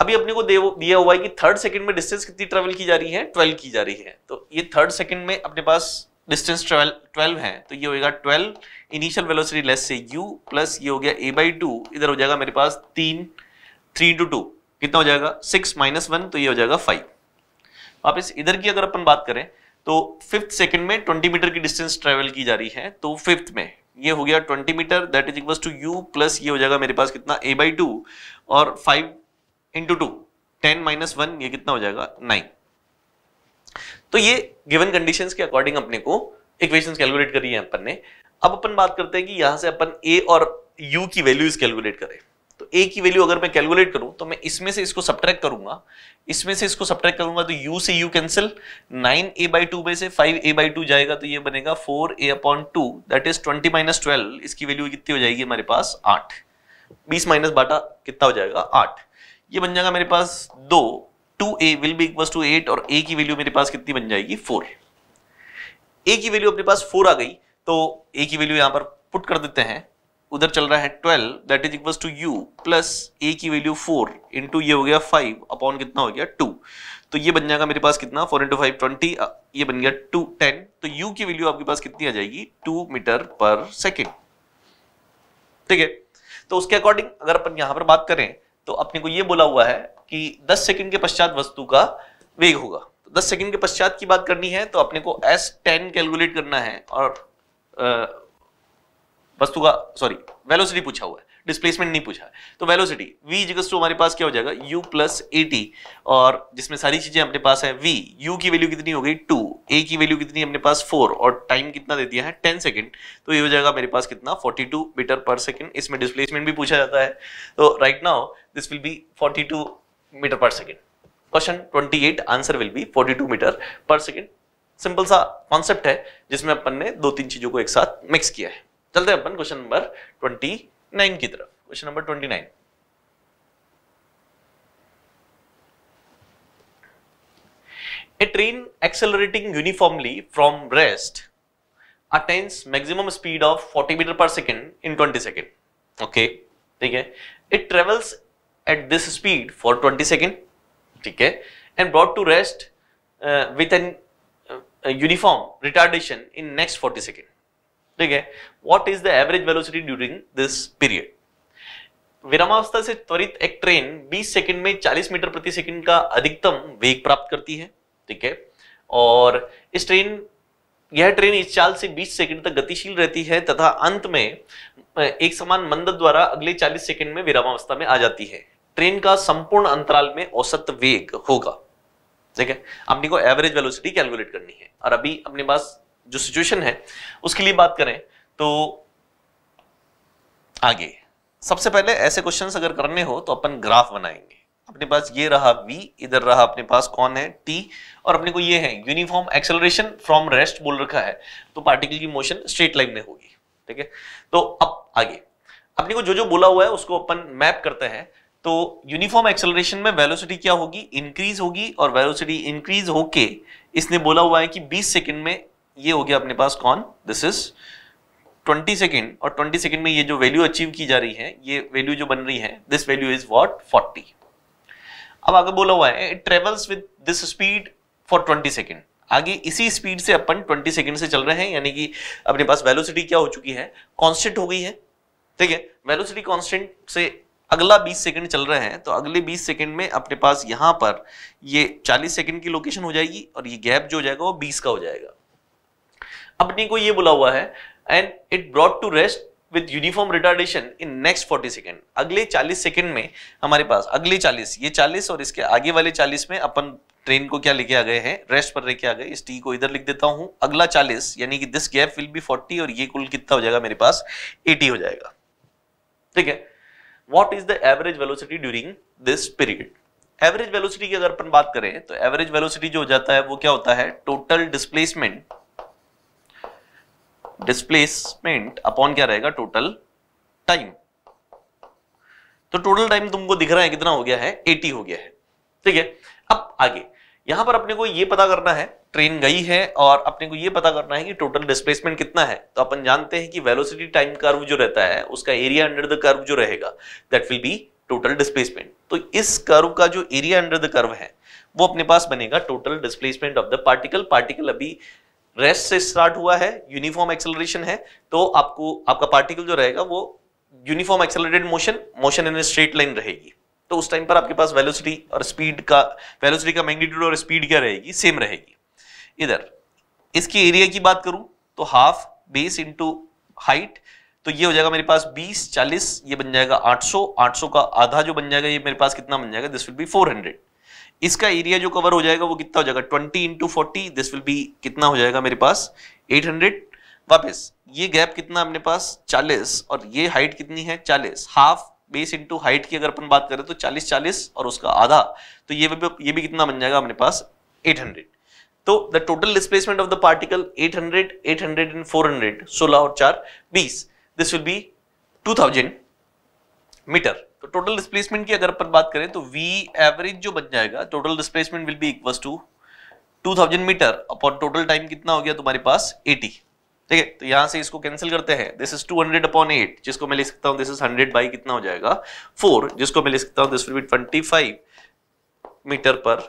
अभी अपने को दिया हुआ है कि थर्ड सेकंड में डिस्टेंस कितनी ट्रेवल की जा रही है ट्वेल्व की जा रही है तो ये थर्ड सेकंड में अपने पास डिस्टेंस ट्वेल्व है तो ये होगा ट्वेल्व इनिशियल वेलोसिटी लेस से यू प्लस ये हो गया ए बाई टू इधर हो जाएगा मेरे पास तीन थ्री इंटू टू कितना हो जाएगा सिक्स माइनस वन तो ये हो जाएगा फाइव तो वापस इधर की अगर अपन बात करें तो फिफ्थ सेकेंड में ट्वेंटी मीटर की डिस्टेंस ट्रेवल की जा रही है तो फिफ्थ में ये हो गया twenty metre that is equal to u plus ये हो जाएगा मेरे पास कितना ए बाई टू और five into two ten minus one ये कितना हो जाएगा नाइन तो ये गिवन कंडीशन के अकॉर्डिंग अपने को इक्वेशन कैलकुलेट करी है अपन ने अब अपन बात करते हैं कि यहां से अपन ए और यू की वैल्यूज कैलकुलेट करें तो ए की वैल्यू अगर मैं कैलकुलेट करूं तो मैं इसमें से इसको सब्ट्रैक्ट करूंगा इसमें से इसको सब्ट्रैक्ट करूंगा तो यू से u cancel nine a by two में से फाइव ए बाई टू जाएगा तो ये बनेगा four a upon two that is twenty minus twelve इसकी वैल्यू कितनी हो जाएगी हमारे पास आठ बीस माइनस बाटा कितना हो जाएगा आठ ये बन जाएगा मेरे पास दो two a will be equal to eight और ए की वैल्यू मेरे पास कितनी बन जाएगी फोर ए की वैल्यू अपने पास फोर आ गई तो ए की वैल्यू यहां पर पुट कर देते हैं उधर चल रहा है twelve that is equal to u plus a की वैल्यू फोर इंटू ये हो गया फाइव अपॉन कितना हो गया टू तो ये बन जाएगा मेरे पास कितना फोर इंटू फाइव ट्वेंटी ये बन गया टू टेन तो u की वैल्यू आपके पास कितनी आ जाएगी टू मीटर पर सेकेंड ठीक है तो उसके अकॉर्डिंग अगर अपन यहां पर बात करें तो अपने को यह बोला हुआ है कि 10 सेकंड के पश्चात वस्तु का वेग होगा तो 10 सेकंड के पश्चात की बात करनी है तो अपने को एस टेन कैलकुलेट करना है और वस्तु का सॉरी वेलोसिटी पूछा हुआ है डिस्प्लेसमेंट नहीं पूछा तो वेलोसिटी v इजिकल्स टू हमारे पास क्या हो जाएगा u प्लस ए और जिसमें सारी चीजें अपने पास है v u की वैल्यू कितनी हो गई टू a की वैल्यू कितनी अपने पास फोर और टाइम कितना दे दिया है टेन सेकेंड तो ये हो जाएगा मेरे पास कितना forty two metre per second इसमें डिस्प्लेसमेंट भी पूछा जाता है तो right now this will be forty two metre per second question twenty eight answer will be forty two metre per second simple सा कॉन्सेप्ट है जिसमें अपन ने दो तीन चीजों को एक साथ मिक्स किया है चलते हैं अपन क्वेश्चन नंबर ट्वेंटी नाइन की तरफ question number twenty nine A train accelerating uniformly from rest attains maximum speed of 40 meter per second in 20 second. Okay, ठीक है. It travels at this speed for 20 second. ठीक है. And brought to rest uh, with an uh, uniform retardation in next 40 second. ठीक है what is the average velocity during this period विरामावस्था से त्वरित एक ट्रेन 20 सेकंड में 40 मीटर प्रति सेकंड का अधिकतम वेग प्राप्त करती है ठीक है और इस ट्रेन यह ट्रेन इस चाल से 20 सेकंड तक गतिशील रहती है तथा अंत में एक समान मंद द्वारा अगले 40 सेकंड में विरामावस्था में आ जाती है ट्रेन का संपूर्ण अंतराल में औसत वेग होगा ठीक है अपनी को एवरेज वेलोसिटी कैलकुलेट करनी है और अभी अपने पास जो सिचुएशन है उसके लिए बात करें तो आगे सबसे पहले ऐसे क्वेश्चंस अगर करने हो तो अपन ग्राफ बनाएंगे अपने पास ये रहा v इधर रहा अपने पास कौन है t और अपने को ये है यूनिफॉर्म एक्सेलरेशन फ्रॉम रेस्ट बोल रखा है तो पार्टिकल की मोशन स्ट्रेट लाइन में होगी ठीक है तो अब आगे अपने को जो जो बोला हुआ है उसको अपन मैप करते हैं तो यूनिफॉर्म एक्सेलरेशन में वेलोसिटी क्या होगी इंक्रीज होगी और वेलोसिटी इंक्रीज होके इसने बोला हुआ है कि 20 सेकंड में ये हो गया अपने पास कौन दिस इज 20 सेकेंड और 20 सेकेंड में ये जो वैल्यू अचीव की जा रही है ये वैल्यू जो बन रही है this value is what forty अब आगे बोला हुआ है it travels with this speed for 20 second आगे इसी स्पीड से अपन 20 सेकेंड से चल रहे हैं यानी कि अपने पास वेलोसिटी क्या हो चुकी है कांस्टेंट हो गई है ठीक है वेलोसिटी कांस्टेंट से अगला 20 सेकंड चल रहे हैं तो अगले 20 सेकंड में अपने पास यहां पर ये 40 सेकंड की लोकेशन हो जाएगी और ये गैप जो हो जाएगा वो 20 का हो जाएगा अपने को ये बोला हुआ है and it brought to rest with uniform retardation in next forty second अगले चालीस सेकेंड में हमारे पास अगले चालीस ये चालीस और इसके आगे वाले चालीस में अपन ट्रेन को क्या लेके आ गए हैं रेस्ट पर लेके आ गए इस टी को इधर लिख देता हूं अगला चालीस यानी कि this gap will be forty और ये कुल कितना हो जाएगा मेरे पास एटी हो जाएगा ठीक है what is the average velocity during this period average velocity की अगर अपन बात करें तो एवरेज वेलोसिटी जो हो जाता है वो क्या होता है टोटल डिस्प्लेसमेंट डिस्प्लेसमेंट अपॉन क्या रहेगा टोटल टाइम तो टोटल टाइम तुमको दिख रहा है कितना हो गया है 80 हो गया है ठीक है अब आगे यहां पर अपने को यह पता करना है ट्रेन गई है और अपने को यह पता करना है कि टोटल डिस्प्लेसमेंट कितना है तो अपन जानते हैं कि वेलोसिटी टाइम कर्व जो रहता है उसका एरिया अंडर द कर्व जो रहेगा that will be total displacement तो इस कर्व का जो एरिया अंडर द कर्व है वो अपने पास बनेगा total displacement of the particle particle अभी रेस्ट से स्टार्ट हुआ है यूनिफॉर्म एक्सेलरेशन है तो आपको आपका पार्टिकल जो रहेगा वो uniform accelerated motion motion in straight line रहेगी तो उस टाइम पर आपके पास वेलोसिटी और स्पीड का वेलोसिटी का मैग्नीट्यूड और स्पीड क्या रहेगी सेम रहेगी इधर इसकी एरिया की बात करूं तो हाफ बेस इंटू हाइट तो ये हो जाएगा मेरे पास 20 40 ये बन जाएगा 800 800 का आधा जो बन जाएगा ये मेरे पास कितना बन जाएगा दिस विल बी 400 इसका एरिया जो कवर हो जाएगा वो कितना हो जाएगा twenty into forty this will be कितना हो जाएगा मेरे पास एट हंड्रेड वापिस ये गैप कितना अपने पास चालीस और ये हाइट कितनी है चालीस हाफ बेस इंटू हाइट की अगर अपन बात करें तो चालीस चालीस और उसका आधा तो ये भी ये भी कितना बन जाएगा अपने पास एट हंड्रेड तो the total displacement of the particle eight hundred eight hundred and four hundred सोलह और चार बीस this will be two thousand metre तो टोटल डिस्प्लेसमेंट की अगर अपन बात करें तो वी एवरेज जो बन जाएगा total displacement will be equal to 2000 metre upon total time कितना हो गया तुम्हारे पास 80 ठीक है तो यहां से इसको कैंसिल करते हैं दिस इज 200 अपॉन 8 जिसको मैं लिख सकता हूं दिस इज 100 बाई कितना हो जाएगा 4 जिसको मैं लिख सकता हूं this will be 25 metre per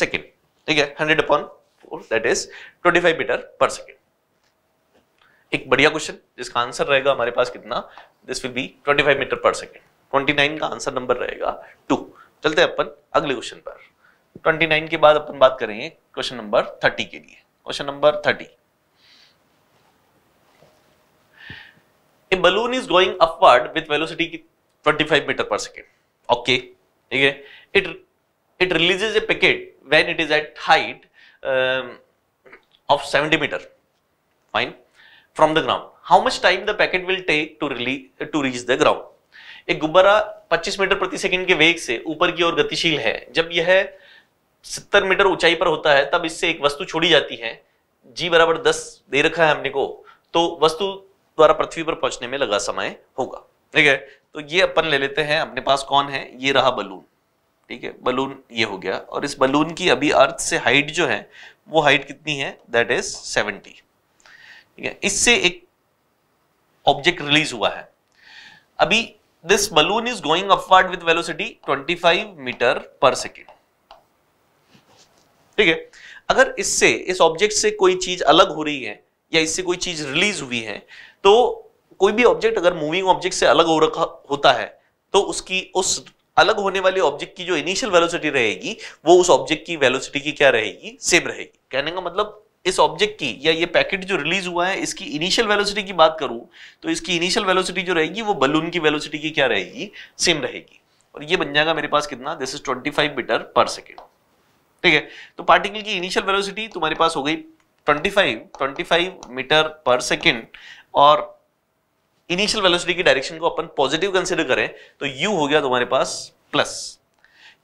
second ठीक है 100 upon 4 that is 25 metre per second एक बढ़िया क्वेश्चन जिसका आंसर रहेगा हमारे पास कितना this will be 25 metre per second 29 का आंसर नंबर रहेगा टू चलते हैं अपन अगले क्वेश्चन पर 29 के बाद अपन बात करेंगे क्वेश्चन नंबर 30 के लिए question number 30 a balloon is going upward with velocity की 25 मीटर पर सेकेंड ओके ठीक है it it releases a packet when it is at height of 70 metre fine from the ground how much time the packet will take to really to reach the ground एक गुब्बारा 25 metre प्रति second के वेग से ऊपर की ओर गतिशील है जब यह 70 मीटर ऊंचाई पर होता है तब इससे एक वस्तु छोड़ी जाती है जी बराबर दस दे रखा है हमने को तो वस्तु द्वारा पृथ्वी पर पहुंचने में लगा समय होगा ठीक है तो ये अपन ले लेते हैं अपने पास कौन है ये रहा बलून ठीक है बलून ये हो गया और इस बलून की अभी अर्थ से हाइट जो है वो हाइट कितनी है दैट इज सेवेंटी ठीक है इससे एक ऑब्जेक्ट रिलीज हुआ है अभी this balloon is going upward with velocity 25 meter per second ठीक है अगर इससे इस ऑब्जेक्ट से कोई चीज अलग हो रही है या इससे कोई चीज रिलीज हुई है तो कोई भी ऑब्जेक्ट अगर मूविंग ऑब्जेक्ट से अलग हो रखा होता है तो उसकी उस अलग होने वाले ऑब्जेक्ट की जो इनिशियल वेलोसिटी रहेगी वो उस ऑब्जेक्ट की वेलोसिटी की क्या रहेगी सेम रहेगी कहने का मतलब इस ऑब्जेक्ट की या ये पैकेट जो रिलीज हुआ है इसकी इनिशियल वेलोसिटी की बात करूं तो इसकी इनिशियल वेलोसिटी जो रहेगी वो बलून की वेलोसिटी की क्या रहेगी सेम रहेगी और ये बन जाएगा मेरे पास कितना this is 25 metre per second ठीक है तो पार्टिकल की इनिशियल वेलोसिटी तुम्हारे पास हो गई 25 25 मीटर पर सेकेंड और इनिशियल वेलोसिटी की डायरेक्शन को अपन पॉजिटिव कंसिडर करें तो यू हो गया तुम्हारे पास प्लस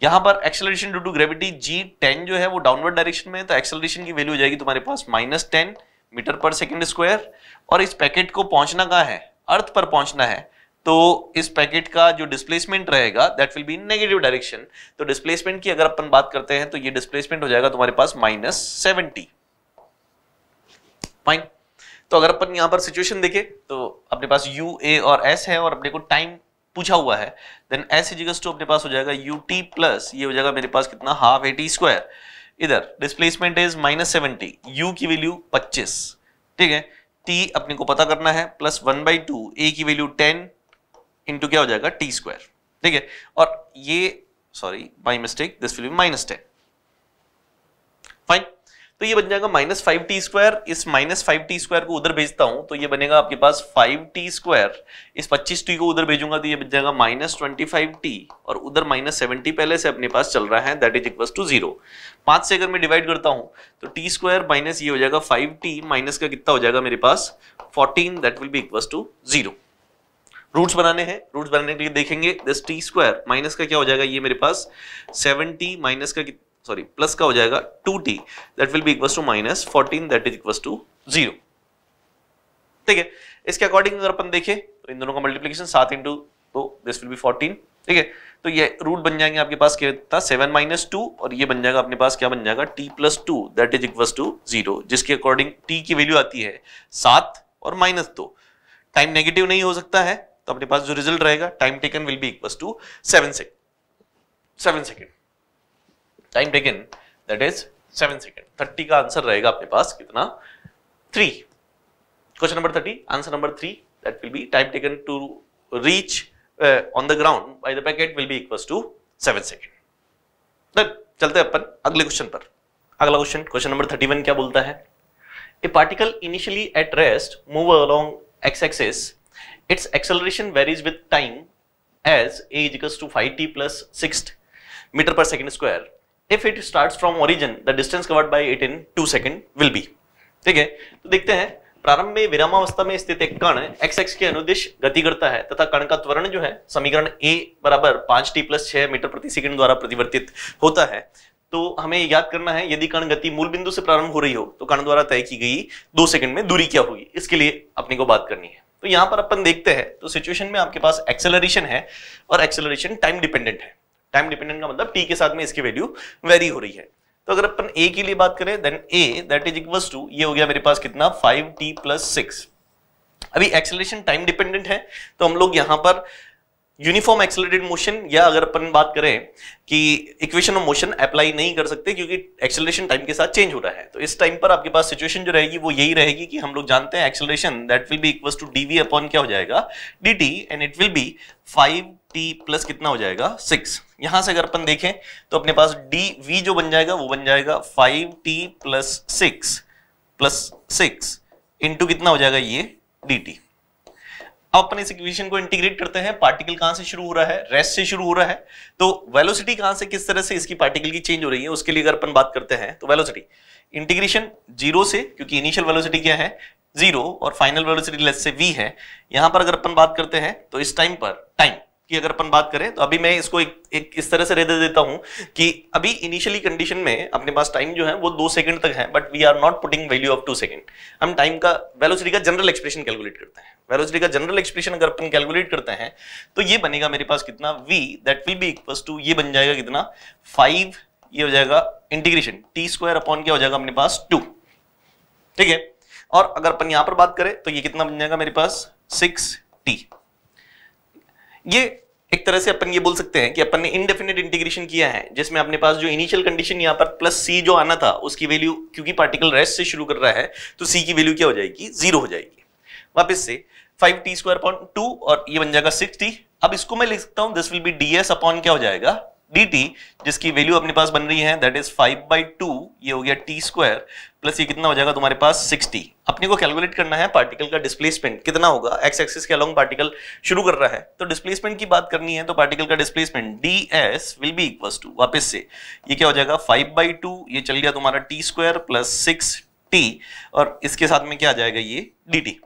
यहां पर acceleration due to gravity g ten जो है वो डाउनवर्ड डायरेक्शन में है तो एक्सेलरेशन की वैल्यू हो जाएगी तुम्हारे पास minus ten metre per second square और इस पैकेट को पहुंचना कहा है अर्थ पर पहुंचना है तो इस पैकेट का जो डिस्प्लेसमेंट रहेगा that will be in negative direction तो डिस्प्लेसमेंट की अगर अपन बात करते हैं तो ये डिस्प्लेसमेंट हो जाएगा तुम्हारे पास माइनस सेवेंटी फाइन तो अगर अपन यहां पर सिचुएशन देखे तो अपने पास यू ए और एस है और अपने को टाइम पूछा हुआ है देन एस इज टू अपने पास हो जाएगा यू टी प्लस ये हो जाएगा मेरे पास कितना हाफ ए टी स्क्वायर इधर displacement is minus seventy u की वैल्यू पच्चीस ठीक है टी अपने को पता करना है प्लस वन बाई टू ए की वैल्यू टेन इंटू क्या हो जाएगा टी स्क्वायर ठीक है और ये sorry by mistake this will be minus ten fine तो ये बन जाएगा माइनस फाइव टी स्क्वायर इस माइनस फाइव टी स्क्वायर को उधर भेजता हूं तो ये बनेगा आपके पास फाइव टी स्क्वायर इस पच्चीस टी को उधर भेजूंगा तो ये बन जाएगा माइनस ट्वेंटी फाइव टी और उधर माइनस सेवेंटी पहले से अपने पास चल रहा है that is equal to zero पांच से अगर मैं डिवाइड करता हूं तो टी स्क्वायर माइनस ये हो जाएगा फाइव टी माइनस का कितना हो जाएगा मेरे पास fourteen that will be equal to zero roots बनाने हैं रूट्स बनाने के लिए देखेंगे दिस टी स्क्वायर माइनस का क्या हो जाएगा ये मेरे पास सेवन माइनस का कितना सॉरी प्लस का हो जाएगा two t that will be equal to minus fourteen that is equal to zero ठीक है इसके अकॉर्डिंग अगर अपन देखें तो इन दोनों का मल्टीप्लीकेशन सात इंटू तो दिस विल बी फोर्टीन ठीक है तो ये रूट बन जाएंगे आपके पास कितना सेवन माइनस टू और ये बन जाएगा अपने पास क्या बन जाएगा t plus two that is equal to zero जिसके अकॉर्डिंग टी की वैल्यू आती है सात और माइनस दो टाइम नेगेटिव नहीं हो सकता है तो अपने पास जो रिजल्ट रहेगा time taken will be equal to seven second seven second time taken that is seven second thirty का आंसर रहेगा आपके पास कितना three question number thirty answer number three that will be time taken to reach on the ground by the packet will be equal to seven second चलते हैं अपन अगले question पर अगला question question number thirty one क्या बोलता है a particle initially at rest move along x axis its acceleration varies with time as a to five t plus six metre per second square if it start from origin the distance covered by it in two second will be ठीक है तो देखते हैं प्रारंभ में विरामावस्था में स्थित एक कण एक्स एक्स के अनुदिश गति करता है तथा कण का त्वरण जो है समीकरण ए बराबर पांच टी प्लस छह मीटर प्रति सेकंड द्वारा प्रतिवर्तित होता है तो हमें याद करना है यदि कण गति मूल बिंदु से प्रारंभ हो रही हो तो कण द्वारा तय की गई दो सेकंड में दूरी क्या होगी इसके लिए अपने को बात करनी है तो यहां पर अपन देखते हैं तो सिचुएशन में आपके पास एक्सेलरेशन है और एक्सेलरेशन टाइम डिपेंडेंट है टाइम डिपेंडेंट का मतलब टी के साथ में इसकी वैल्यू वेरी हो रही है तो अगर अपन ए के लिए बात करें then a that is equal to ये हो गया मेरे पास कितना फाइव टी प्लस सिक्स अभी एक्सेलरेशन टाइम डिपेंडेंट है तो हम लोग यहां पर यूनिफॉर्म एक्सेलरेटेड मोशन या अगर अपन बात करें कि इक्वेशन ऑफ मोशन अप्लाई नहीं कर सकते क्योंकि एक्सेलरेशन टाइम के साथ चेंज हो रहा है तो इस टाइम पर आपके पास सिचुएशन जो रहेगी वो यही रहेगी कि हम लोग जानते हैं acceleration that will be equal to d upon क्या हो जाएगा d and it will be five t plus कितना हो जाएगा सिक्स यहां से अगर अपन देखें तो अपने पास डी वी जो बन जाएगा वो बन जाएगा five t plus six plus six into कितना हो जाएगा ये डी टी अब अपन इस इक्वेशन को इंटीग्रेट करते हैं पार्टिकल कहां से शुरू हो रहा है रेस्ट से शुरू हो रहा है तो वेलोसिटी कहां से किस तरह से इसकी पार्टिकल की चेंज हो रही है उसके लिए अगर अपन बात करते हैं तो वेलोसिटी इंटीग्रेशन जीरो से क्योंकि इनिशियल वेलोसिटी क्या है जीरो और फाइनल वेलोसिटी लेस से वी है यहां पर अगर अपन बात करते हैं तो इस टाइम पर टाइम की अगर अपन बात करें तो अभी मैं इसको एक, एक इस तरह से रेदे देता हूं कि अभी इनिशियली कंडीशन में अपने पास टाइम जो है वो दो सेकंड तक है but we are not putting value of two second हम टाइम का वेलोसिटी का जनरल एक्सप्रेशन कैलकुलेट करते हैं वेलोसिटी का जनरल एक्सप्रेशन अगर अपन कैलकुलेट करते हैं तो ये बनेगा मेरे पास कितना v that will be equal to ये बन जाएगा कितना फाइव ये हो जाएगा इंटीग्रेशन टी स्क्वायर अपॉन क्या हो जाएगा अपने पास टू ठीक है और अगर अपन यहां पर बात करें तो ये कितना बन जाएगा मेरे पास सिक्स टी ये एक तरह से अपन ये बोल सकते हैं कि अपन ने इनडेफिनेट इंटीग्रेशन किया है जिसमें अपने पास जो इनिशियल कंडीशन यहाँ पर प्लस सी जो आना था उसकी वैल्यू क्योंकि पार्टिकल रेस्ट से शुरू कर रहा है तो सी की वैल्यू क्या हो जाएगी जीरो हो जाएगी वापस से five t square upon two और ये बन जाएगा सिक्स टी अब इसको मैं लिख सकता हूँ this will be d S upon क्या हो जाएगा dt जिसकी वैल्यू अपने पास बन रही है दैट इज 5 बाई टू ये हो गया t स्क्वायर प्लस ये कितना हो जाएगा तुम्हारे पास 60 अपने को कैलकुलेट करना है पार्टिकल का डिस्प्लेसमेंट कितना होगा x एक्सिस के अलॉन्ग पार्टिकल शुरू कर रहा है तो डिस्प्लेसमेंट की बात करनी है तो पार्टिकल का displacement d s will be equal to वापिस से ये क्या हो जाएगा फाइव बाई टू ये चल गया तुम्हारा t square plus six t और इसके साथ में क्या आ जाएगा ये डी टी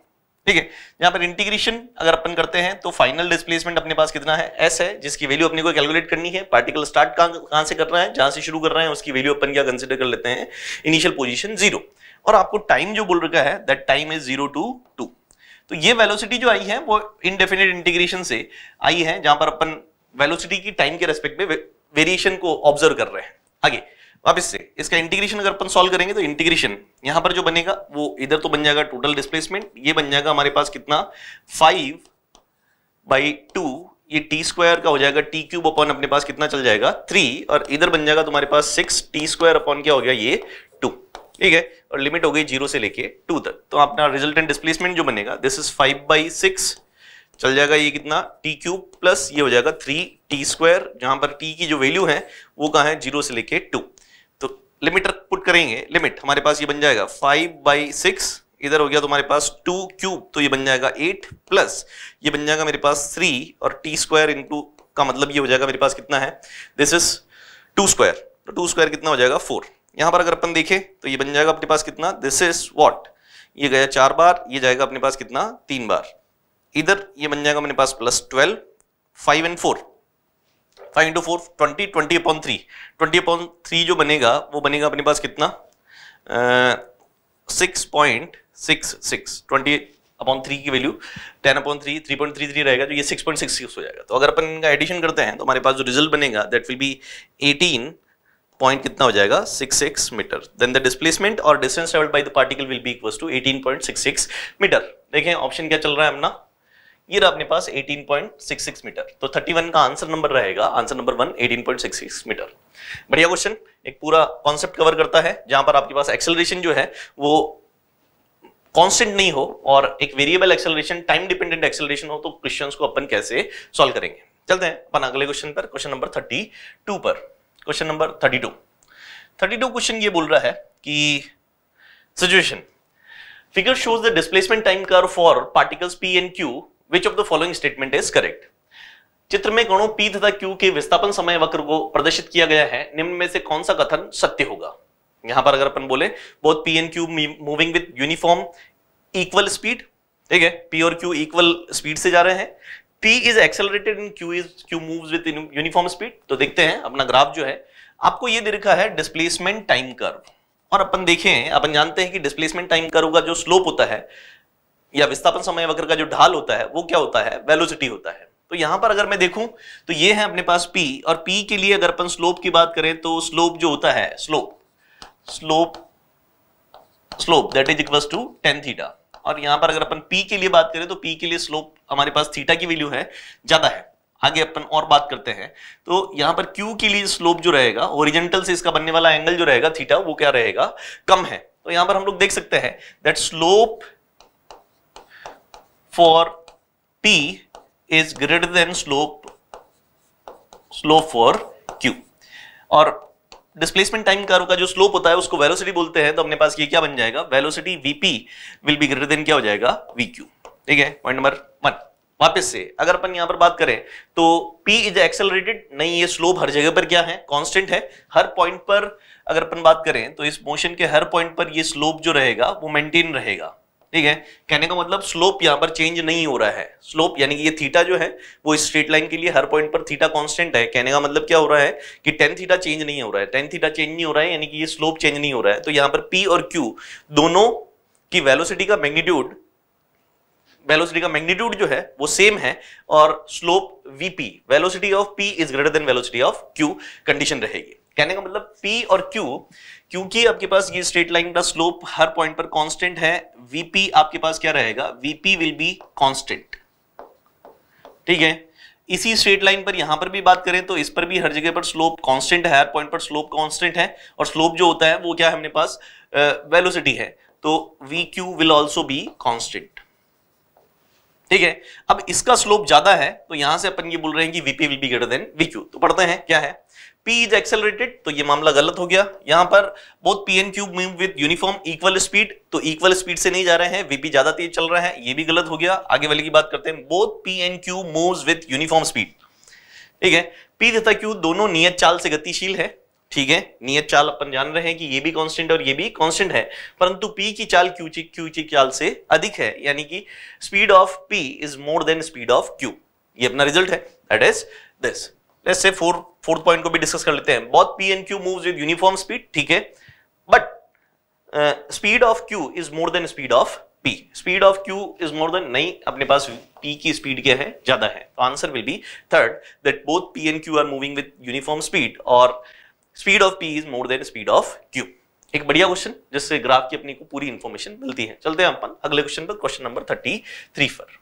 ठीक है यहां पर इंटीग्रेशन अगर अपन करते हैं तो फाइनल डिस्प्लेसमेंट अपने पास कितना है एस है जिसकी वैल्यू अपने को कैलकुलेट करनी है पार्टिकल स्टार्ट कहां से कर रहा है जहां से शुरू कर रहे हैं उसकी वैल्यू अपन क्या कंसिडर कर लेते हैं इनिशियल पोजिशन जीरो और आपको टाइम जो बोल रखा है that time is zero to two तो ये वेलोसिटी जो आई है वो इनडेफिनेट इंटीग्रेशन से आई है जहां पर अपन वेलोसिटी की टाइम के रेस्पेक्ट में वेरिएशन को ऑब्जर्व कर रहे हैं आगे अब इससे इसका इंटीग्रेशन अगर अपन सॉल्व करेंगे तो इंटीग्रेशन यहां पर जो बनेगा वो इधर तो बन जाएगा टोटल डिस्प्लेसमेंट ये बन जाएगा हमारे पास कितना फाइव बाई टू ये टी स्क्वायर का हो जाएगा टी क्यूब अपॉन अपने पास कितना चल जाएगा थ्री और इधर बन जाएगा तुम्हारे पास सिक्स टी स्क्वायर अपॉन क्या हो गया ये टू ठीक है और लिमिट हो गई जीरो से लेके टू तक तो अपना रिजल्टेंट डिस्प्लेसमेंट जो बनेगा this is five by six चल जाएगा ये कितना टी क्यूब प्लस ये हो जाएगा थ्री टी स्क्वायर जहां पर टी की जो वैल्यू है वो कहा है जीरो से लेके टू लिमिट पुट करेंगे लिमिट हमारे पास ये बन जाएगा फाइव बाई सिक्स इधर हो गया तो हमारे पास टू क्यूब तो ये बन जाएगा एट प्लस ये बन जाएगा मेरे पास थ्री और टी स्क्वायर इंटू का मतलब ये हो जाएगा मेरे पास कितना है दिस इज टू स्क्वायर तो टू स्क्वायर कितना हो जाएगा फोर यहां पर अगर अपन देखें तो ये बन जाएगा अपने पास कितना दिस इज वॉट ये गया चार बार ये जाएगा अपने पास कितना तीन बार इधर ये बन जाएगा मेरे पास plus twelve five and four five into four twenty twenty upon three twenty upon three जो बनेगा वो बनेगा अपने पास कितना six point six six twenty upon three की value ten upon three three point three three रहेगा तो ये सिक्स पॉइंट सिक्स सिक्स हो जाएगा तो अगर अपन इनका एडिशन करते हैं तो हमारे पास जो रिजल्ट बनेगा that will be eighteen point कितना हो जाएगा six six metre then the displacement और distance travelled by the particle will be equal to eighteen point six six metre देखें ऑप्शन क्या चल रहा है अपना ये रहा अपने पास 18.66 मीटर तो 31 का आंसर नंबर रहेगा आंसर नंबर वन 18.66 मीटर बढ़िया क्वेश्चन एक पूरा कॉन्सेप्ट कवर करता है जहां पर आपके पास एक्सेलरेशन जो है वो कांस्टेंट नहीं हो और एक variable acceleration time dependent acceleration हो तो क्वेश्चन को अपन कैसे सॉल्व करेंगे चलते हैं अपन अगले क्वेश्चन पर क्वेश्चन नंबर थर्टी पर question number thirty two thirty two question ये बोल रहा है कि situation figure shows the displacement time curve for particles P and Q which of the following statement is correct चित्र में गणों पी तथा क्यू के विस्थापन समय वक्र को प्रदर्शित किया गया है निम्न में से कौन सा कथन सत्य होगा यहां पर अगर अपन बोले both P and Q moving with uniform equal speed ठीक है पी और क्यू इक्वल स्पीड से जा रहे हैं P is accelerated in Q is Q moves with uniform speed तो देखते हैं अपना ग्राफ जो है आपको यह दे है डिस्प्लेसमेंट टाइम कर्व और अपन देखें अपन जानते हैं कि डिस्प्लेसमेंट टाइम कर्व का जो स्लोप होता है या विस्थापन समय वक्र का जो ढाल होता है वो क्या होता है वेलोसिटी होता है तो यहां पर अगर मैं देखूं तो ये है अपने पास पी और पी के लिए अगर अपन स्लोप की बात करें तो स्लोप जो होता है slope slope slope that is equal to tan theta और यहां पर अगर अपन पी के लिए बात करें तो पी के लिए स्लोप हमारे पास थीटा की वैल्यू है ज्यादा है आगे अपन और बात करते हैं तो यहां पर क्यू के लिए स्लोप जो रहेगा ओरिजेंटल से इसका बनने वाला एंगल जो रहेगा थीटा वो क्या रहेगा कम है तो यहां पर हम लोग देख सकते हैं that slope for P is greater than slope slope for Q और डिस्प्लेसमेंट टाइम curve का जो स्लोप होता है उसको वेलोसिटी बोलते हैं तो अपने पास ये क्या बन जाएगा velocity Vp will be greater than क्या हो जाएगा Vq ठीक है point number वन वापस से अगर अपन यहां पर बात करें तो P इज एक्सेलरेटेड नहीं ये स्लोप हर जगह पर क्या है कांस्टेंट है हर पॉइंट पर अगर अपन बात करें तो इस मोशन के हर पॉइंट पर ये स्लोप जो रहेगा वो मेंटेन रहेगा ठीक है कहने का मतलब स्लोप यहां पर चेंज नहीं हो रहा है स्लोप यानी कि ये थीटा जो है वो स्ट्रेट लाइन के लिए हर पॉइंट पर थीटा कांस्टेंट है कहने का मतलब क्या हो रहा है कि टेन थीटा चेंज नहीं हो रहा है टेन थीटा चेंज नहीं हो रहा है यानी कि ये स्लोप चेंज नहीं हो रहा है तो यहां पर पी और क्यू दोनों की वेलोसिटी का मैग्नीट्यूड वेलोसिटी का मैग्नीट्यूड जो है वो सेम है और slope VP velocity of P is greater than velocity of Q condition रहेगी कहने का मतलब P और Q क्योंकि आपके पास ये स्ट्रेट लाइन का स्लोप हर पॉइंट पर कांस्टेंट है VP आपके पास क्या रहेगा VP विल बी कांस्टेंट ठीक है इसी स्ट्रेट लाइन पर यहां पर भी बात करें तो इस पर भी हर जगह पर स्लोप कांस्टेंट है हर पॉइंट पर स्लोप कांस्टेंट है और स्लोप जो होता है वो क्या है हमने पास वेलोसिटी uh, है तो V Q will also be constant ठीक है अब इसका स्लोप ज्यादा है तो यहां से अपन ये बोल रहे हैं कि VP will be greater than V तो पढ़ते हैं क्या है p इज एक्सेलरेटेड तो ये मामला गलत हो गया यहां पर both P and Q move with uniform equal speed तो इक्वल स्पीड से नहीं जा रहे हैं वीपी ज्यादा तेज चल रहा है ये भी गलत हो गया आगे वाले की बात करते हैं both P and Q move with uniform speed ठीक है p तथा q दोनों नियत चाल से गतिशील है ठीक है नियत चाल अपन जान रहे हैं कि ये भी कांस्टेंट और ये भी कांस्टेंट है परंतु p की चाल q की q की चाल से अधिक है यानी कि speed of p is more than speed of q ये अपना रिजल्ट है that is this let's say four fourth point को भी डिस्कस कर लेते हैं both P and Q moves with uniform speed ठीक है but speed of Q is more than speed of P speed of Q is more than नहीं अपने पास P की स्पीड क्या है ज्यादा है तो answer will be third that both P and Q are moving with uniform speed और speed of P is more than speed of Q एक बढ़िया क्वेश्चन जिससे ग्राफ की अपनी को पूरी इंफॉर्मेशन मिलती है चलते हैं अपन अगले क्वेश्चन पर क्वेश्चन नंबर थर्टी थ्री पर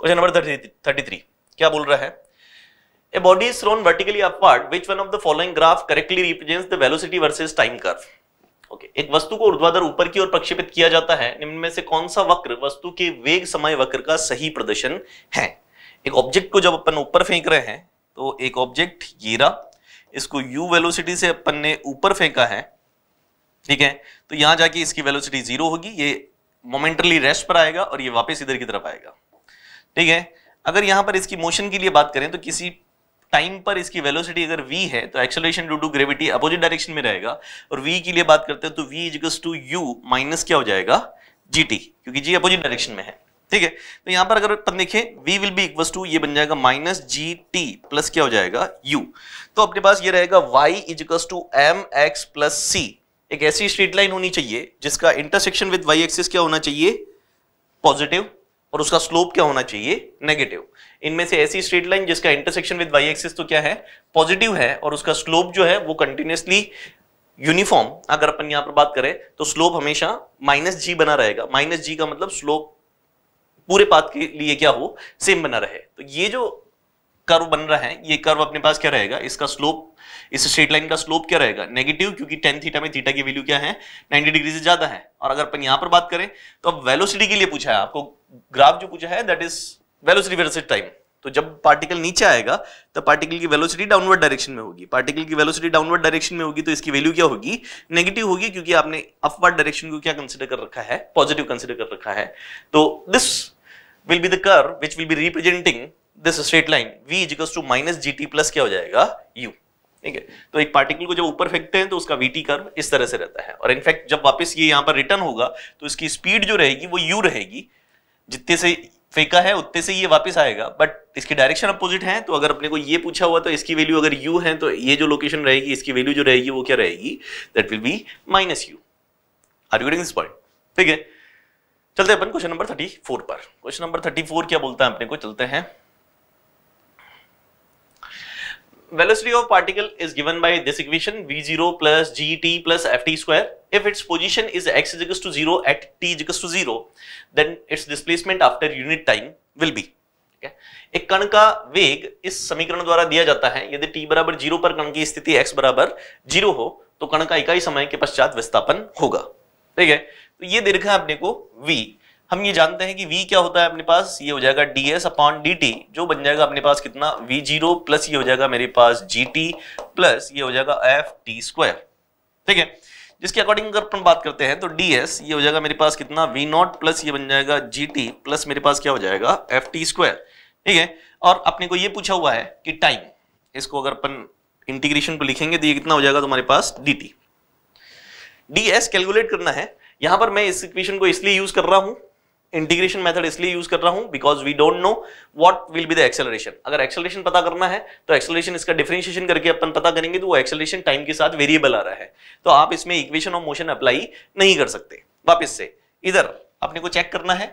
क्वेश्चन नंबर थर्टी थ्री क्या बोल रहा है A body is thrown vertically upward. Which one of the following graph correctly represents the velocity versus time curve? Okay okay. एक वस्तु को ऊर्ध्वाधर ऊपर की ओर प्रक्षेपित किया जाता है निम्न में से कौन सा वक्र वस्तु के वेग समय वक्र का सही प्रदर्शन है एक ऑब्जेक्ट को जब अपन ऊपर फेंक रहे हैं तो एक ऑब्जेक्ट ये रहा इसको u वेलोसिटी से अपन ने ऊपर फेंका है ठीक है तो यहां जाके इसकी वेलोसिटी जीरो होगी ये मोमेंटली रेस्ट पर आएगा और ये वापस इधर की तरफ आएगा ठीक है अगर यहां पर इसकी मोशन के लिए बात करें तो किसी टाइम पर इसकी वेलोसिटी अगर v है तो acceleration due to gravity opposite direction में रहेगा और v के लिए बात करते हैं तो v equals to U minus क्या हो जाएगा जी क्योंकि जी अपोजिट डायरेक्शन में है ठीक है तो यहां पर अगर अपन देखें v will be equal to ये बन जाएगा माइनस जी टी प्लस क्या हो जाएगा u तो अपने पास ये रहेगा y equals to M X plus C एक ऐसी स्ट्रीट लाइन होनी चाहिए जिसका इंटरसेक्शन विद y एक्सिस क्या होना चाहिए पॉजिटिव और उसका स्लोप क्या होना चाहिए नेगेटिव इनमें से ऐसी स्ट्रेट लाइन जिसका इंटरसेक्शन विद वाई एक्सिस तो क्या है पॉजिटिव है और उसका स्लोप जो है वो कंटिन्यूसली यूनिफॉर्म अगर अपन यहां पर बात करें तो स्लोप हमेशा माइनस जी बना रहेगा माइनस जी का मतलब स्लोप पूरे पाथ के लिए क्या हो सेम बना रहे तो ये जो कर्व बन रहा है ये कर्व अपने पास क्या रहेगा इसका स्लोप इस स्ट्रेट लाइन का स्लोप क्या रहेगा नेगेटिव क्योंकि टेन थीटा में थीटा की वैल्यू क्या है नाइनटी डिग्री से ज्यादा है और अगर अपन यहां पर बात करें तो अब वेलोसिटी के लिए पूछा है आपको ग्राफ जो पूछा है that is velocity velocity time तो जब पार्टिकल नीचे आएगा तो पार्टिकल की वेलोसिटी डाउनवर्ड डायरेक्शन में होगी पार्टिकल की वेलोसिटी डाउनवर्ड डायरेक्शन में होगी तो इसकी वैल्यू क्या होगी नेगेटिव होगी क्योंकि आपने अपवर्ड डायरेक्शन को क्या कंसिडर कर रखा है पॉजिटिव कंसिडर कर रखा है तो this will be the curve which will be representing this straight line v equals to minus G T plus क्या हो जाएगा u ठीक है तो एक पार्टिकल को जब ऊपर फेंकते हैं तो उसका वी कर्व इस तरह से रहता है और इनफैक्ट जब वापस ये यहां पर रिटर्न होगा तो इसकी स्पीड जो रहेगी वो यू रहेगी जितने से फेंका है उतने से ये वापस आएगा बट इसकी डायरेक्शन अपोजिट है तो अगर अपने को ये पूछा हुआ तो इसकी वैल्यू अगर यू है तो ये जो लोकेशन रहेगी इसकी वैल्यू जो रहेगी वो क्या रहेगी that will be minus U are you getting this point ठीक है चलते हैं अपन क्वेश्चन नंबर थर्टी फोर पर क्वेश्चन नंबर थर्टी फोर क्या बोलता है अपने को चलते हैं velocity of particle is given by this equation v0 plus gt plus ft square. If its position is x is equals to 0 at t is equals to 0, then its displacement after unit time will be. Okay. ek kan ka veg is samikaran dwara diya jata hai yadi t barabar 0 par kan ki sthiti x बराबर zero हो तो कण का इकाई समय के पश्चात विस्थापन होगा ठीक है तो ये देखा apne ko v हम ये जानते हैं कि v क्या होता है अपने पास ये हो जाएगा D S upon D T जो बन जाएगा अपने पास कितना v जीरो प्लस ये हो जाएगा मेरे पास जी टी प्लस ये हो जाएगा एफ टी स्क्वायर ठीक है जिसके अकॉर्डिंग अगर अपन बात करते हैं तो डी एस ये हो जाएगा मेरे पास कितना वी नॉट प्लस ये बन जाएगा जी टी प्लस मेरे पास क्या हो जाएगा एफ टी स्क्वायर ठीक है और अपने को ये पूछा हुआ है कि टाइम इसको अगर अपन इंटीग्रेशन को लिखेंगे तो ये कितना हो जाएगा तुम्हारे पास D T D S calculate करना है यहां पर मैं इस इक्वेशन को इसलिए यूज कर रहा हूं इंटीग्रेशन मेथड इसलिए यूज कर रहा हूं because we don't know what will be the acceleration अगर एक्सेलरेशन पता करना है तो एक्सेलरेशन इसका डिफरेंशिएशन करके अपन पता करेंगे तो वो एक्सेलरेशन टाइम के साथ वेरिएबल आ रहा है तो आप इसमें इक्वेशन ऑफ मोशन अप्लाई नहीं कर सकते वापिस से इधर अपने को चेक करना है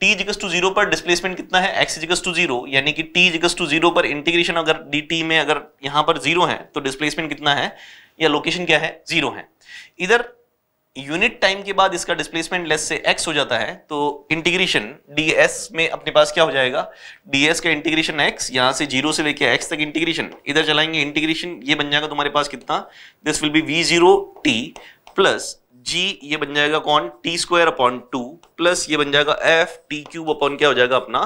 टी जिकस टू जीरो पर डिस्प्लेसमेंट कितना है एक्स जिकस टू जीरो यानी कि टी जिकस टू जीरो पर इंटीग्रेशन अगर डी में अगर यहां पर जीरो है तो डिस्प्लेसमेंट कितना है या लोकेशन क्या है जीरो है इधर यूनिट टाइम के बाद इसका डिस्प्लेसमेंट लेस से एक्स हो जाता है तो इंटीग्रेशन डीएस में अपने पास क्या हो जाएगा डीएस का इंटीग्रेशन एक्स यहां से जीरो से लेके एक्स तक इंटीग्रेशन इधर चलाएंगे इंटीग्रेशन ये बन जाएगा तुम्हारे पास कितना this will be V zero T plus G ये बन जाएगा कौन T square upon two plus ये बन जाएगा एफ टी क्यूब अपॉन क्या हो जाएगा अपना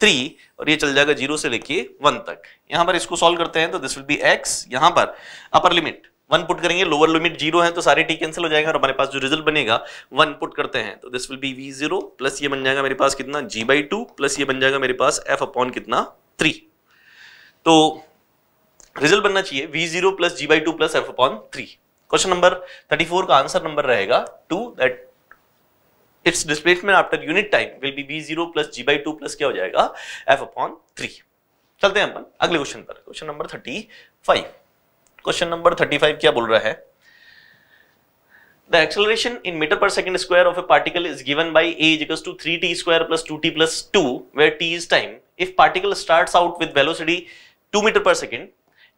थ्री और ये चल जाएगा जीरो से लेके वन तक यहां पर इसको सॉल्व करते हैं तो दिस विल बी एक्स यहां पर अपर लिमिट वन पुट करेंगे लोअर लिमिट जीरो है तो सारे टी कैंसिल हो जाएगा और हमारे पास जो रिजल्ट बनेगा वन पुट करते हैं तो this will be V zero plus ये बन जाएगा मेरे पास कितना जी बाई टू प्लस ये बन जाएगा मेरे पास एफ अपॉन कितना थ्री तो रिजल्ट बनना चाहिए V zero plus G by two plus F upon three question number thirty four का आंसर नंबर रहेगा two that it's displacement after unit time will be V zero plus G by two plus क्या हो जाएगा F upon three चलते हैं अपन अगले question पर क्वेश्चन नंबर थर्टी फाइव क्वेश्चन नंबर 35 क्या बोल रहा है द एक्सेलरेशन इन मीटर पर second square of a particle is given by a to three T square plus two T plus two where T is time if particle start out with velocity two metre per second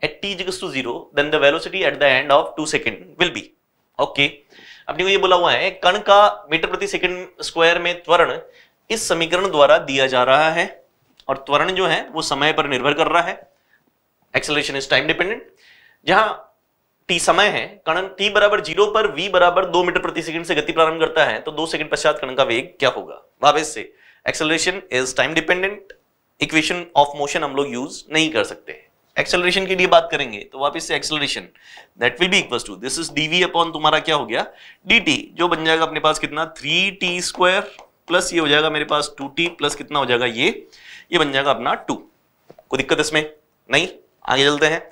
at T जिकस to zero then the velocity at the end of two 2 will be okay okay अपने को ये बोला हुआ है कण का metre प्रति सेकंड स्क्वायर में त्वरण इस समीकरण द्वारा दिया जा रहा है और त्वरण जो है वो समय पर निर्भर कर रहा है एक्सेलरेशन इज टाइम डिपेंडेंट जहां टी समय है कणन टी बराबर जीरो पर वी बराबर दो मीटर प्रति सेकंड से गति प्रारंभ करता है तो दो सेकंड पश्चात कणन का वेग क्या होगा भावेश से acceleration is time dependent equation of motion हम लोग यूज नहीं कर सकते एक्सेलरेशन के लिए बात करेंगे तो वापस से acceleration that will be equal to this is DV upon तुम्हारा क्या हो गया डी जो बन जाएगा अपने पास कितना थ्री टी स्क्वायर प्लस ये हो जाएगा मेरे पास टू टी प्लस कितना हो जाएगा ये ये बन जाएगा अपना टू कोई दिक्कत इसमें नहीं आगे चलते हैं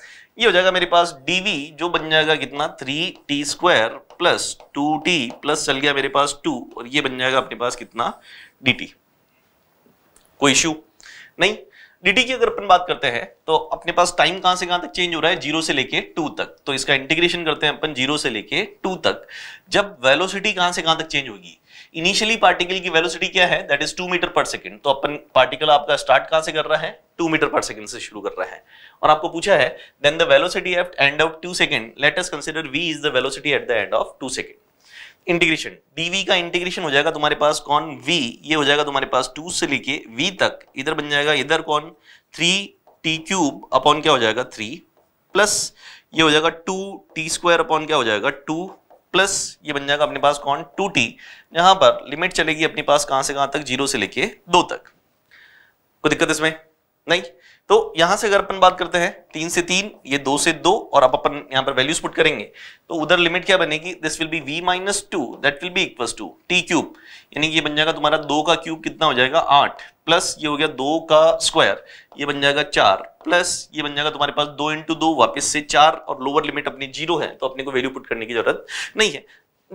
ये हो जाएगा मेरे पास dv जो बन जाएगा कितना three T square plus two T plus चल गया मेरे पास टू और ये बन जाएगा अपने पास कितना dt कोई इश्यू नहीं dt की अगर अपन बात करते हैं तो अपने पास टाइम कहां से कहां तक चेंज हो रहा है जीरो से लेके टू तक तो इसका इंटीग्रेशन करते हैं अपन जीरो से लेके टू तक जब वेलोसिटी कहां से कहां तक चेंज होगी इनिशियली पार्टिकल की वेलोसिटी क्या है that is two metre per second तो अपन पार्टिकल आपका स्टार्ट कहां से कर रहा है टू मीटर पर सेकेंड से शुरू कर रहा है और आपको पूछा है then the velocity at end of two second let's consider V is the velocity at the end of two second integration DV का इंटीग्रेशन हो जाएगा तुम्हारे पास कौन वी ये हो जाएगा तुम्हारे पास टू से लेके वी तक इधर बन जाएगा इधर कौन थ्री टी क्यूब अपॉन क्या हो जाएगा थ्री प्लस ये हो जाएगा टू टी स्क्वायर अपॉन क्या हो जाएगा टू प्लस ये बन जाएगा अपने पास कौन टू टी यहां पर लिमिट चलेगी अपने पास कहां से कहां तक जीरो से लेके दो तक कोई दिक्कत इसमें नहीं तो यहां से अगर अपन बात करते हैं तीन से तीन ये दो से दो और अब अपन यहां पर वैल्यूज पुट करेंगे तो उधर लिमिट क्या बनेगी this will be V minus two that will be equal to T cube यानी ये बन जाएगा तुम्हारा दो का क्यूब कितना हो जाएगा आठ प्लस ये हो गया दो का स्क्वायर ये बन जाएगा चार प्लस ये बन जाएगा तुम्हारे पास दो इंटू दो वापिस से चार और लोअर लिमिट अपनी जीरो है तो अपने को वैल्यू पुट करने की जरूरत नहीं है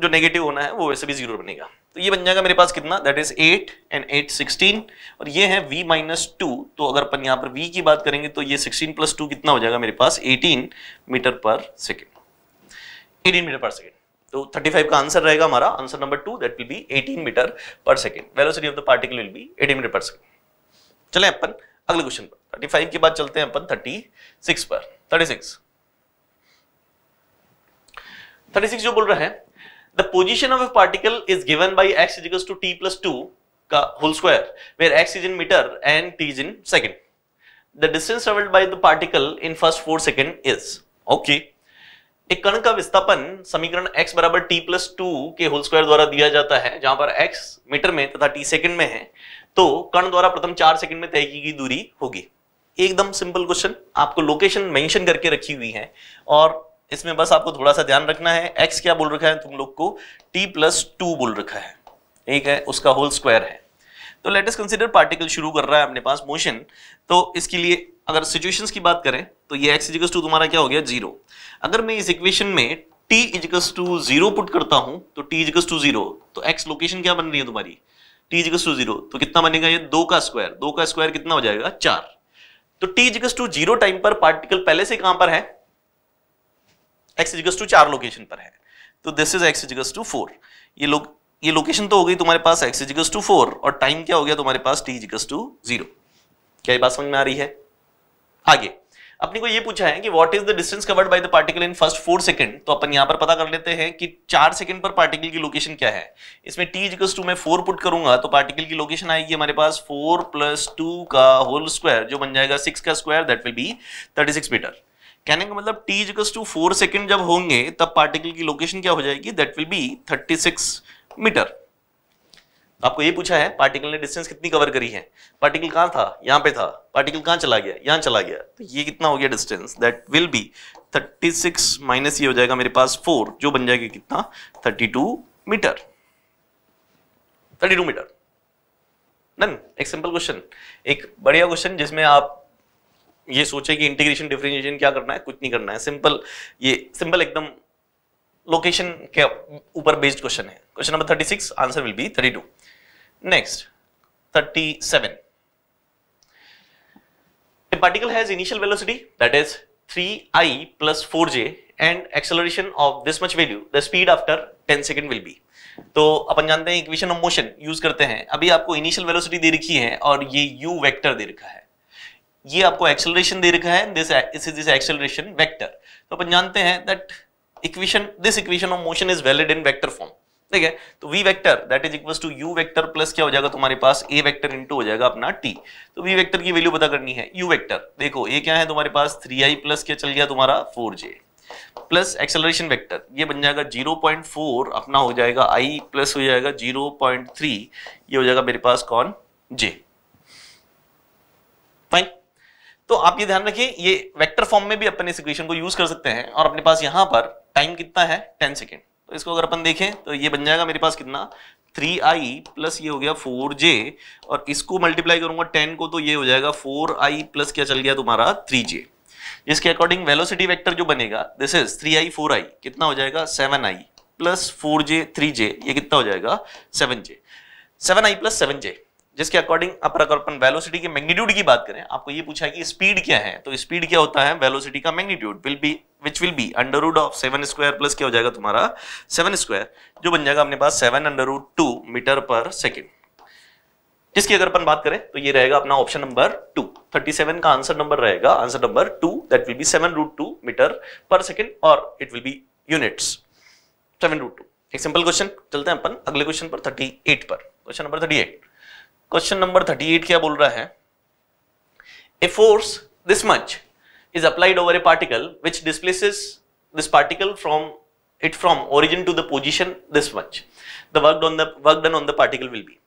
जो नेगेटिव होना है वो वैसे भी जीरो बनेगा तो ये बन जाएगा मेरे पास कितना that is eight and eight sixteen और ये है वी माइनस टू तो अगर अपन यहां पर वी की बात करेंगे तो ये सिक्सटीन प्लस टू कितना हो जाएगा मेरे पास eighteen metre per second eighteen metre per second तो 35 का आंसर रहेगा हमारा answer number two that will be 18 metre per second velocity of the particle will be 18 metre per second चले अपन अगले क्वेश्चन पर 35 के बाद चलते हैं अपन 36 पर 36 36 जो बोल रहा है the position of a particle is given by x is equals to t plus 2 ka whole square where x is in meter and t is in second the distance traveled by the particle in first 4 second is okay एक कण का विस्थापन समीकरण x बराबर T plus two के whole square द्वारा दिया जाता है जहां पर x मीटर में तथा t सेकंड में है तो कण द्वारा प्रथम चार सेकंड में तय की गई दूरी होगी एकदम सिंपल क्वेश्चन आपको लोकेशन मेंशन करके रखी हुई है और इसमें बस आपको थोड़ा सा ध्यान रखना है एक्स क्या बोल रखा है तुम लोग को टी प्लस टू बोल रखा है ठीक है उसका होल स्क्वायर है तो लेट अस कंसिडर पार्टिकल शुरू कर रहा है अपने पास मोशन तो इसके लिए अगर सिचुएशंस की बात करें तो ये एक्स इजिकल्स टू तुम्हारा क्या हो गया जीरो अगर मैं इस इक्वेशन में T equals to zero put करता हूं तो टी इजिकल्स टू जीरो तो एक्स लोकेशन क्या बन रही है तुम्हारी टी इजिकल्स टू जीरो तो कितना बनेगा ये दो का स्क्वायर दो का स्क्वायर कितना हो जाएगा चार तो T equals to zero time पर पार्टिकल पहले से कहां पर है एक्स इजिकल्स टू चार लोकेशन पर है तो this is X equals to four ये लोग ये लोकेशन तो हो गई तुम्हारे पास एक्स इजिकल्स टू फोर और टाइम क्या हो गया तुम्हारे पास टी इजिकल्स टू जीरो क्या ये बात समझ में आ रही है आगे अपने को ये पूछा है कि what is the distance covered by the particle in first four second तो अपन यहां पर पता कर लेते हैं कि चार सेकंड पर पार्टिकल की लोकेशन क्या है इसमें टी इजिकल्स टू में फोर पुट करूंगा तो पार्टिकल की लोकेशन आएगी हमारे पास फोर प्लस टू का होल स्क्वायर जो बन जाएगा सिक्स का square that will be thirty six metre कहने का मतलब T equals to four second जब होंगे तब पार्टिकल की लोकेशन क्या हो जाएगी that will be thirty six metre आपको ये पूछा है पार्टिकल ने डिस्टेंस कितनी कवर करी है पार्टिकल कहाँ था यहाँ पे था पार्टिकल कहाँ चला गया यहाँ चला गया तो ये कितना हो गया distance that will be 36 minus ये हो जाएगा मेरे पास 4 जो बन जाएगा कितना 32 मीटर 32 मीटर नन एक सिंपल क्वेश्चन एक बढ़िया क्वेश्चन जिसमें आप ये सोचे कि इंटीग्रेशन डिफरेंशिएशन क्या करना है कुछ नहीं करना है सिंपल ये सिंपल एकदम लोकेशन के ऊपर बेस्ड क्वेश्चन है question number thirty six answer will be thirty two next thirty seven A particle has initial velocity that is 3i plus 4j and acceleration of this much value the speed after 10 second will be तो अपन जानते हैं equation of motion use करते हैं अभी आपको initial velocity दे रखी है और ये u वेक्टर दे रखा है ये आपको एक्सेलरेशन दे रखा है दिस इस इज दिस एक्सेलरेशन वेक्टर तो अपन जानते हैं that equation this equation of motion is valid in vector form ठीक है तो v vector that is equals to u vector plus क्या हो जाएगा तुम्हारे पास a वेक्टर इनटू हो जाएगा अपना t तो v वेक्टर की वैल्यू पता करनी है u वेक्टर देखो ये क्या है तुम्हारे पास 3i प्लस क्या चल गया तुम्हारा 4j प्लस एक्सेलरेशन वेक्टर ये बन जाएगा 0.4 अपना हो जाएगा i प्लस हो जाएगा 0.3 ये हो जाएगा मेरे पास कौन j तो आप ये ध्यान रखिए ये वेक्टर फॉर्म में भी अपन इस इक्वेशन को यूज कर सकते हैं और अपने पास यहाँ पर टाइम कितना है टेन सेकेंड तो इसको अगर अपन देखें तो ये बन जाएगा मेरे पास कितना थ्री आई प्लस ये हो गया फोर जे और इसको मल्टीप्लाई करूंगा टेन को तो ये हो जाएगा फोर आई प्लस क्या चल गया तुम्हारा थ्री जे जिसके अकॉर्डिंग वेलोसिटी वेक्टर जो बनेगा this is three I four I कितना हो जाएगा seven I plus four J three J ये कितना हो जाएगा seven J seven I plus seven J जिसके अकॉर्डिंग अपर अपन वेलोसिटी के मैग्नीट्यूड की बात करें आपको ये पूछा है कि स्पीड क्या है तो स्पीड क्या होता है वेलोसिटी का magnitude will be which will be under root of seven square plus क्या हो जाएगा तुम्हारा सेवन स्क्वायर जो बन जाएगा अपने पास seven under root two metre per second जिसकी अगर अपन बात करें तो ये रहेगा अपना option number two thirty seven का आंसर नंबर रहेगा answer number two that will be seven root two metre per second और it will be units seven root two एक सिंपल क्वेश्चन चलते हैं अपन अगले क्वेश्चन पर थर्टी एट पर question number thirty eight question number 38 क्या बोल रहा है a force this much is applied over a particle which displaces this particle from it from origin to the position this much the work on the work done on the particle will be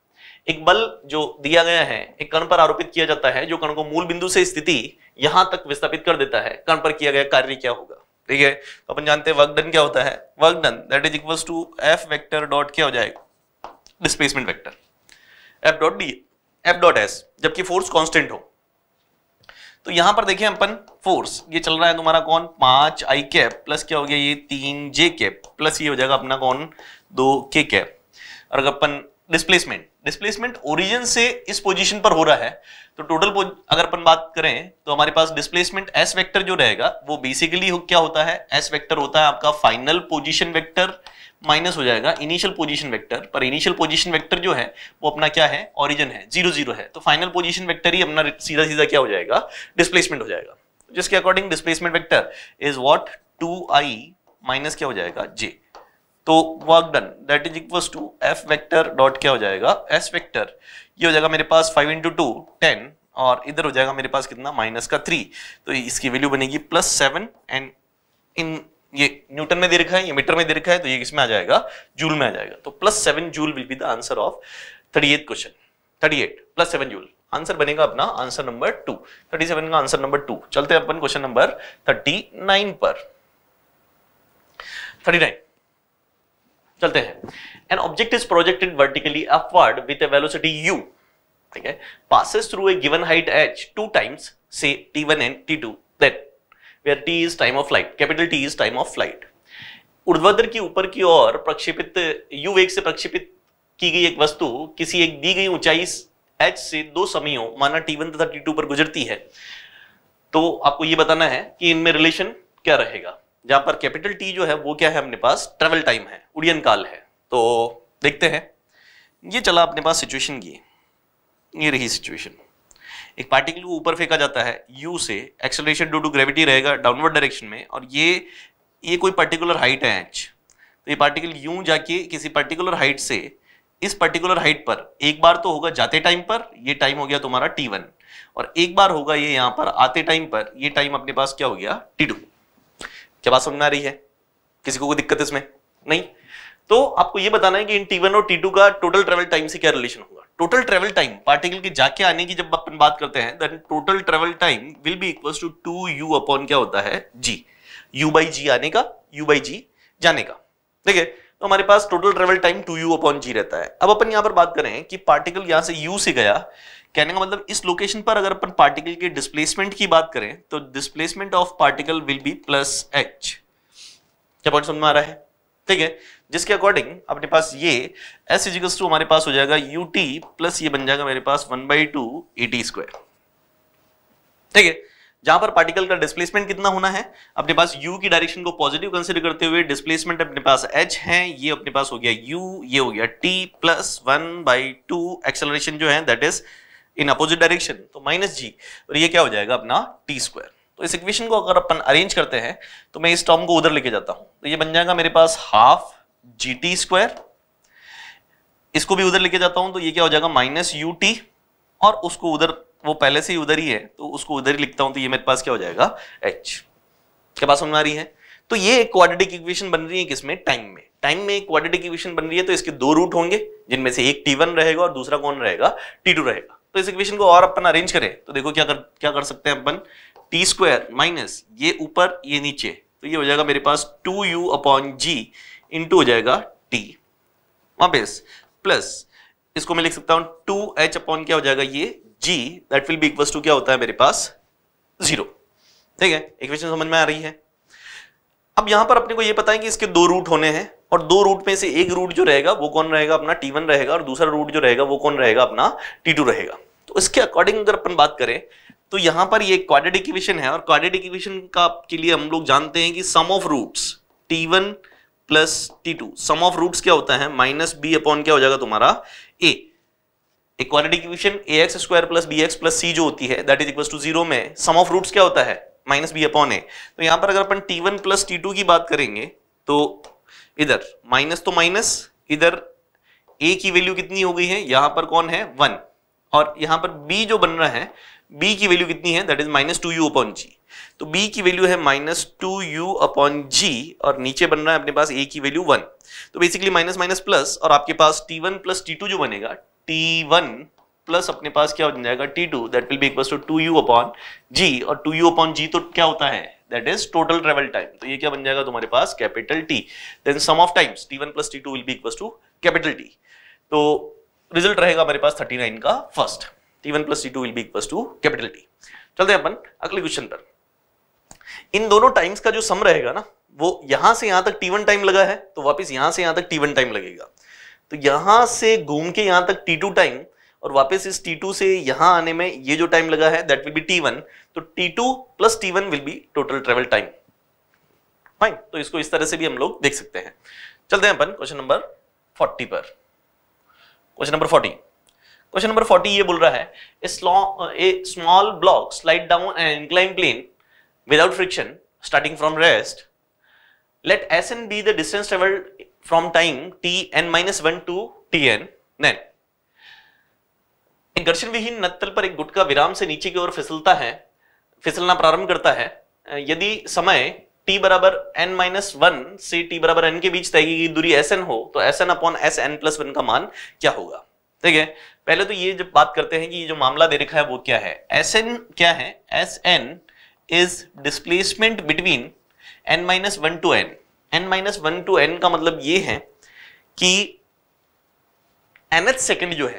एक बल जो दिया गया है एक कण पर आरोपित किया जाता है जो कण को मूल बिंदु से स्थिति यहां तक विस्थापित कर देता है कण पर किया गया कार्य क्या होगा ठीक है तो अपन जानते हैं वर्क डन क्या होता है work done that is equals to F vector dot क्या हो जाएगा displacement vector F dot D F dot S जबकि फोर्स कॉन्स्टेंट हो तो यहां पर देखिए अपन फोर्स ये चल रहा है तुम्हारा कौन पांच आई कैप प्लस क्या हो गया ये तीन जे कैप प्लस ये हो जाएगा अपना कौन दो के कैप और अपन डिस्प्लेसमेंट डिस्प्लेसमेंट ओरिजिन से इस पोजीशन पर हो रहा है तो टोटल अगर अपन बात करें तो हमारे पास डिस्प्लेसमेंट एस वेक्टर जो रहेगा वो बेसिकली हो, क्या होता है एस वेक्टर होता है आपका फाइनल पोजीशन वेक्टर माइनस हो जाएगा इनिशियल पोजीशन वेक्टर पर इनिशियल पोजीशन वेक्टर जो है वो अपना क्या है ओरिजिन है जीरो जीरो है तो फाइनल पोजीशन वेक्टर ही अपना सीधा सीधा क्या हो जाएगा डिस्प्लेसमेंट हो जाएगा जिसके according displacement vector is what I minus क्या हो जाएगा जे तो work done that is equal to F vector dot क्या हो जाएगा एस वेक्टर ये हो जाएगा मेरे पास फाइव इंटू टू टेन और इधर हो जाएगा मेरे पास कितना माइनस का थ्री तो इसकी वैल्यू बनेगी प्लस सेवन एंड इन ये न्यूटन में दे रखा है ये मीटर में दे रखा है तो ये किसमें आ जाएगा जूल में आ जाएगा तो plus seven joule will be the answer of thirty eight question thirty eight plus seven joule answer बनेगा अपना answer number two thirty seven का आंसर नंबर टू चलते हैं अपन क्वेश्चन नंबर थर्टी नाइन पर थर्टी नाइन चलते हैं an object is projected vertically upward with a velocity u ठीक है passes through a given height h two times से t1 and t2 then where t is time of flight capital T is time of flight ऊर्ध्वाधर की ऊपर की ओर प्रक्षेपित u वेग से प्रक्षेपित की गई एक वस्तु किसी एक दी गई ऊंचाई h से दो समयों माना t1 तथा t2 पर गुजरती है तो आपको यह बताना है कि इनमें रिलेशन क्या रहेगा जहां पर कैपिटल टी जो है वो क्या है अपने पास ट्रेवल टाइम है उड़ियन काल है तो देखते हैं ये चला अपने पास सिचुएशन की ये रही सिचुएशन एक पार्टिकल को ऊपर फेंका जाता है यू से एक्सेलरेशन डू टू ग्रेविटी रहेगा डाउनवर्ड डायरेक्शन में और ये ये कोई पर्टिकुलर हाइट है एच तो ये पार्टिकल यू जाके किसी पर्टिकुलर हाइट से इस पर्टिकुलर हाइट पर एक बार तो होगा जाते टाइम पर ये टाइम हो गया तुम्हारा टी वन और एक बार होगा ये यहाँ पर आते टाइम पर ये टाइम अपने पास क्या हो गया टी टू क्या बात समझ में आ रही है किसी को कोई दिक्कत इसमें नहीं तो आपको यह बताना है कि इन टी वन और टी टू का टोटल ट्रेवल टाइम से क्या रिलेशन होगा टोटल ट्रेवल टाइम पार्टिकल के जाके आने की जब अपन बात करते हैं then total travel time will be equal to two you upon क्या होता है जी यू बाई जी आने का यू बाई जी जाने का देखिए तो हमारे पास total travel time two you upon G रहता है अब अपन यहां पर बात करें कि पार्टिकल यहां से यू से गया कहने का मतलब इस लोकेशन पर अगर अपन पार्टिकल के डिस्प्लेसमेंट की बात करें तो displacement of particle will be plus H क्या पॉइंट समझ में आ रहा है ठीक है जिसके अकॉर्डिंग अपने पास ये एस इजिकल्स टू हमारे पास हो जाएगा यू टी प्लस ये बन जाएगा मेरे पास one by two A T square ठीक है जहां पर पार्टिकल का डिस्प्लेसमेंट कितना होना है अपने पास u की डायरेक्शन को पॉजिटिव कंसिडर करते हुए डिस्प्लेसमेंट अपने पास h है ये अपने पास हो गया u ये हो गया t plus one by two acceleration जो है that is in opposite direction तो माइनस जी और ये क्या हो जाएगा अपना टी स्क्वायर तो इस इक्वेशन को अगर अपन अरेंज करते हैं तो मैं इस टर्म को उधर लेके जाता हूं तो ये बन जाएगा मेरे पास हाफ जी टी स्क्वायर इसको भी उधर लेके जाता हूं तो ये क्या हो जाएगा माइनस यू टी और उसको उधर वो पहले से ही उधर ही है तो उसको उधर ही लिखता हूं तो ये मेरे पास क्या हो जाएगा एच क्या पास समझ रही है तो ये एक क्वाड्रेटिक इक्वेशन बन रही है किसमें टाइम में टाइम में एक क्वाड्रेटिक इक्वेशन बन रही है तो इसके दो रूट होंगे जिनमें से एक टी रहेगा और दूसरा कौन रहेगा टी रहेगा तो इस इक्वेशन को और अपन अरेंज करें तो देखो क्या कर क्या कर सकते हैं अपन टी स्क्वायर माइनस ये ऊपर ये नीचे तो ये हो जाएगा मेरे पास two you upon G into हो जाएगा टी वापस प्लस इसको मैं लिख सकता हूं टू एच अपॉन क्या हो जाएगा ये G that will be equal to क्या होता है मेरे पास जीरो ठीक है इक्वेशन समझ में आ रही है अब यहां पर अपने को ये पता है कि इसके दो रूट होने हैं और दो रूट में से एक रूट जो रहेगा वो कौन रहेगा अपना टी वन रहेगा और दूसरा रूट जो रहेगा वो कौन रहेगा अपना टी टू रहेगा तो इसके अकॉर्डिंग अगर अपन बात करें तो यहां पर ये क्वाड्रेटिक इक्वेशन है और क्वाड्रेटिक इक्वेशन का के लिए हम लोग जानते हैं कि sum of roots T one plus T two sum of roots क्या होता है माइनस बी अपॉन क्या हो जाएगा तुम्हारा A equality equation A X square plus B X plus C जो होती है that is equal to zero में सम ऑफ रूट्स क्या होता है माइनस बी अपॉन ए तो यहां पर अगर अपन T one plus T two की बात करेंगे तो इधर माइनस तो माइनस इधर ए की वैल्यू कितनी हो गई है यहां पर कौन है वन और यहां पर बी जो बन रहा है बी की वैल्यू कितनी है that is minus two you upon G तो बी की वैल्यू है minus two you upon G और नीचे बन रहा है अपने पास ए की वैल्यू वन तो बेसिकली माइनस माइनस प्लस और आपके पास T one plus T two जो बनेगा टी वन प्लस अपने पास क्या बन जाएगा T two that will be equal to two you upon G और टू यू अपॉन जी तो क्या होता है that is total travel time तो ये क्या बन जाएगा तुम्हारे पास capital T then sum of times T one plus T two will be equal to capital T तो रिजल्ट रहेगा हमारे पास थर्टी नाइन का first T one plus T two will be equal to capital T चलते हैं अपन अगले question पर इन दोनों टाइम्स का जो सम रहेगा ना वो यहां से यहां तक टी वन टाइम लगा है तो वापस यहां से यहां तक टी वन टाइम लगेगा तो यहां से घूम के यहां तक टी टू टाइम और वापस इस टी टू से यहां आने में ये जो टाइम लगा है that will be T one तो T two plus T one will be total travel time fine तो इसको इस तरह से भी हम लोग देख सकते हैं चलते हैं अपन क्वेश्चन नंबर फोर्टी पर question number forty question number forty ये बोल रहा है a small block slide down an incline plane without friction starting from rest let S N be the distance travelled from time t n minus 1 to t n then एक घर्षण विहीन नत्तल पर एक गुटका विराम से नीचे की ओर फिसलता है फिसलना प्रारंभ करता है यदि समय t बराबर n माइनस वन से t बराबर n के बीच तय की दूरी sn हो तो sn upon S N plus one का मान क्या होगा ठीक है पहले तो ये जब बात करते हैं कि ये जो मामला दे रखा है वो क्या है sn क्या है sn N is displacement between n minus one to N N minus one to N का मतलब ये है कि एनएच सेकंड जो है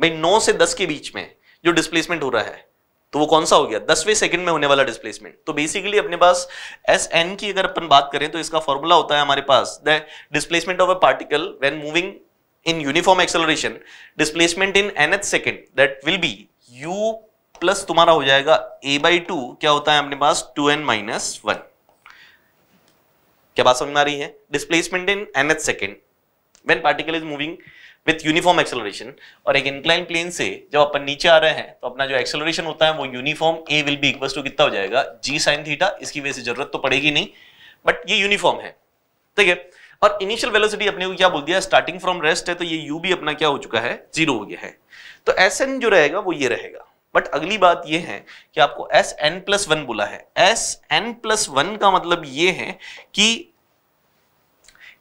भाई नौ से दस के बीच में जो डिस्प्लेसमेंट हो रहा है तो वो कौन सा हो गया दसवें सेकंड में होने वाला डिस्प्लेसमेंट तो बेसिकली अपने पास एस एन की अगर अपन बात करें तो इसका फॉर्मूला होता है हमारे पास the displacement of a particle when moving in uniform acceleration displacement in nth second that will be U plus तुम्हारा हो जाएगा ए बाई टू क्या होता है अपने पास टू एन माइनस वन क्या बात समझ में आ रही है displacement in nth second when particle is moving with uniform acceleration और एक इंक्लाइन प्लेन से जब अपन नीचे आ रहे हैं तो अपना जो एक्सेलरेशन होता है वो uniform A will be equal to कितना हो जाएगा जी साइन थीटा इसकी वजह से जरूरत तो पड़ेगी नहीं बट ये यूनिफॉर्म है ठीक है और इनिशियल वेलोसिटी अपने को क्या बोल दिया स्टार्टिंग फ्रॉम रेस्ट है तो ये यू भी अपना क्या हो चुका है जीरो हो गया है तो एस एन जो रहेगा वो ये रहेगा बट अगली बात ये है कि आपको एस एन प्लस वन बोला है एस एन प्लस वन का मतलब ये है कि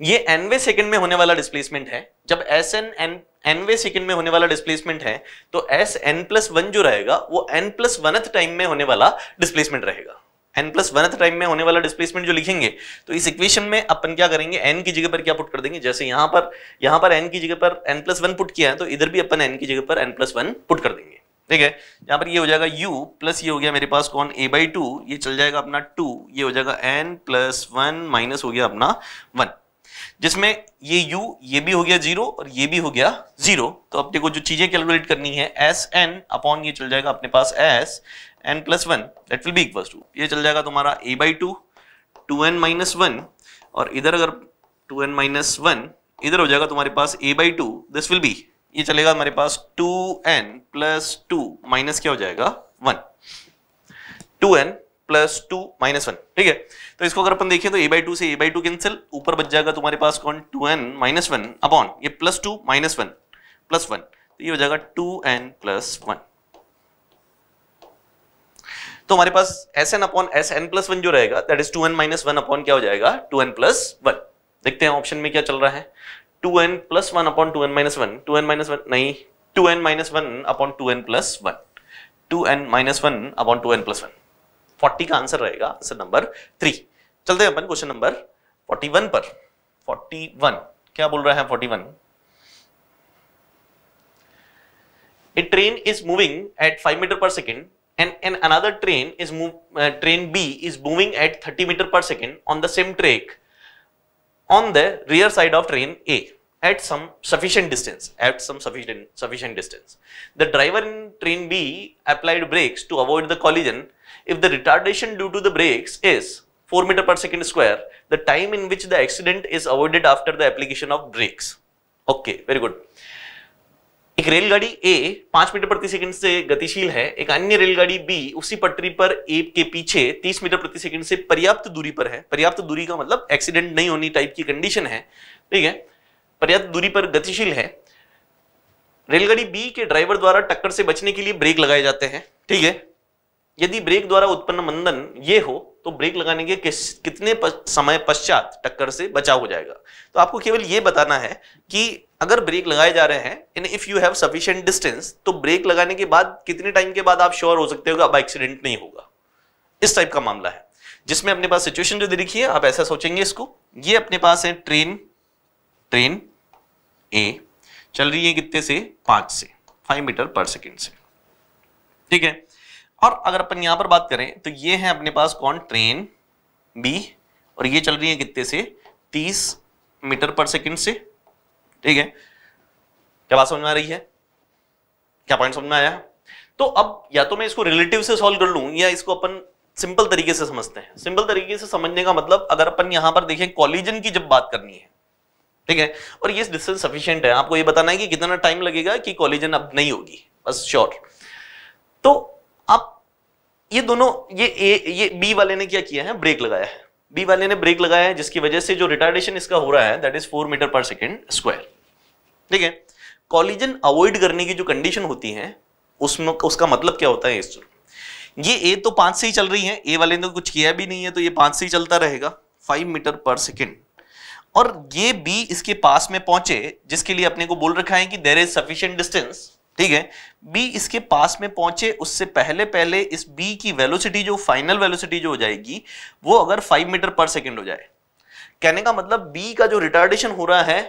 ये एनवे सेकंड में होने वाला डिस्प्लेसमेंट है जब S N N anyway second में होने वाला डिस्प्लेसमेंट है तो एस एन प्लस वन जो रहेगा वो एन प्लस वनथ टाइम में होने वाला डिस्प्लेसमेंट रहेगा एन प्लस वनथ टाइम में होने वाला डिस्प्लेसमेंट जो लिखेंगे तो इस इक्वेशन में अपन क्या करेंगे एन की जगह पर क्या पुट कर देंगे जैसे यहां पर यहां पर एन की जगह पर एन प्लस वन पुट किया है तो इधर भी अपन एन की जगह पर एन प्लस वन पुट कर देंगे ठीक है यहां पर ये हो जाएगा u प्लस ये हो गया मेरे पास कौन a बाई टू ये चल जाएगा अपना टू ये हो जाएगा n प्लस वन माइनस हो गया अपना वन जिसमें ये u ये भी हो गया जीरो और ये भी हो गया जीरो तो अपने को जो चीजें कैलकुलेट करनी है एस एन अपॉन ये चल जाएगा अपने पास S N plus one that will be equal to ये चल जाएगा तुम्हारा A by two two N minus one और इधर अगर टू एन माइनस वन इधर हो जाएगा तुम्हारे पास A by two this will be ये चलेगा हमारे पास two N plus two minus क्या हो जाएगा one to N plus two minus one ठीक है तो इसको अगर अपन देखें तो ए बाई टू से ए बाई टू कैंसिल ऊपर बच जाएगा तुम्हारे तो पास कौन two N minus one upon ये plus two minus one plus one तो ये हो जाएगा टू एन प्लस वन तो हमारे पास S N upon S N plus one जो रहेगा that is two N minus one upon क्या हो जाएगा टू एन प्लस वन देखते हैं ऑप्शन में क्या चल रहा है two N plus one upon two N minus one to N minus one नहीं two N minus one upon two N plus one to N minus one upon two N plus one forty का answer रहेगा answer number three चलते हैं अपन question number forty one पर forty one क्या बोल रहा है forty one a train is moving at five meter per second and, and another train is move, uh, train B is moving at 30 meter per second on the same track on the rear side of train A. at some sufficient distance, at some sufficient, sufficient distance. The driver in train B applied brakes to avoid the collision. If the retardation due to the brakes is 4 meter per second square, the time in which the accident is avoided after the application of brakes. Okay, very good. एक रेलगाड़ी ए पांच metre प्रति second से गतिशील है एक अन्य रेलगाड़ी बी उसी पटरी पर ए के पीछे तीस मीटर प्रति सेकंड से पर्याप्त दूरी पर है पर्याप्त दूरी का मतलब एक्सीडेंट नहीं होनी टाइप की कंडीशन है ठीक है पर्याप्त दूरी पर गतिशील है रेलगाड़ी बी के ड्राइवर द्वारा टक्कर से बचने के लिए ब्रेक लगाए जाते हैं ठीक है यदि ब्रेक द्वारा उत्पन्न मंदन ये हो तो ब्रेक लगाने के किस कितने पस, समय पश्चात टक्कर से बचाव हो जाएगा तो आपको केवल ये बताना है कि अगर ब्रेक लगाए जा रहे हैं इन if you have sufficient distance तो ब्रेक लगाने के बाद कितने टाइम के बाद आप श्योर हो सकते हो अब एक्सीडेंट नहीं होगा इस टाइप का मामला है जिसमें अपने पास सिचुएशन जो दे रखी है आप ऐसा सोचेंगे इसको ये अपने पास है ट्रेन ट्रेन ए चल रही है कितने से पांच से फाइव मीटर पर सेकेंड से ठीक है और अगर अपन यहां पर बात करें तो ये है अपने पास कौन ट्रेन बी और ये चल रही है कितने से तीस मीटर पर सेकेंड से ठीक है क्या बात समझ में आ रही है क्या पॉइंट समझ में आया तो अब या तो मैं इसको रिलेटिव से सॉल्व कर लू या इसको अपन सिंपल तरीके से समझते हैं सिंपल तरीके से समझने का मतलब अगर अपन यहां पर देखें कॉलिजन की जब बात करनी है ठीक है और ये डिस्टेंस सफिशियंट है आपको ये बताना है कि कितना टाइम लगेगा कि कॉलेजन अब नहीं होगी बस श्योर तो आप ये दोनों ये ए, ये बी वाले ने क्या किया है ब्रेक लगाया है बी वाले ने ब्रेक लगाया है जिसकी वजह से जो रिटार्डेशन इसका हो रहा है that is four meter per second square ठीक है कॉलिजन अवॉइड करने की जो कंडीशन होती है उसमें उसका मतलब क्या होता है इस ये ए तो पांच से ही चल रही है ए वाले ने तो कुछ किया भी नहीं है तो ये पांच से ही चलता रहेगा फाइव मीटर पर सेकेंड और ये बी इसके पास में पहुंचे जिसके लिए अपने को बोल रखा है कि देर इज सफिशियंट डिस्टेंस ठीक है बी इसके पास में पहुंचे उससे पहले पहले इस बी की वेलोसिटी जो फाइनल वेलोसिटी जो हो जाएगी वो अगर फाइव मीटर पर सेकेंड हो जाए कहने का मतलब बी का जो रिटार्डेशन हो रहा है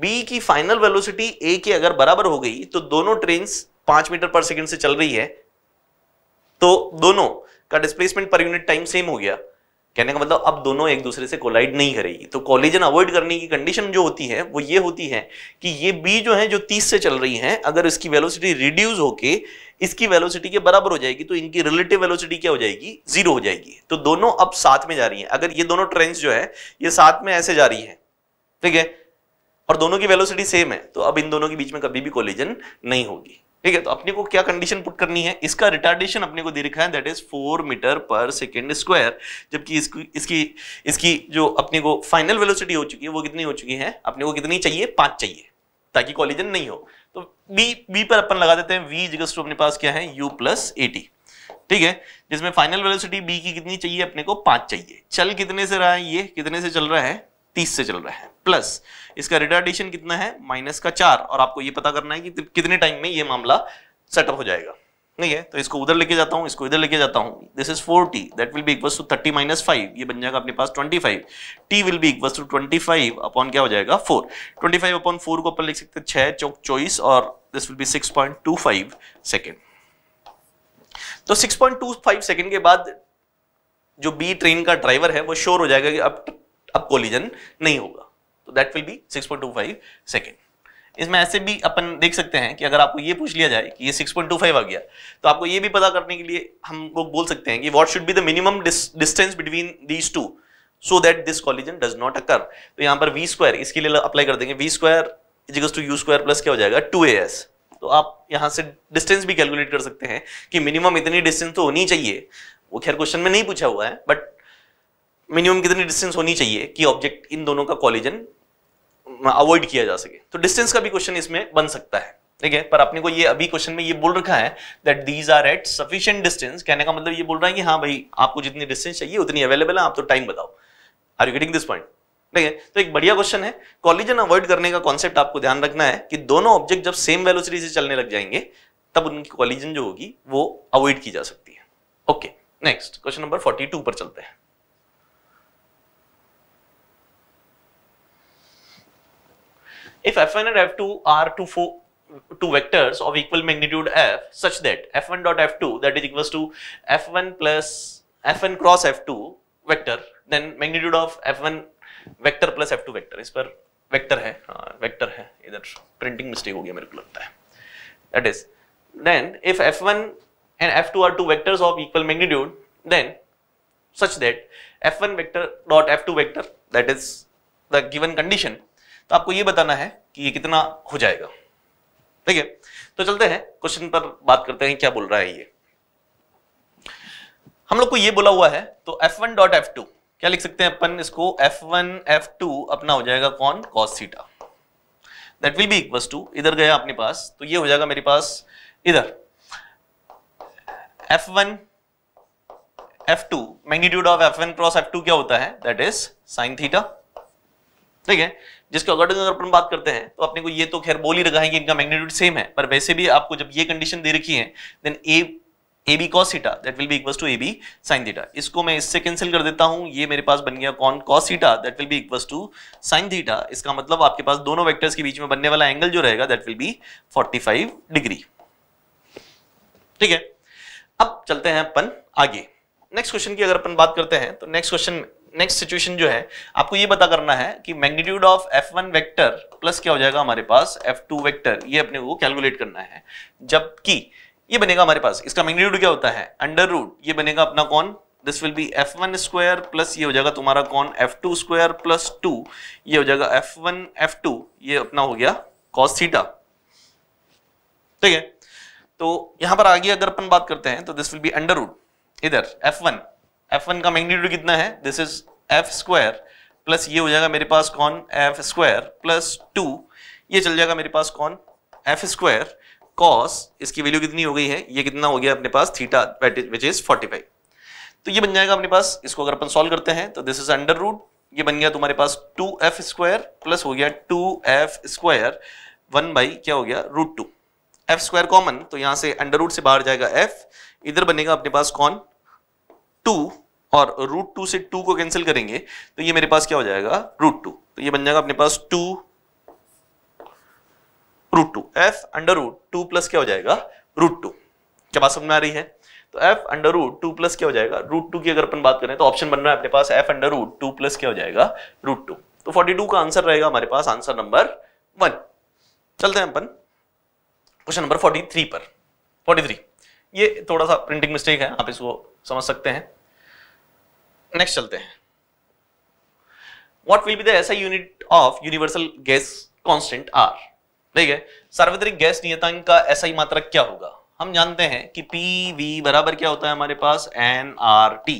बी की फाइनल वेलोसिटी ए के अगर बराबर हो गई तो दोनों ट्रेन पांच मीटर पर सेकेंड से चल रही है तो दोनों का डिस्प्लेसमेंट पर यूनिट टाइम सेम हो गया कहने का मतलब अब दोनों एक दूसरे से कोलाइड नहीं करेगी तो कोलिजन अवॉइड करने की कंडीशन जो होती है वो ये होती है कि ये बी जो है जो 30 से चल रही है अगर इसकी वेलोसिटी रिड्यूस होके इसकी वेलोसिटी के बराबर हो जाएगी तो इनकी रिलेटिव वेलोसिटी क्या हो जाएगी जीरो हो जाएगी तो दोनों अब साथ में जा रही है अगर ये दोनों ट्रेन जो है ये साथ में ऐसे जा रही है ठीक है और दोनों की वेलोसिटी सेम है तो अब इन दोनों के बीच में कभी भी कोलिजन नहीं होगी ठीक है तो अपने को क्या कंडीशन पुट करनी है इसका रिटार्डेशन अपने को दे रखा है that is four meter per second square जबकि इसकी इसकी इसकी जो अपने को फाइनल वेलोसिटी हो चुकी है वो कितनी हो चुकी है अपने को कितनी चाहिए पांच चाहिए ताकि कॉलिजन नहीं हो तो बी बी पर अपन लगा देते हैं वी जिगस टू अपने पास क्या है यू प्लस एटी ठीक है जिसमें फाइनल वेलोसिटी बी की कितनी चाहिए अपने को पांच चाहिए चल कितने से रहा है ये कितने से चल रहा है तीस से चल रहा है प्लस इसका रिटार्डेशन कितना है माइनस का चार और आपको ये पता करना है कि कितने टाइम में ये मामला सेटअप हो जाएगा नहीं है तो इसको उधर लेके जाता हूँ इसको इधर लेके जाता हूँ this is forty that will be equal to thirty minus five ये बन जाएगा अपने पास twenty five T will be equal to twenty five upon क्या हो जाएगा four twenty five upon four को अपन लिख सकते हैं छः चौक चौबीस और this will be six point two five second तो six point two five second के बाद जो बी ट्रेन का ड्राइवर है वो श्योर हो जाएगा कि अब अब कोलिजन नहीं होगा तो दैट विल बी 6.25 सेकेंड इसमें ऐसे भी अपन देख सकते हैं कि अगर आपको ये पूछ लिया जाए कि ये 6.25 आ गया तो आपको ये भी पता करने के लिए हम लोग बोल सकते हैं कि what should be the minimum distance between these two so that this collision does not occur तो यहाँ पर वी स्क्वायर इसके लिए अप्लाई कर देंगे V square equals to you square plus क्या हो जाएगा टू ए एस तो आप यहाँ से डिस्टेंस भी कैलकुलेट कर सकते हैं कि मिनिमम इतनी डिस्टेंस तो होनी चाहिए वो खैर क्वेश्चन में नहीं पूछा हुआ है बट मिनिमम कितनी डिस्टेंस होनी चाहिए कि ऑब्जेक्ट इन दोनों का कॉलिजन अवॉइड किया जा सके तो डिस्टेंस का भी क्वेश्चन इसमें बन सकता है ठीक है पर आपने को ये अभी क्वेश्चन में ये बोल रखा है that these are at sufficient distance कहने का मतलब ये बोल रहा है कि हाँ भाई आपको जितनी डिस्टेंस चाहिए उतनी अवेलेबल है आप तो टाइम बताओ are you getting this point ठीक है तो एक बढ़िया क्वेश्चन है कॉलिजन अवॉइड करने का कॉन्सेप्ट आपको ध्यान रखना है कि दोनों ऑब्जेक्ट जब सेम वेलोसिटी से चलने लग जाएंगे तब उनकी कॉलिजन जो होगी वो अवॉइड की जा सकती है okay next question number forty two पर चलते हैं If f1 and f2 are two, four, two vectors of equal magnitude f such that f1 dot f2 that is equals to f1 plus f1 cross f2 vector then magnitude of f1 vector plus f2 vector is per vector है vector है इधर printing mistake हो that is then if f1 and f2 are two vectors of equal magnitude then such that f1 vector dot f2 vector that is the given condition तो आपको ये बताना है कि ये कितना हो जाएगा ठीक है तो चलते हैं क्वेश्चन पर बात करते हैं क्या बोल रहा है ये हम लोग को ये बोला हुआ है तो F one dot F two क्या लिख सकते हैं अपन इसको एफ वन एफ टू अपना हो जाएगा कौन cos theta that will be equal to इधर गया अपने पास तो ये हो जाएगा मेरे पास इधर F one F two magnitude of F one cross F two क्या होता है दैट इज साइन थीटा ठीक है जिसके अकॉर्डिंग अगर अपन बात करते हैं तो अपने को ये तो खैर बोल ही रखा है कि इनका मैग्नीट्यूड सेम है पर वैसे भी आपको जब ये कंडीशन दे रखी है then A A B cos theta that will be equal to A B sine theta इसको मैं इससे कैंसिल कर देता हूँ ये मेरे पास बन गया कॉन cos theta that will be equal to sine theta इसका मतलब आपके पास दोनों वैक्टर्स के बीच में बनने वाला एंगल जो रहेगा that will be forty five degree ठीक है अब चलते हैं अपन आगे नेक्स्ट क्वेश्चन की अगर अपन बात करते हैं तो नेक्स्ट क्वेश्चन नेक्स्ट सिचुएशन जो है आपको ये पता करना है कि magnitude of F one vector plus क्या हो जाएगा हमारे पास एफ टू वेक्टर ये अपने को कैलकुलेट करना है जबकि ये बनेगा हमारे पास इसका मैग्नीट्यूड क्या होता है अंडर रूट ये बनेगा अपना कौन this will be F one square plus ये हो जाएगा तुम्हारा कौन F two square plus two ये हो जाएगा एफ वन एफ टू ये अपना हो गया कॉस थीटा ठीक है तो यहां पर आगे अगर अपन बात करते हैं तो this will be under root इधर एफ वन एफ वन का मैग्नीट्यूड कितना है this is F square plus ये हो जाएगा मेरे पास कौन एफ स्क्वायर प्लस टू ये चल जाएगा मेरे पास कौन एफ स्क्वायर कॉस इसकी वैल्यू कितनी हो गई है ये कितना हो गया अपने पास theta which is forty five तो ये बन जाएगा अपने पास इसको अगर अपन सॉल्व करते हैं तो दिस इज अंडर रूट ये बन गया तुम्हारे पास टू एफ स्क्वायर प्लस हो गया two F square one by क्या हो गया root two F square common तो यहाँ से अंडर रूट से बाहर जाएगा एफ इधर बनेगा अपने पास कौन टू और रूट टू से टू को कैंसिल करेंगे तो ये मेरे पास क्या हो जाएगा रूट टू तो ये बन जाएगा अपने पास two root two F under root two plus क्या हो जाएगा रूट टू क्या बात समझ में आ रही है तो F under root two plus क्या हो जाएगा रूट टू की अगर अपन बात करें तो ऑप्शन बन रहा है अपने पास F under root two plus क्या हो जाएगा रूट टू तो फोर्टी टू का आंसर रहेगा हमारे पास आंसर नंबर वन चलते हैं अपन क्वेश्चन नंबर फोर्टी थ्री पर फोर्टी थ्री ये थोड़ा सा प्रिंटिंग मिस्टेक है आप इसको समझ सकते हैं नेक्स्ट चलते हैं वॉट विल बी द ऐसा unit of universal gas constant R ठीक है सार्वत्रिक गैस नियतांक का ऐसा ही मात्रक क्या होगा हम जानते हैं कि पी वी बराबर क्या होता है हमारे पास N R T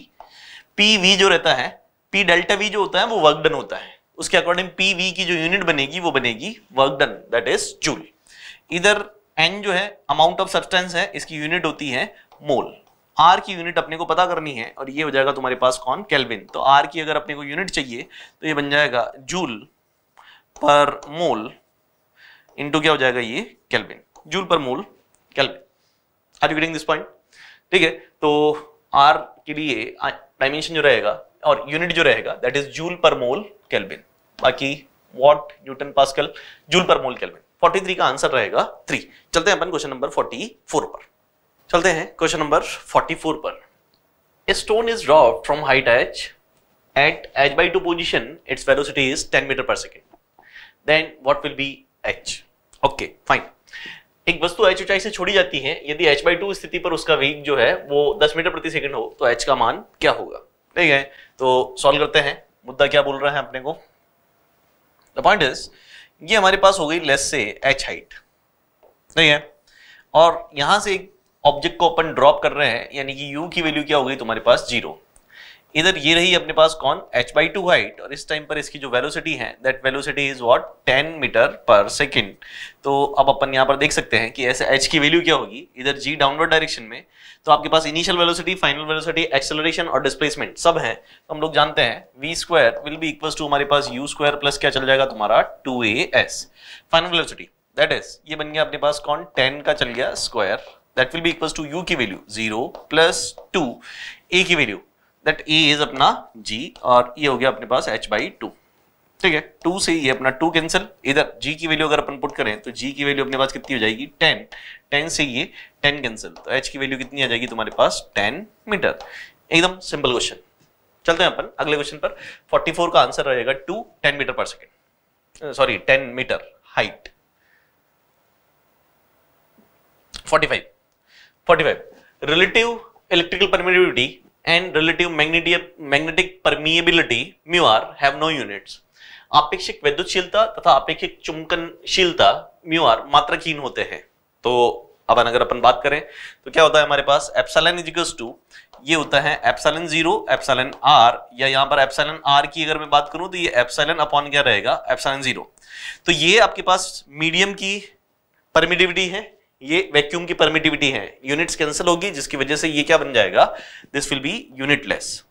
P V जो रहता है पी डेल्टा वी जो होता है वो वर्क डन होता है उसके अकॉर्डिंग पी वी की जो यूनिट बनेगी वो बनेगी work done that is joule इधर एन जो है अमाउंट ऑफ सब्सटेंस है इसकी यूनिट होती है मोल आर की यूनिट अपने को पता करनी है और ये हो जाएगा तुम्हारे पास कौन कैलविन तो आर की अगर अपने को यूनिट चाहिए तो ये बन जाएगा जूल पर मोल इंटू क्या हो जाएगा ये kelvin joule per mole kelvin are you getting this point ठीक है तो आर के लिए डायमेंशन जो रहेगा और यूनिट जो रहेगा that is joule per mole kelvin बाकी watt newton pascal joule per mole kelvin 43 का आंसर रहेगा थ्री चलते हैं अपन क्वेश्चन नंबर 44 पर चलते हैं क्वेश्चन नंबर 44 पर a stone is drop from height H at H by two position its velocity is 10 metre per second then what will be H okay fine एक वस्तु एच ऊंचाई से छोड़ी जाती है यदि एच बाई टू स्थिति पर उसका वेग जो है वो 10 मीटर प्रति सेकंड हो तो एच का मान क्या होगा ठीक है तो सॉल्व करते हैं मुद्दा क्या बोल रहा है अपने को द पॉइंट इज ये हमारे पास हो गई लेस से एच हाइट नहीं है और यहां से एक ऑब्जेक्ट को अपन ड्रॉप कर रहे हैं यानी कि यू की वैल्यू क्या हो गई तुम्हारे पास जीरो इधर ये रही अपने पास कौन h बाई टू हाइट और इस टाइम पर इसकी जो वेलोसिटी है that velocity is what 10 metre per second तो अब अपन यहाँ पर देख सकते हैं कि ऐसे h की वैल्यू क्या होगी इधर g डाउनवर्ड डायरेक्शन में तो आपके पास initial velocity final velocity acceleration और डिस्प्लेसमेंट सब है तो हम लोग जानते हैं V square will be equal to हमारे पास यू स्क्वायर प्लस क्या चल जाएगा तुम्हारा two A S final velocity that is ये बन गया अपने पास कौन टेन का चल गया square that will be equal to U की वैल्यू जीरो प्लस टू ए की वैल्यू दैट ए इज अपना जी और ये e हो गया अपने पास एच बाई टू ठीक है टू से ये e अपना टू कैंसिल इधर जी की वैल्यू अगर अपन पुट करें तो जी की वैल्यू अपने पास कितनी हो जाएगी टेन टेन से ये टेन कैंसिल तो एच की वैल्यू कितनी आ जाएगी तुम्हारे पास टेन मीटर एकदम सिंपल क्वेश्चन चलते हैं अपन अगले क्वेश्चन पर 44 का आंसर रहेगा two ten metre per second sorry ten metre height 45 45 relative electrical permittivity and relative magnetic permeability mu r have no units. आपेक्षिक विद्युतशीलता तथा आपेक्षिक चुंबकनशीलता म्यू आर मात्राहीन होते हैं तो अब अगर अपन बात करें तो क्या होता है हमारे पास एप्सलन इजिकल्स टू ये होता है एप्सलन जीरो एप्सलन आर या यहाँ पर एप्सलन आर की अगर मैं बात करूं तो ये एप्सलन अपॉन क्या रहेगा एप्सलन जीरो तो ये आपके पास मीडियम की परमिटिविटी है ये वैक्यूम की परमिटिविटी है यूनिट्स कैंसिल होगी जिसकी वजह से ये क्या बन जाएगा this will be unitless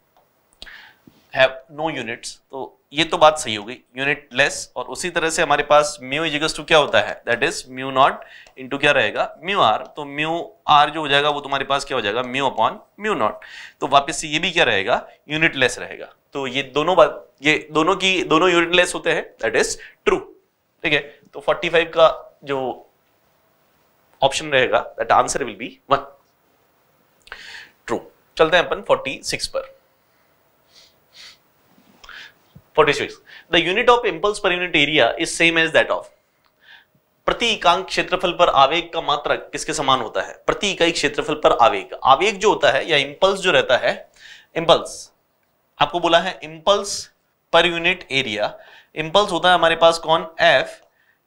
have no units तो ये तो बात सही होगी यूनिटलेस और उसी तरह से हमारे पास म्यू इजिकल्स टू क्या होता है that is mu naught into क्या रहेगा म्यू आर तो म्यू आर जो हो जाएगा वो तुम्हारे पास क्या हो जाएगा म्यू अपॉन म्यू नॉट तो वापस से ये भी क्या रहेगा यूनिटलेस रहेगा तो ये दोनों बात ये दोनों की दोनों यूनिटलेस होते हैं दैट इज ट्रू ठीक है तो फोर्टी का जो ऑप्शन रहेगा that answer will be one true चलते हैं अपन 46 पर 46 the unit of impulse per unit area is same as that of प्रति इकांक क्षेत्रफल पर आवेग का मात्रक किसके समान होता है प्रति इकाई क्षेत्रफल पर आवेग आवेग जो होता है या इंपल्स जो रहता है इंपल्स आपको बोला है impulse per unit area impulse होता है हमारे पास कौन एफ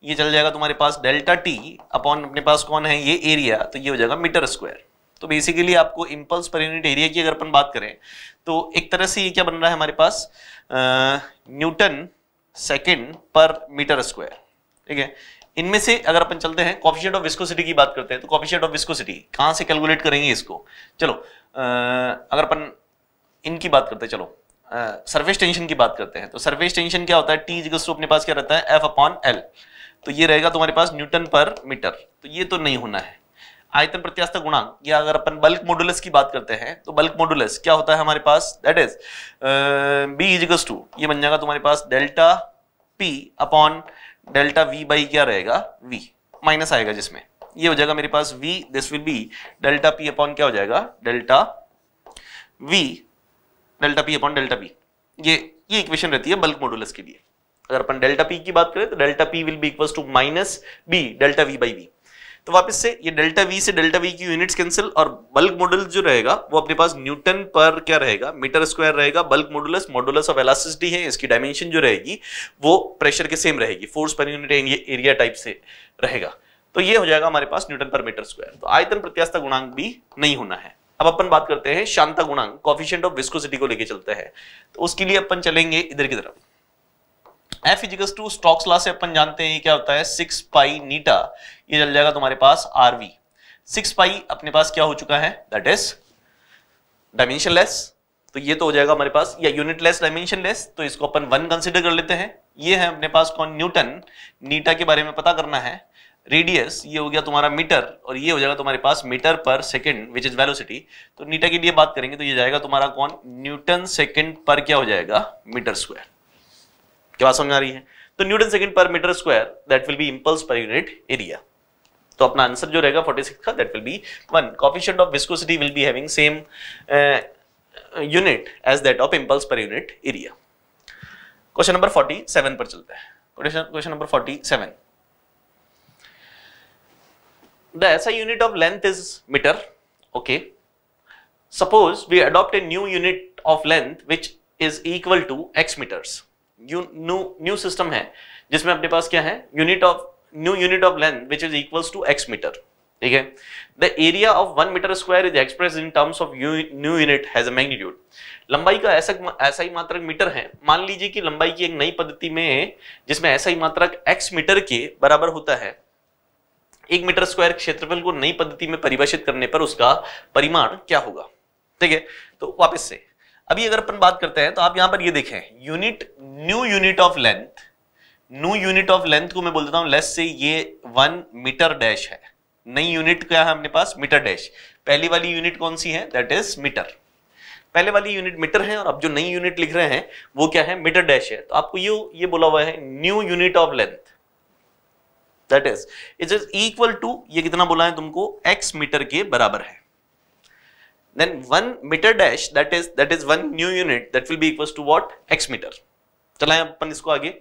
ये चल जाएगा तुम्हारे पास डेल्टा टी अपॉन अपने पास कौन है ये एरिया तो ये हो जाएगा मीटर स्क्वायर तो बेसिकली आपको इम्पल्स पर यूनिट एरिया की अगर अपन बात करें तो एक तरह से ये क्या बन रहा है हमारे पास newton second per metre square ठीक है इनमें से अगर अपन चलते हैं कॉफिशियंट ऑफ विस्कोसिटी की बात करते हैं तो कॉफिशियंट ऑफ विस्कोसिटी कहां से कैलकुलेट करेंगे इसको चलो आ, अगर अपन इनकी बात करते हैं चलो सरफेस टेंशन की बात करते हैं तो सरफेस टेंशन क्या होता है टी जिगस अपने पास क्या रहता है एफ अपॉन एल तो ये रहेगा तुम्हारे पास न्यूटन पर मीटर तो ये तो नहीं होना है आयतन प्रत्यास्थ गुणांक या अगर अपन बल्क मॉडुलस की बात करते हैं तो बल्क मॉडुलस क्या होता है हमारे पास that is B equals to ये बन जाएगा तुम्हारे पास delta P upon delta V by क्या रहेगा वी माइनस आएगा जिसमें ये हो जाएगा मेरे पास V this will be delta P upon क्या हो जाएगा delta V delta P upon delta B ये ये इक्वेशन रहती है बल्क मॉडुलस के लिए अगर अपन डेल्टा पी की बात करें तो delta P will be equal to minus B delta V by V तो वापस से ये डेल्टा वी से डेल्टा वी की यूनिट्स कैंसिल और बल्क मॉडल जो रहेगा वो अपने पास न्यूटन पर क्या रहेगा मीटर स्क्वायर रहेगा bulk modulus modulus of elasticity है इसकी डायमेंशन जो रहेगी वो प्रेशर के सेम रहेगी फोर्स पर यूनिट एरिया टाइप से रहेगा तो ये हो जाएगा हमारे पास न्यूटन पर मीटर स्क्वायर तो आयतन प्रत्यास्था गुणांक भी नहीं होना है अब अपन बात करते हैं शांता गुणांक कॉफिशियंट ऑफ विस्कोसिटी को लेकर चलते हैं तो उसके लिए अपन चलेंगे इधर की तरफ F equals to Stokes law से अपन जानते हैं क्या होता है सिक्स पाई नीटा ये चल जाएगा तुम्हारे पास आरवी सिक्स पाई अपने पास क्या हो चुका है दैट इज डायमेंशन लेस तो ये तो हो जाएगा हमारे पास या यूनिट लेस डायमेंशन लेस तो इसको अपन वन कंसिडर कर लेते हैं ये है अपने पास कौन न्यूटन नीटा के बारे में पता करना है रेडियस ये हो गया तुम्हारा मीटर और ये हो जाएगा तुम्हारे पास मीटर पर सेकंड विच इज वेलोसिटी तो नीटा के लिए बात करेंगे तो ये जाएगा तुम्हारा कौन न्यूटन सेकंड पर क्या हो जाएगा मीटर स्क्वायर क्या बात समझ आ रही है तो newton second per metre square that will be impulse per unit area तो अपना आंसर जो रहेगा 46 का that will be one coefficient of viscosity will be having same unit as that of impulse per unit area question number 47 पर चलते हैं question number 47 the SI unit of length is meter. Okay. Suppose we adopt a new unit of length which is equal to x meters. New system है जिसमें अपने पास क्या है unit of new unit of length which is equal to X metre ठीक है the area of one metre square is express in terms of new unit has magnitude लंबाई का ऐसा ऐसा ही मात्रक मीटर है मान लीजिए कि लंबाई की एक नई पद्धति में जिसमें ऐसा ही मात्रक एक्स मीटर के बराबर होता है एक मीटर स्क्वायर क्षेत्रफल को नई पद्धति में परिभाषित करने पर उसका परिमाण क्या होगा ठीक है तो वापस से अभी अगर अपन बात करते हैं तो आप यहां पर ये देखें unit new unit of length new unit of length को मैं बोल देता हूं लेस से ये वन मीटर डैश है नई यूनिट क्या है अपने पास मीटर डैश पहली वाली यूनिट कौन सी है दैट इज मीटर पहले वाली यूनिट मीटर है और अब जो नई यूनिट लिख रहे हैं वो क्या है मीटर डैश है तो आपको ये ये बोला हुआ है new unit of length that is it is equal to ये कितना बोला है तुमको एक्स मीटर के बराबर है then one meter dash that is that is one new unit that will be equals to what x meter चलाएं अपन इसको आगे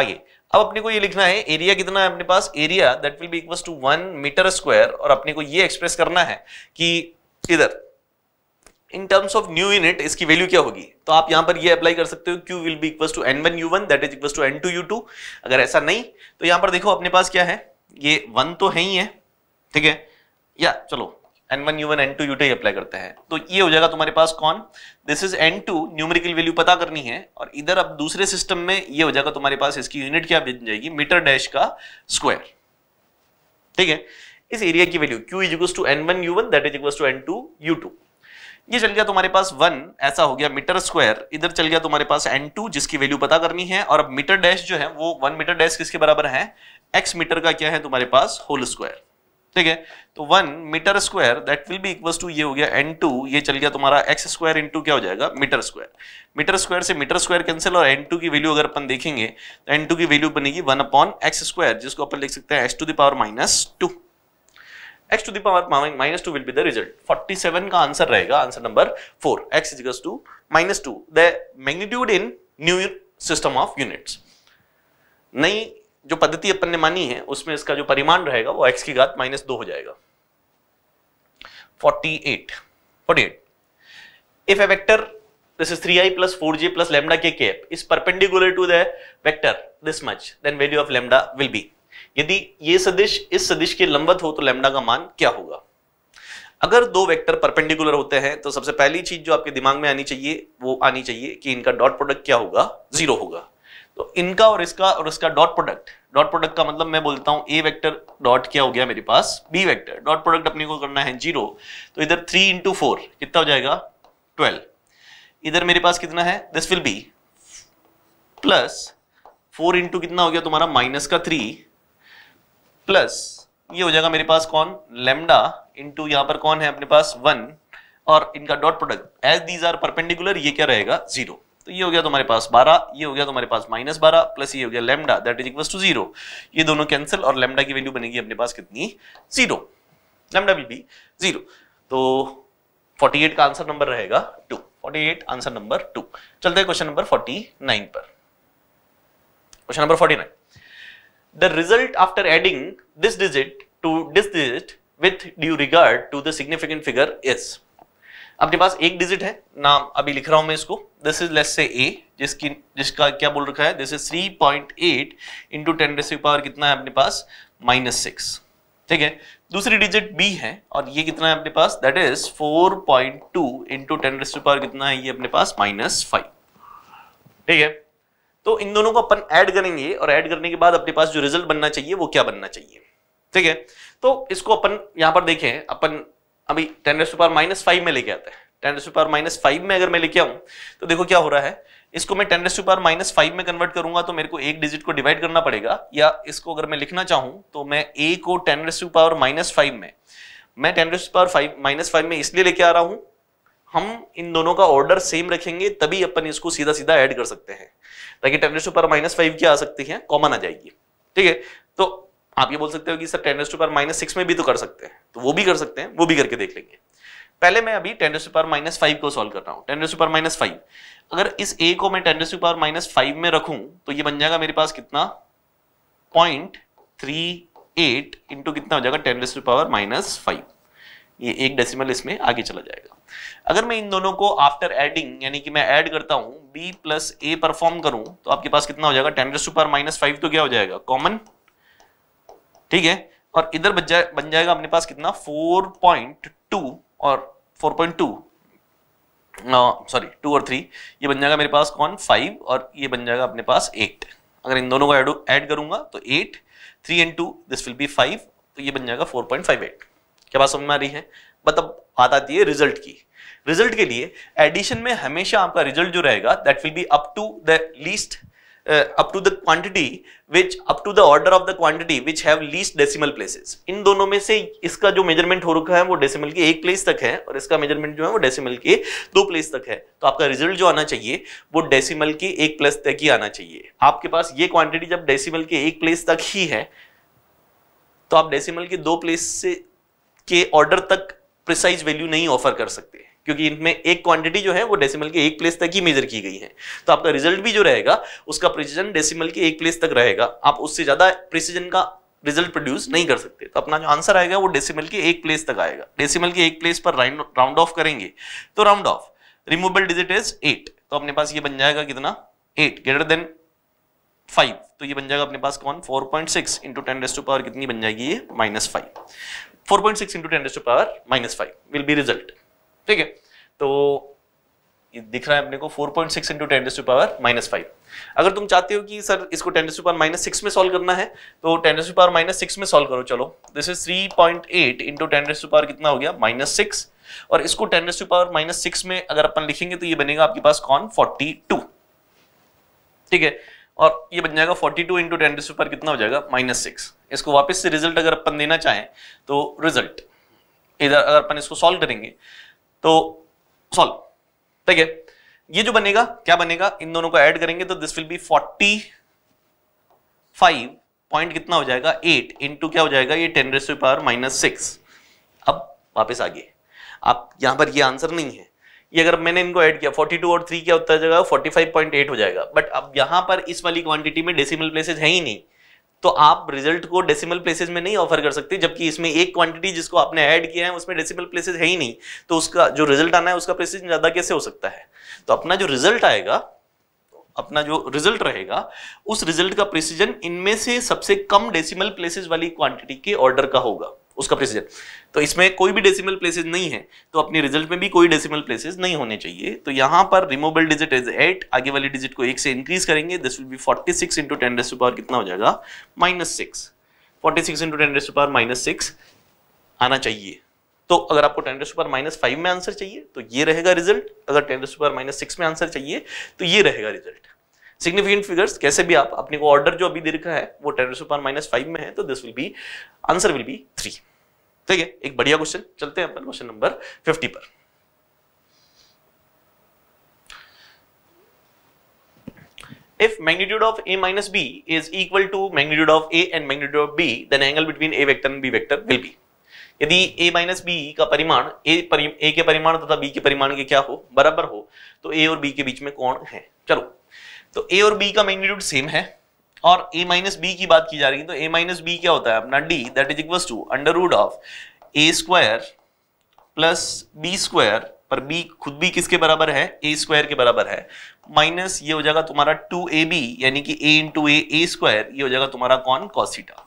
आगे अब अपने को ये लिखना है एरिया कितना है अपने पास area that will be equals to one metre square और अपने को ये एक्सप्रेस करना है कि इधर in terms of new unit इसकी वैल्यू क्या होगी तो आप यहां पर ये अप्लाई कर सकते हो Q will be equals to N one U one that is equals to N two U two अगर ऐसा नहीं तो यहां पर देखो अपने पास क्या है ये वन तो है ही है ठीक है या चलो N one U one N two U two apply करते हैं तो ये हो जाएगा तुम्हारे पास कौन this is N two numerical value पता करनी है और इधर अब दूसरे सिस्टम में ये हो जाएगा तुम्हारे पास इसकी यूनिट क्या बन जाएगी मीटर डैश का स्क्वायर ठीक है इस एरिया की value Q is equal to N one U one that is equal to N two U two ये चल गया तुम्हारे पास वन ऐसा हो गया मीटर स्क्वायर इधर चल गया तुम्हारे पास एन टू जिसकी वैल्यू पता करनी है और अब मीटर डैश जो है वो वन मीटर डैश किसके बराबर है एक्स मीटर का क्या है तुम्हारे पास होल स्क्वायर ठीक है तो one metre square that will be equal to ये हो गया एन टू ये चल गया तुम्हारा एक्स स्क्वायर इंटू क्या हो जाएगा मीटर स्क्वायर मीटर स्क्वायर से मीटर स्क्वायर कैंसिल और एन टू की वैल्यू अगर अपन देखेंगे तो एन टू की वैल्यू बनेगी वन अपॉन एक्स स्क्वायर जिसको अपन लिख सकते हैं X to the power minus two X to the power minus two will be the result forty seven का आंसर रहेगा answer number four X equals to minus two the magnitude in new system of units नई जो पद्धति अपन ने मानी है उसमें इसका जो परिमाण रहेगा वो एक्स की घात माइनस दो हो जाएगा 48 48 if a vector this is 3i four J plus lambda K cap is perpendicular to the vector this much then value of lambda will be यदि ये सदिश इस सदिश के लंबवत हो तो लेमडा का मान क्या होगा अगर दो वेक्टर परपेंडिकुलर होते हैं तो सबसे पहली चीज जो आपके दिमाग में आनी चाहिए वो आनी चाहिए कि इनका डॉट प्रोडक्ट क्या होगा जीरो होगा तो इनका और इसका और इसका डॉट प्रोडक्ट डॉट प्रोडक्ट का मतलब मैं बोलता हूं ए वेक्टर डॉट क्या हो गया मेरे पास बी वेक्टर डॉट प्रोडक्ट अपने को करना है जीरो तो इधर थ्री इंटू फोर कितना हो जाएगा ट्वेल्व इधर मेरे पास कितना है this will be plus four into कितना हो गया तुम्हारा माइनस का थ्री प्लस ये हो जाएगा मेरे पास कौन लेमडा इंटू यहां पर कौन है अपने पास वन और इनका dot product as these are perpendicular ये क्या रहेगा जीरो तो ये हो गया तुम्हारे पास 12 ये हो गया तुम्हारे पास माइनस बारह प्लस ये हो गया lambda that is equal to zero ये दोनों कैंसिल और लेमडा की वैल्यू बनेगी अपने पास कितनी zero lambda will be zero तो 48 का आंसर नंबर रहेगा टू 48 आंसर नंबर टू चलते हैं क्वेश्चन नंबर 49 पर question number 49 the result after adding this digit to this digit with due regard to the significant figure is अपने पास एक digit है नाम अभी लिख रहा हूं मैं इसको दिस इज लेस से ए जिसकी जिसका क्या बोल रखा है this is 3.8 point eight into ten डेसिक पावर कितना है अपने पास माइनस सिक्स ठीक है दूसरी डिजिट बी है और ये कितना है अपने पास that is 4.2 point two into ten डेसिक पावर कितना है ये अपने पास माइनस फाइव ठीक है तो इन दोनों को अपन ऐड करेंगे और ऐड करने के बाद अपने पास जो रिजल्ट बनना चाहिए वो क्या बनना चाहिए ठीक है तो इसको अपन यहां पर देखें अपन अभी ten raise power minus five में लेके आते हैं ten raise power minus five में अगर मैं लेके आऊँ तो देखो क्या हो रहा है इसको मैं ten raise power minus five में कन्वर्ट करूंगा तो मेरे को एक डिजिट को डिवाइड करना पड़ेगा या इसको अगर मैं लिखना चाहूँ तो मैं ए को ten raise power minus five में मैं ten raise power five minus five में इसलिए लेके आ रहा हूँ हम इन दोनों का ऑर्डर सेम रखेंगे तभी अपन इसको सीधा सीधा ऐड कर सकते हैं ताकि ten raise power minus five की आ सकती है कॉमन आ जाएगी ठीक है तो आप ये बोल सकते हो कि sir ten to power minus six में भी तो कर सकते हैं तो वो भी कर सकते हैं वो भी करके देख लेंगे पहले मैं अभी ten to power minus five को सॉल्व कर रहा हूँ ten to power minus five अगर इस ए को मैं ten to power minus five में रखूं तो ये बन जाएगा मेरे पास कितना पॉइंट थ्री एट इंटू कितना हो जाएगा ten to power minus five ये एक डेसिमल इसमें आगे चला जाएगा अगर मैं इन दोनों को आफ्टर एडिंग यानी कि मैं ऐड करता हूं बी प्लस ए परफॉर्म करूं तो आपके पास कितना हो जाएगा ten to power minus five तो क्या हो जाएगा कॉमन ठीक है और इधर बन जाए बन जाएगा अपने पास कितना 4.2 और 4.2 पॉइंट सॉरी टू और थ्री ये बन जाएगा मेरे पास कौन फाइव और ये बन जाएगा अपने पास एट अगर इन दोनों को ऐड करूंगा तो eight three and two this will be five तो ये बन जाएगा फोर पॉइंट फाइव एट क्या बात समझ में आ रही है मतलब बात आती है रिजल्ट की रिजल्ट के लिए एडिशन में हमेशा आपका रिजल्ट जो रहेगा that will be up to the least uh, up to the quantity which up to the order of the quantity which have least decimal places इन दोनों में से इसका जो मेजरमेंट हो रखा है वो डेसिमल के एक प्लेस तक है और इसका मेजरमेंट जो है वो डेसिमल के दो प्लेस तक है तो आपका रिजल्ट जो आना चाहिए वो डेसिमल के एक प्लस तक ही आना चाहिए आपके पास ये क्वांटिटी जब डेसिमल के एक प्लेस तक ही है तो आप डेसिमल के दो प्लेस से के ऑर्डर तक प्रिसाइज वैल्यू नहीं ऑफर कर सकते क्योंकि इनमें एक क्वांटिटी जो है वो डेसिमल के एक प्लेस तक ही मेजर की गई है तो आपका रिजल्ट भी जो रहेगा उसका प्रिसीजन डेसिमल के एक प्लेस तक रहेगा आप उससे ज्यादा प्रिसीजन का रिजल्ट प्रोड्यूस नहीं कर सकते तो अपना जो आंसर आएगा वो डेसिमल के एक प्लेस तक आएगा डेसिमल के एक प्लेस पर राउंड ऑफ करेंगे तो round off removable digit is eight तो अपने पास ये बन जाएगा कितना एट ग्रेटर देन फाइव तो ये बन जाएगा अपने पास कौन four point six into ten डेस्ट पावर कितनी बन जाएगी ये minus five four point six into ten डेस्ट power minus five will be result ठीक है तो ये दिख रहा है अपने को 4.6 point six into ten to power minus five अगर तुम चाहते हो कि सर इसको ten to power minus six में सॉल्व करना है तो ten to power minus six में सॉल्व करो चलो this is 3.8 point eight into ten to power कितना हो गया माइनस सिक्स और इसको ten to power minus six में अगर अपन लिखेंगे तो ये बनेगा आपके पास कौन फोर्टी ठीक है और ये बन जाएगा 42 टू इंटू टेन पर कितना हो जाएगा माइनस सिक्स इसको वापस से रिजल्ट अगर अपन देना चाहें तो रिजल्ट इधर अगर अपन इसको सॉल्व करेंगे तो सॉल्व ठीक है ये जो बनेगा क्या बनेगा इन दोनों को ऐड करेंगे तो this will be forty five point कितना हो जाएगा एट टू क्या हो जाएगा ये ten raise power minus six अब वापस आगे आप यहां पर ये आंसर नहीं है ये अगर मैंने इनको ऐड किया 42 और 3 क्या होता जाएगा 45.8 हो जाएगा बट अब यहां पर इस वाली क्वांटिटी में डेसिमल प्लेसेज है ही नहीं तो आप रिजल्ट को डेसिमल प्लेसेस में नहीं ऑफर कर सकते जबकि इसमें एक क्वांटिटी जिसको आपने ऐड किया है उसमें डेसिमल प्लेसेस है ही नहीं तो उसका जो रिजल्ट आना है उसका प्लेसेस ज़्यादा कैसे हो सकता है तो अपना जो रिजल्ट आएगा अपना जो रिजल्ट रहेगा उस रिजल्ट का प्रिसीजन इनमें से सबसे कम डेसिमल प्लेसेस वाली क्वांटिटी के ऑर्डर का होगा उसका प्रेसिजन तो इसमें कोई भी डेसिमल प्लेसेस नहीं है तो अपने रिजल्ट में भी कोई डेसिमल प्लेसेस नहीं होने चाहिए तो यहाँ पर रिमोबल डिजिट इज एट आगे वाली डिजिट को एक से इंक्रीज करेंगे this will be forty six into ten डेस्ट पावर कितना हो जाएगा minus six forty six into ten डेस्ट पावर माइनस सिक्स आना चाहिए तो अगर आपको टेन डेस्ट पावर माइनस फाइव में आंसर चाहिए तो ये रहेगा रिजल्ट अगर टेन डेस्ट पावर माइनस सिक्स में आंसर चाहिए तो ये रहेगा रिजल्ट सिग्निफिकेंट फिगर्स कैसे भी आप अपने को ऑर्डर जो अभी दे रखा है वो ten raise power minus five में है तो this will be answer will be three ठीक है एक बढ़िया क्वेश्चन चलते हैं अपन क्वेश्चन नंबर फिफ्टी पर If magnitude of a minus b is equal to magnitude of a and magnitude of b, then angle between a vector and b vector will be. यदि a minus b का परिमाण a परि, a के परिमाण तथा b के परिमाण के क्या हो बराबर हो तो a और b के बीच में कौन है चलो तो ए और बी का मैग्नीट्यूड सेम है और ए माइनस बी की बात की जा रही है तो ए माइनस बी क्या होता है अपना D that is equal to under root of A square plus B square पर बी खुद भी किसके बराबर है ए स्क्वायर के बराबर है माइनस ये हो जाएगा तुम्हारा टू ए बी यानी कि ए इंटू ए ए स्क्वायर ये हो जाएगा तुम्हारा कौन cos theta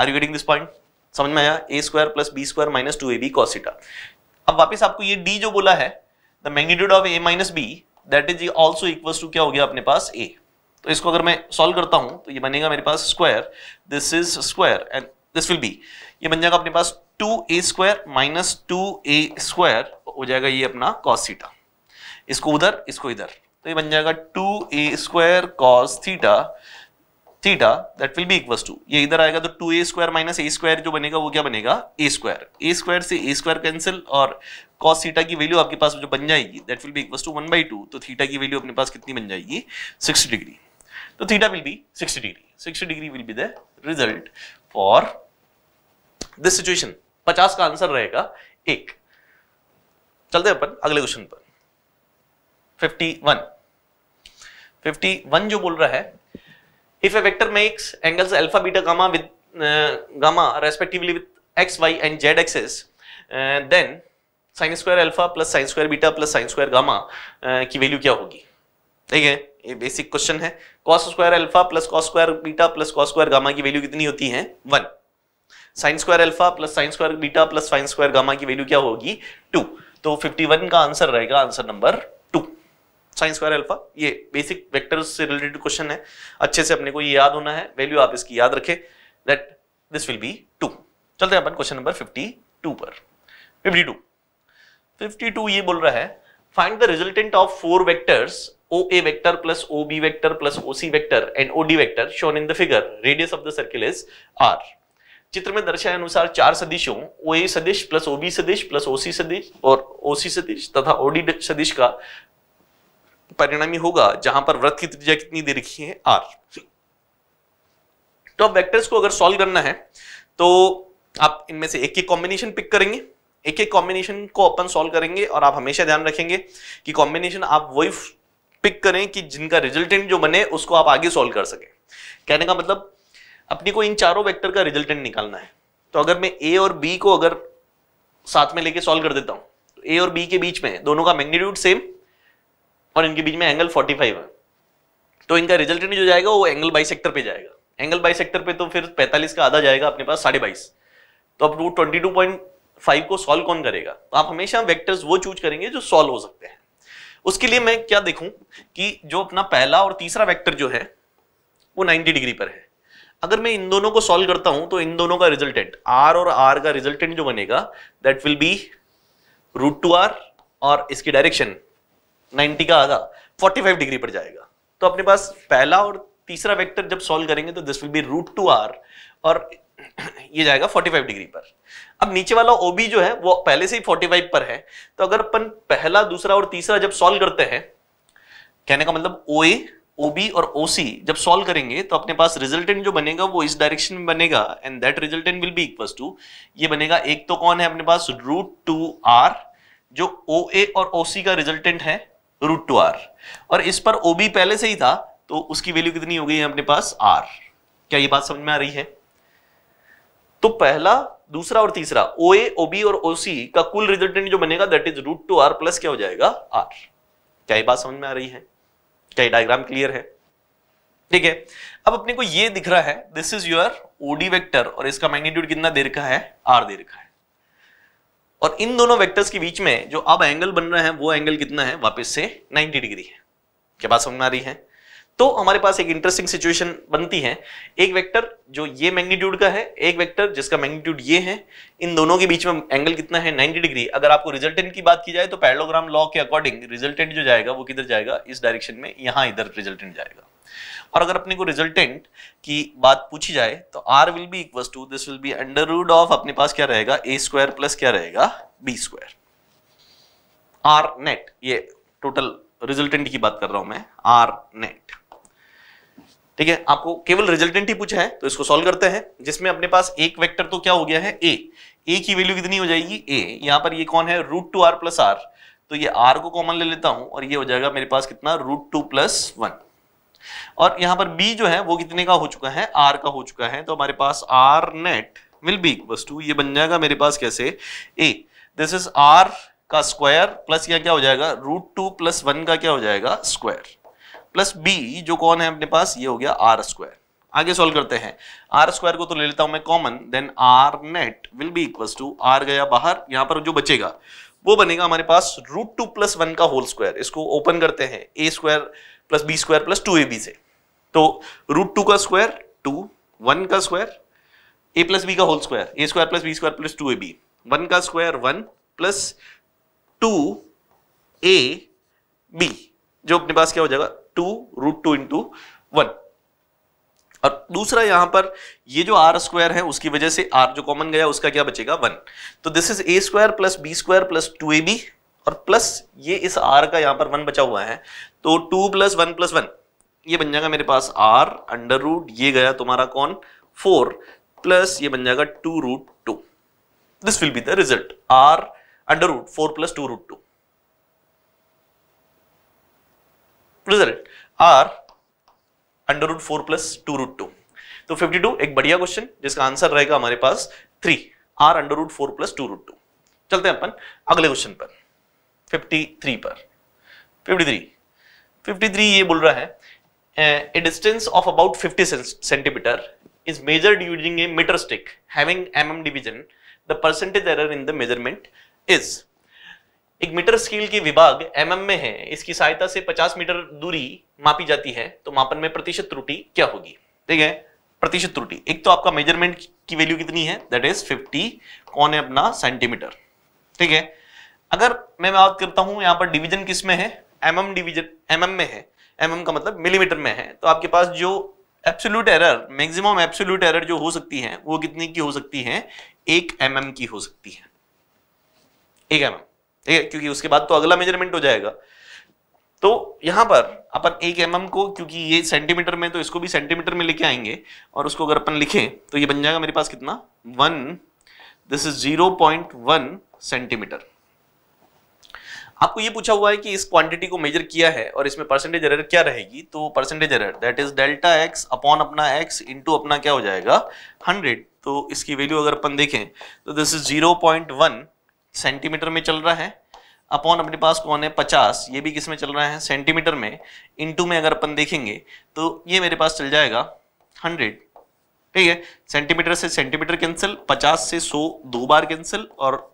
are you getting this point समझ में आया A square plus B square minus two A B cos theta अब वापस आपको ये डी जो बोला है the magnitude of A minus B that is also equal to क्या हो गया अपने पास ए तो इसको अगर मैं सॉल्व करता हूं तो ये बनेगा मेरे पास square this is square and this will be ये बन जाएगा अपने पास two A square minus two A square हो जाएगा ये अपना कॉस थीटा इसको उधर इसको इधर तो ये बन जाएगा two A square cos theta theta that will be equals to ये इधर आएगा तो two A square minus A square जो बनेगा वो क्या बनेगा ए स्क्वायर ए स्क्वायर से ए स्क्वायर कैंसिल और कॉस थीटा की वैल्यू आपके पास जो बन जाएगी that will be equals to one by two तो थीटा की वैल्यू अपने पास कितनी बन जाएगी सिक्सटी डिग्री तो theta will be sixty degree sixty degree will be the result for this situation पचास का आंसर रहेगा एक चलते अपन अगले क्वेश्चन पर फिफ्टी वन फिफ्टी वन जो बोल रहा है If a vector makes angles alpha, beta, gamma with uh, gamma respectively with x, y and z axis, uh, then sin square alpha plus sin square beta plus sin square gamma uh, की value क्या होगी ठीक है ये basic question है cos square alpha plus cos square beta plus cos square gamma की value कितनी होती है one sine square alpha plus sine square beta plus sine square gamma की वैल्यू क्या होगी टू तो फिफ्टी वन का आंसर रहेगा answer number two sine square alpha ये बेसिक वेक्टर्स से रिलेटेड क्वेश्चन है अच्छे से अपने को ये याद होना है वैल्यू आप इसकी याद रखें that this will be two चलते हैं अपन क्वेश्चन नंबर फिफ्टी टू पर फिफ्टी टू फिफ्टी टू ये बोल रहा है find the resultant of four vectors O A vector plus O B vector plus O C vector and O D vector shown in the figure radius of the circle is R चित्र में दर्शाए अनुसार चार सदिशों O A सदिश plus O B सदिश plus O C सदिश और ओ सी सदिश तथा ओ डी सदिश का परिणामी होगा जहां पर व्रत की त्रिज्या कितनी दे रखी है आर तो अब वेक्टर्स को अगर सॉल्व करना है तो आप इनमें से एक एक कॉम्बिनेशन पिक करेंगे एक एक कॉम्बिनेशन को अपन सॉल्व करेंगे और आप हमेशा ध्यान रखेंगे कि कॉम्बिनेशन आप वही पिक करें कि जिनका रिजल्टेंट जो बने उसको आप आगे सॉल्व कर सके कहने का मतलब अपनी को इन चारों वेक्टर का रिजल्टेंट निकालना है तो अगर मैं ए और बी को अगर साथ में लेके सॉल्व कर देता हूं तो ए और बी के बीच में दोनों का मैग्नीट्यूड सेम और इनके बीच में एंगल 45 है तो इनका रिजल्ट जो जाएगा वो एंगल बाई सेक्टर पे जाएगा एंगल बाई सेक्टर पे तो फिर 45 का आधा जाएगा अपने पास साढ़े बाईस तो अब रूट ट्वेंटी को सॉल्व कौन करेगा तो आप हमेशा वेक्टर्स वो चूज करेंगे जो सॉल्व हो सकते हैं उसके लिए मैं क्या देखूं कि जो अपना पहला और तीसरा वेक्टर जो है वो 90 डिग्री पर है अगर मैं इन दोनों को सॉल्व करता हूं तो इन दोनों का रिजल्टेंट आर और आर का रिजल्टेंट जो बनेगा that will be root two R और इसकी डायरेक्शन 90 का आधा 45 डिग्री पर जाएगा तो अपने पास पहला और तीसरा वेक्टर जब सॉल्व करेंगे तो this will be root two R और ये जाएगा 45 डिग्री पर अब नीचे वाला ओबी जो है वो पहले से ही 45 पर है तो अगर अपन पहला दूसरा और तीसरा जब सॉल्व करते हैं कहने का मतलब ओ ए ओबी और ओसी जब सॉल्व करेंगे तो अपने पास रिजल्टेंट जो बनेगा वो इस डायरेक्शन में बनेगा and that resultant will be equal to ये बनेगा एक तो कौन है अपने पास रूट टू आर जो ओ ए और ओ सी का रिजल्टेंट है रूट टू आर और इस पर ओ बी पहले से ही था तो उसकी वैल्यू कितनी हो गई है अपने पास आर क्या ये बात समझ में आ रही है तो पहला दूसरा और तीसरा ओ ए ओ बी और ओ सी का कुल रिजल्टेंट जो बनेगा that is root two R plus क्या हो जाएगा आर क्या ये बात समझ में आ रही है क्या ये डायग्राम क्लियर है ठीक है अब अपने को ये दिख रहा है this is your OD vector और इसका मैग्नीट्यूड कितना दे रखा है आर दे रखा है और इन दोनों वेक्टर्स के बीच में जो अब एंगल बन रहा है वो एंगल कितना है वापस से 90 डिग्री है क्या बात समझ आ रही है तो हमारे पास एक इंटरेस्टिंग सिचुएशन बनती है एक वेक्टर जो ये मैग्नीट्यूड का है एक वेक्टर जिसका मैग्नीट्यूड ये है इन दोनों के बीच में एंगल कितना है 90 डिग्री अगर आपको रिजल्टेंट की बात की जाए तो पैरलोग्राम लॉ के अकॉर्डिंग रिजल्टेंट जो जाएगा वो किधर जाएगा इस डायरेक्शन में यहां इधर रिजल्टेंट जाएगा और अगर अपने को रिजल्टेंट की बात पूछी जाए तो R will be equal to this will be under root of अपने पास क्या रहेगा ए स्क्वायर प्लस क्या रहेगा बी स्क्वायर आर नेट ये टोटल रिजल्टेंट की बात कर रहा हूं मैं आर नेट ठीक है आपको केवल रिजल्टेंट ही पूछा है तो इसको सॉल्व करते हैं जिसमें अपने पास एक वेक्टर तो क्या हो गया है ए ए की वैल्यू कितनी हो जाएगी ए यहां पर ये कौन है root two R plus R तो ये आर को कॉमन ले लेता हूं और ये हो जाएगा मेरे पास कितना रूट टू प्लस वन और यहाँ पर बी जो है वो कितने का हो चुका है आर का हो चुका है तो हमारे पास R net will be equals to ये बन जाएगा मेरे पास कैसे ए दिस इज आर का स्क्वायर प्लस यहाँ क्या हो जाएगा रूट टू प्लस वन का क्या हो जाएगा स्क्वायर प्लस बी जो कौन है अपने पास ये हो गया आर स्क्वायर आगे सॉल्व करते हैं आर स्क्वायर को तो ले लेता हूं मैं common then R net will be equal to R गया बाहर यहां पर जो बचेगा वो बनेगा हमारे पास रूट टू प्लस वन का होल स्क्वायर इसको ओपन करते हैं A square plus B square plus two A B से तो रूट टू का स्क्वायर टू वन का स्क्वायर ए प्लस बी का whole square A square plus B square plus two A B one का square one plus two ए B जो अपने पास क्या हो जाएगा two root two into one और दूसरा यहां पर ये जो आर स्क्वायर है उसकी वजह से आर जो कॉमन गया उसका क्या बचेगा वन तो this is A square plus B square plus two A B और प्लस ये इस आर का यहां पर वन बचा हुआ है तो two plus one plus one ये बन जाएगा मेरे पास आर अंडर रूट ये गया तुम्हारा कौन फोर प्लस ये बन जाएगा two root two this will be the result R under root four plus two root two result R under root four plus two root two तो फिफ्टी टू एक बढ़िया क्वेश्चन जिसका आंसर रहेगा हमारे पास three R under root four plus two root two चलते हैं अपन अगले क्वेश्चन पर 53 पर 53 53 ये बोल रहा है a distance of about 50 centimetre is measured using a metre stick having mm division the percentage error in the measurement is एक मीटर स्केल की विभाग एमएम mm में है इसकी सहायता से 50 मीटर दूरी मापी जाती है तो मापन में प्रतिशत त्रुटि क्या होगी ठीक है प्रतिशत त्रुटि एक तो आपका मेजरमेंट की वैल्यू कितनी है दैट इज 50 कौन है अपना सेंटीमीटर ठीक है अगर मैं बात करता हूं यहाँ पर डिवीजन किस में है m m division m m में है एम एम का मतलब मिलीमीटर में है तो आपके पास जो absolute error maximum absolute error जो हो सकती है वो कितनी की हो सकती है एक एम mm की हो सकती है एक एम mm, ठीक है क्योंकि उसके बाद तो अगला मेजरमेंट हो जाएगा तो यहां पर अपन एक एम mm को क्योंकि ये सेंटीमीटर में तो इसको भी सेंटीमीटर में लेके आएंगे और उसको अगर अपन लिखें तो ये बन जाएगा मेरे पास कितना one this is zero point one centimetre आपको ये पूछा हुआ है कि इस क्वांटिटी को मेजर किया है और इसमें परसेंटेज एरर क्या रहेगी तो percentage error that is delta x upon अपना एक्स इंटू अपना क्या हो जाएगा 100 तो इसकी वैल्यू अगर अपन देखें तो दिस इज 0.1 सेंटीमीटर में चल रहा है अपॉन अपने पास कौन है पचास ये भी किस में चल रहा है सेंटीमीटर में इंटू में अगर अपन देखेंगे तो ये मेरे पास चल जाएगा हंड्रेड ठीक है सेंटीमीटर से सेंटीमीटर कैंसिल पचास से सौ दो बार कैंसिल और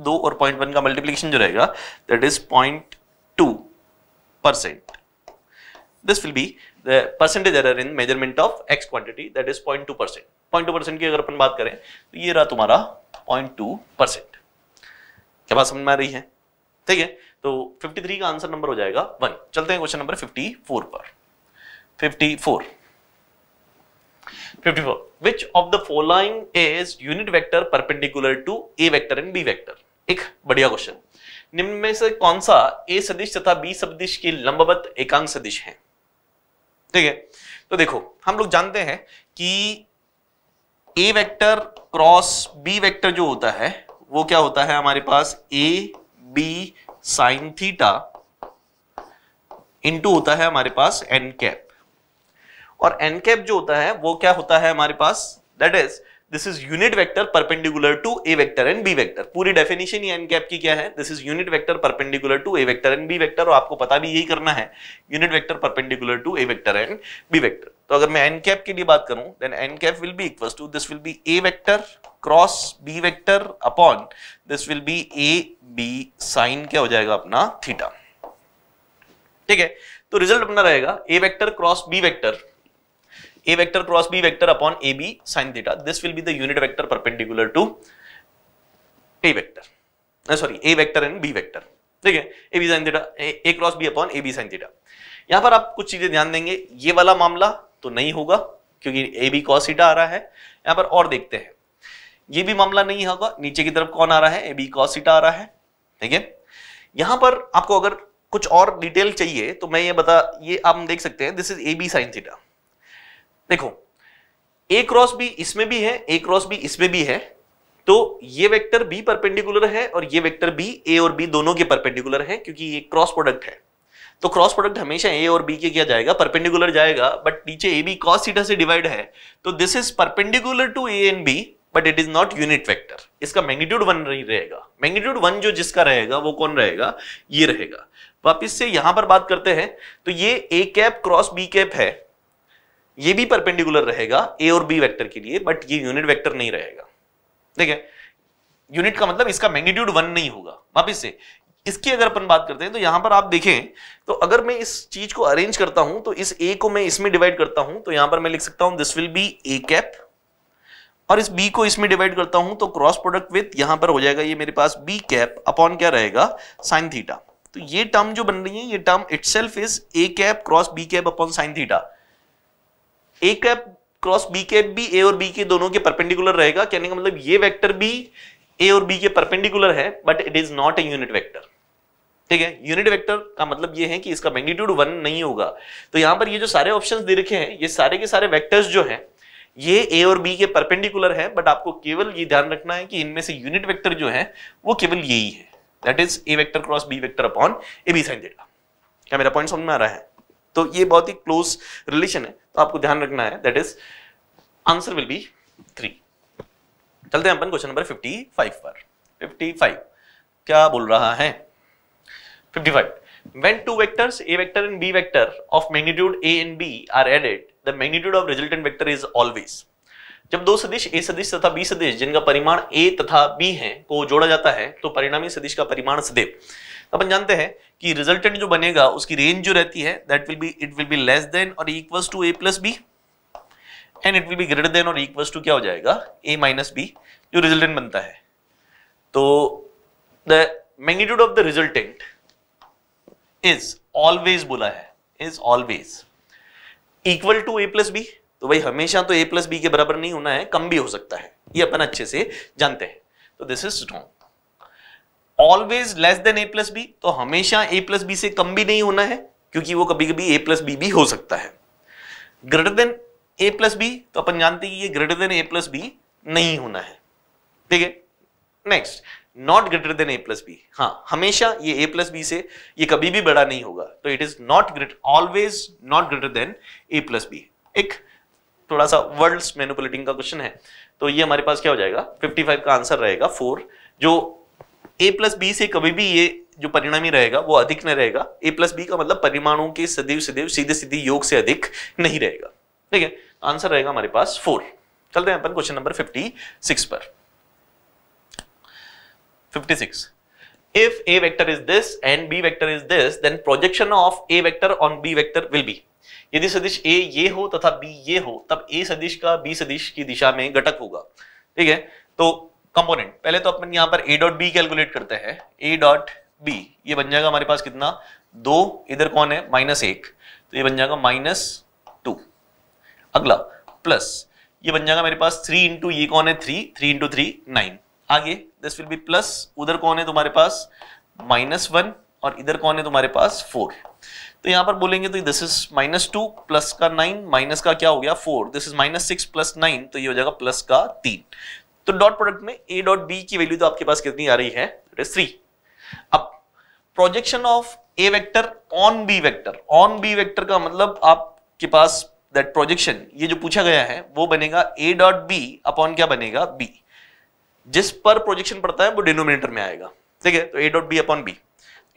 दो और पॉइंट वन का मल्टीप्लीकेशन जो रहेगा that is point two percent this will be the percentage error in measurement of x quantity that is point two percent point two percent की अगर अपन बात करें तो ये रहा तुम्हारा पॉइंट टू परसेंट क्या बात समझ में आ रही है ठीक है तो 53 का आंसर नंबर हो जाएगा वन चलते हैं क्वेश्चन नंबर 54 पर 54 54 which of the following is unit vector perpendicular to a vector and b vector एक बढ़िया क्वेश्चन निम्न में से कौन सा ए सदिश तथा बी सदिश के लंबवत एकांक सदिश है ठीक है तो देखो हम लोग जानते हैं कि a vector cross b vector जो होता है वो क्या होता है हमारे पास a B sine theta into होता है हमारे पास एन कैप और एन कैप जो होता है वो क्या होता है हमारे पास that is this is unit vector perpendicular to a vector and b vector पूरी डेफिनेशन ही एन कैप की क्या है this is unit vector perpendicular to a vector and b vector और आपको पता भी यही करना है unit vector perpendicular to a vector and b vector तो अगर मैं एन कैप के लिए बात करूं then n cap will be equals to this will be a vector cross b vector upon this will be a B sine क्या हो जाएगा अपना थीटा ठीक है तो रिजल्ट अपना रहेगा a vector cross b vector a vector cross b vector upon ab sine theta this will be the unit vector perpendicular to a vector uh, sorry a vector and b vector ठीक है a B sine theta a cross b upon a B sine theta यहां पर आप कुछ चीजें ध्यान देंगे ये वाला मामला तो नहीं होगा क्योंकि ए बी कॉस थीटा आ रहा है यहां पर और देखते हैं ये भी मामला नहीं होगा नीचे की तरफ कौन आ रहा है ए बी कॉस थीटा आ रहा है ठीक है यहां पर आपको अगर कुछ और डिटेल चाहिए तो मैं ये बता ये आप देख सकते हैं this is a B sine theta देखो ए क्रॉस बी इसमें भी है ए क्रॉस बी इसमें भी है तो ये वेक्टर बी परपेंडिकुलर है और ये वेक्टर बी ए और बी दोनों के परपेंडिकुलर है क्योंकि ये क्रॉस प्रोडक्ट है तो क्रॉस प्रोडक्ट हमेशा ए और बी के क्या जाएगा परपेंडिकुलर जाएगा बट नीचे ए बी कॉस थीटा से डिवाइड है तो this is perpendicular to a and b but it is not unit vector इसका मैग्नीट्यूड वन नहीं रहेगा मैग्नीट्यूड वन जो जिसका रहेगा वो कौन रहेगा ये रहेगा वापिस तो से यहां पर बात करते हैं तो ये a cap cross b cap है ये भी परपेंडिकुलर रहेगा ए और बी वेक्टर के लिए बट ये यूनिट वेक्टर नहीं रहेगा ठीक है यूनिट का मतलब इसका मैग्नीट्यूड वन नहीं होगा वापिस से इसकी अगर अपन बात करते हैं तो यहां पर आप देखें तो अगर मैं इस चीज को अरेंज करता हूं तो इस ए को मैं इसमें डिवाइड करता हूं तो यहां पर मैं लिख सकता हूं this will be a cap और इस बी को इसमें डिवाइड करता हूं तो क्रॉस प्रोडक्ट विथ यहां पर हो जाएगा ये मेरे पास बी कैप अपॉन क्या रहेगा साइन थीटा तो ये टर्म जो बन रही है ये term it is a cap cross b cap upon sine theta a cap cross b cap भी ए और बी के दोनों के परपेंडिकुलर रहेगा कहने का मतलब ये वेक्टर भी ए और बी के परपेंडिकुलर है but it is not a unit vector ठीक है यूनिट वेक्टर का मतलब ये है कि इसका मैग्नीट्यूड वन नहीं होगा तो यहां पर ये जो सारे ऑप्शन दे रखे हैं ये सारे के सारे वैक्टर्स जो है ये ए और बी के परपेंडिकुलर है बट आपको केवल ये ध्यान रखना है कि इनमें से यूनिट वेक्टर जो है वो केवल यही है that is a vector cross b vector upon a B sine theta क्या मेरा पॉइंट समझ में आ रहा है तो ये बहुत ही क्लोज रिलेशन है तो आपको ध्यान रखना है that is answer will be three चलते हैं अपन क्वेश्चन नंबर फिफ्टी फाइव पर फिफ्टी फाइव क्या बोल रहा है fifty five when two vectors a vector and b vector of magnitude a and b are added the magnitude of resultant vector is always जब दो सदिश a सदिश तथा b सदिश जिनका परिमाण a तथा b है को जोड़ा जाता है तो परिणामी सदिश का परिमाण सदैव अपन जानते हैं कि रिजल्टेंट जो बनेगा उसकी रेंज जो रहती है that will be it will be less than और equals to a plus b and it will be greater than और इक्वल्स टू क्या हो जाएगा ए माइनस बी जो रिजल्टेंट बनता है तो the magnitude of the resultant is always बोला है is always equal to a plus b तो भाई हमेशा तो ए प्लस बी के बराबर नहीं होना है कम भी हो सकता है ये अपन अच्छे से जानते हैं तो this is wrong always less than a plus b तो हमेशा ए प्लस बी से कम भी नहीं होना है क्योंकि वो कभी कभी ए प्लस बी भी हो सकता है greater than a plus b तो अपन जानते हैं कि ये greater than a plus b नहीं होना है ठीक है next not greater than a plus b हाँ हमेशा ये ए प्लस बी से ये कभी भी बड़ा नहीं होगा तो it is not greater always not greater than a plus b एक थोड़ा सा वर्ल्ड मैनुपुलेटिंग का क्वेश्चन है तो ये हमारे पास क्या हो जाएगा 55 का आंसर रहेगा 4 जो ए प्लस बी से कभी भी ये जो परिणामी रहेगा वो अधिक नहीं रहेगा ए प्लस बी का मतलब परिमाणों के सदैव सदैव सीधे सीधे योग से अधिक नहीं रहेगा ठीक है आंसर रहेगा हमारे पास फोर चलते हैं अपन क्वेश्चन नंबर फिफ्टी सिक्स पर fifty six if a vector is this and b vector is this then projection of a vector on b vector will be यदि सदिश a ये हो तथा b ये हो तब a सदिश का b सदिश की दिशा में घटक होगा ठीक है तो कंपोनेंट पहले तो अपन यहां पर ए डॉट बी कैलकुलेट करते हैं ए डॉट बी ये बन जाएगा हमारे पास कितना दो इधर कौन है माइनस एक तो ये बन जाएगा माइनस टू अगला प्लस ये बन जाएगा मेरे पास थ्री इंटू ये कौन है three three into three nine आगे दिस विल बी प्लस उधर कौन है तुम्हारे पास माइनस वन और इधर कौन है तुम्हारे पास फोर तो यहां पर बोलेंगे तो this is minus two plus का नाइन माइनस का क्या हो गया four this is minus six plus nine तो ये हो जाएगा प्लस का तीन तो डॉट प्रोडक्ट में ए डॉट बी की वैल्यू तो आपके पास कितनी आ रही है थ्री अब projection of a vector on b vector on b vector का मतलब आपके पास दैट प्रोजेक्शन ये जो पूछा गया है वो बनेगा ए डॉट बी अपॉन क्या बनेगा बी जिस पर प्रोजेक्शन पड़ता है वो डिनोमिनेटर में आएगा ठीक है तो a dot b upon b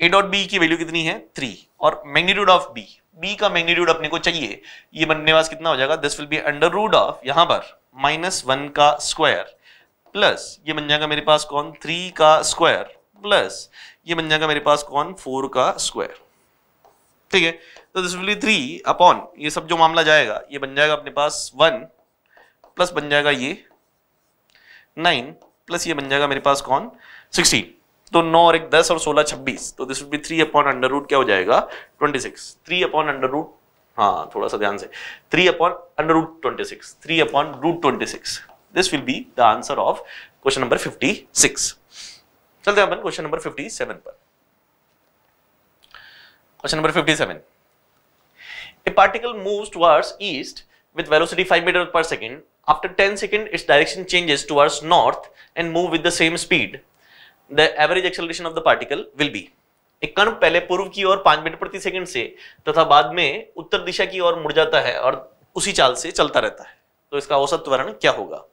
a dot b की वैल्यू कितनी है थ्री और मैग्नीट्यूड ऑफ बी बी का मैग्नीट्यूड अपने को चाहिए ये बनने वास कितना हो जाएगा this will be under root of यहां पर माइनस वन का स्क्वायर प्लस ये बन जाएगा मेरे पास कौन थ्री का स्क्वायर प्लस ये बन जाएगा मेरे पास कौन फोर का स्क्वायर ठीक है तो दिस विल थ्री अपॉन ये सब जो मामला जाएगा ये बन जाएगा अपने पास वन प्लस बन जाएगा ये नाइन प्लस ये बन जाएगा मेरे पास कौन सिक्सटीन तो नौ और एक दस और सोलह छब्बीस तो this will be three upon under root क्या हो जाएगा twenty six three upon under root हाँ थोड़ा सा ध्यान से three upon under root twenty six three upon root twenty six This will be the answer of question number 56. चलते हैं अपन क्वेश्चन नंबर 57 पर question number 57. A particle moves towards east with velocity 5 meter per second. After 10 seconds, its direction changes towards north and move with the same speed. The average acceleration of the particle will be. एक कण पहले पूर्व की ओर 5 metre प्रति second से तथा बाद में उत्तर दिशा की ओर मुड़ जाता है और उसी चाल से चलता रहता है तो इसका औसत त्वरण क्या होगा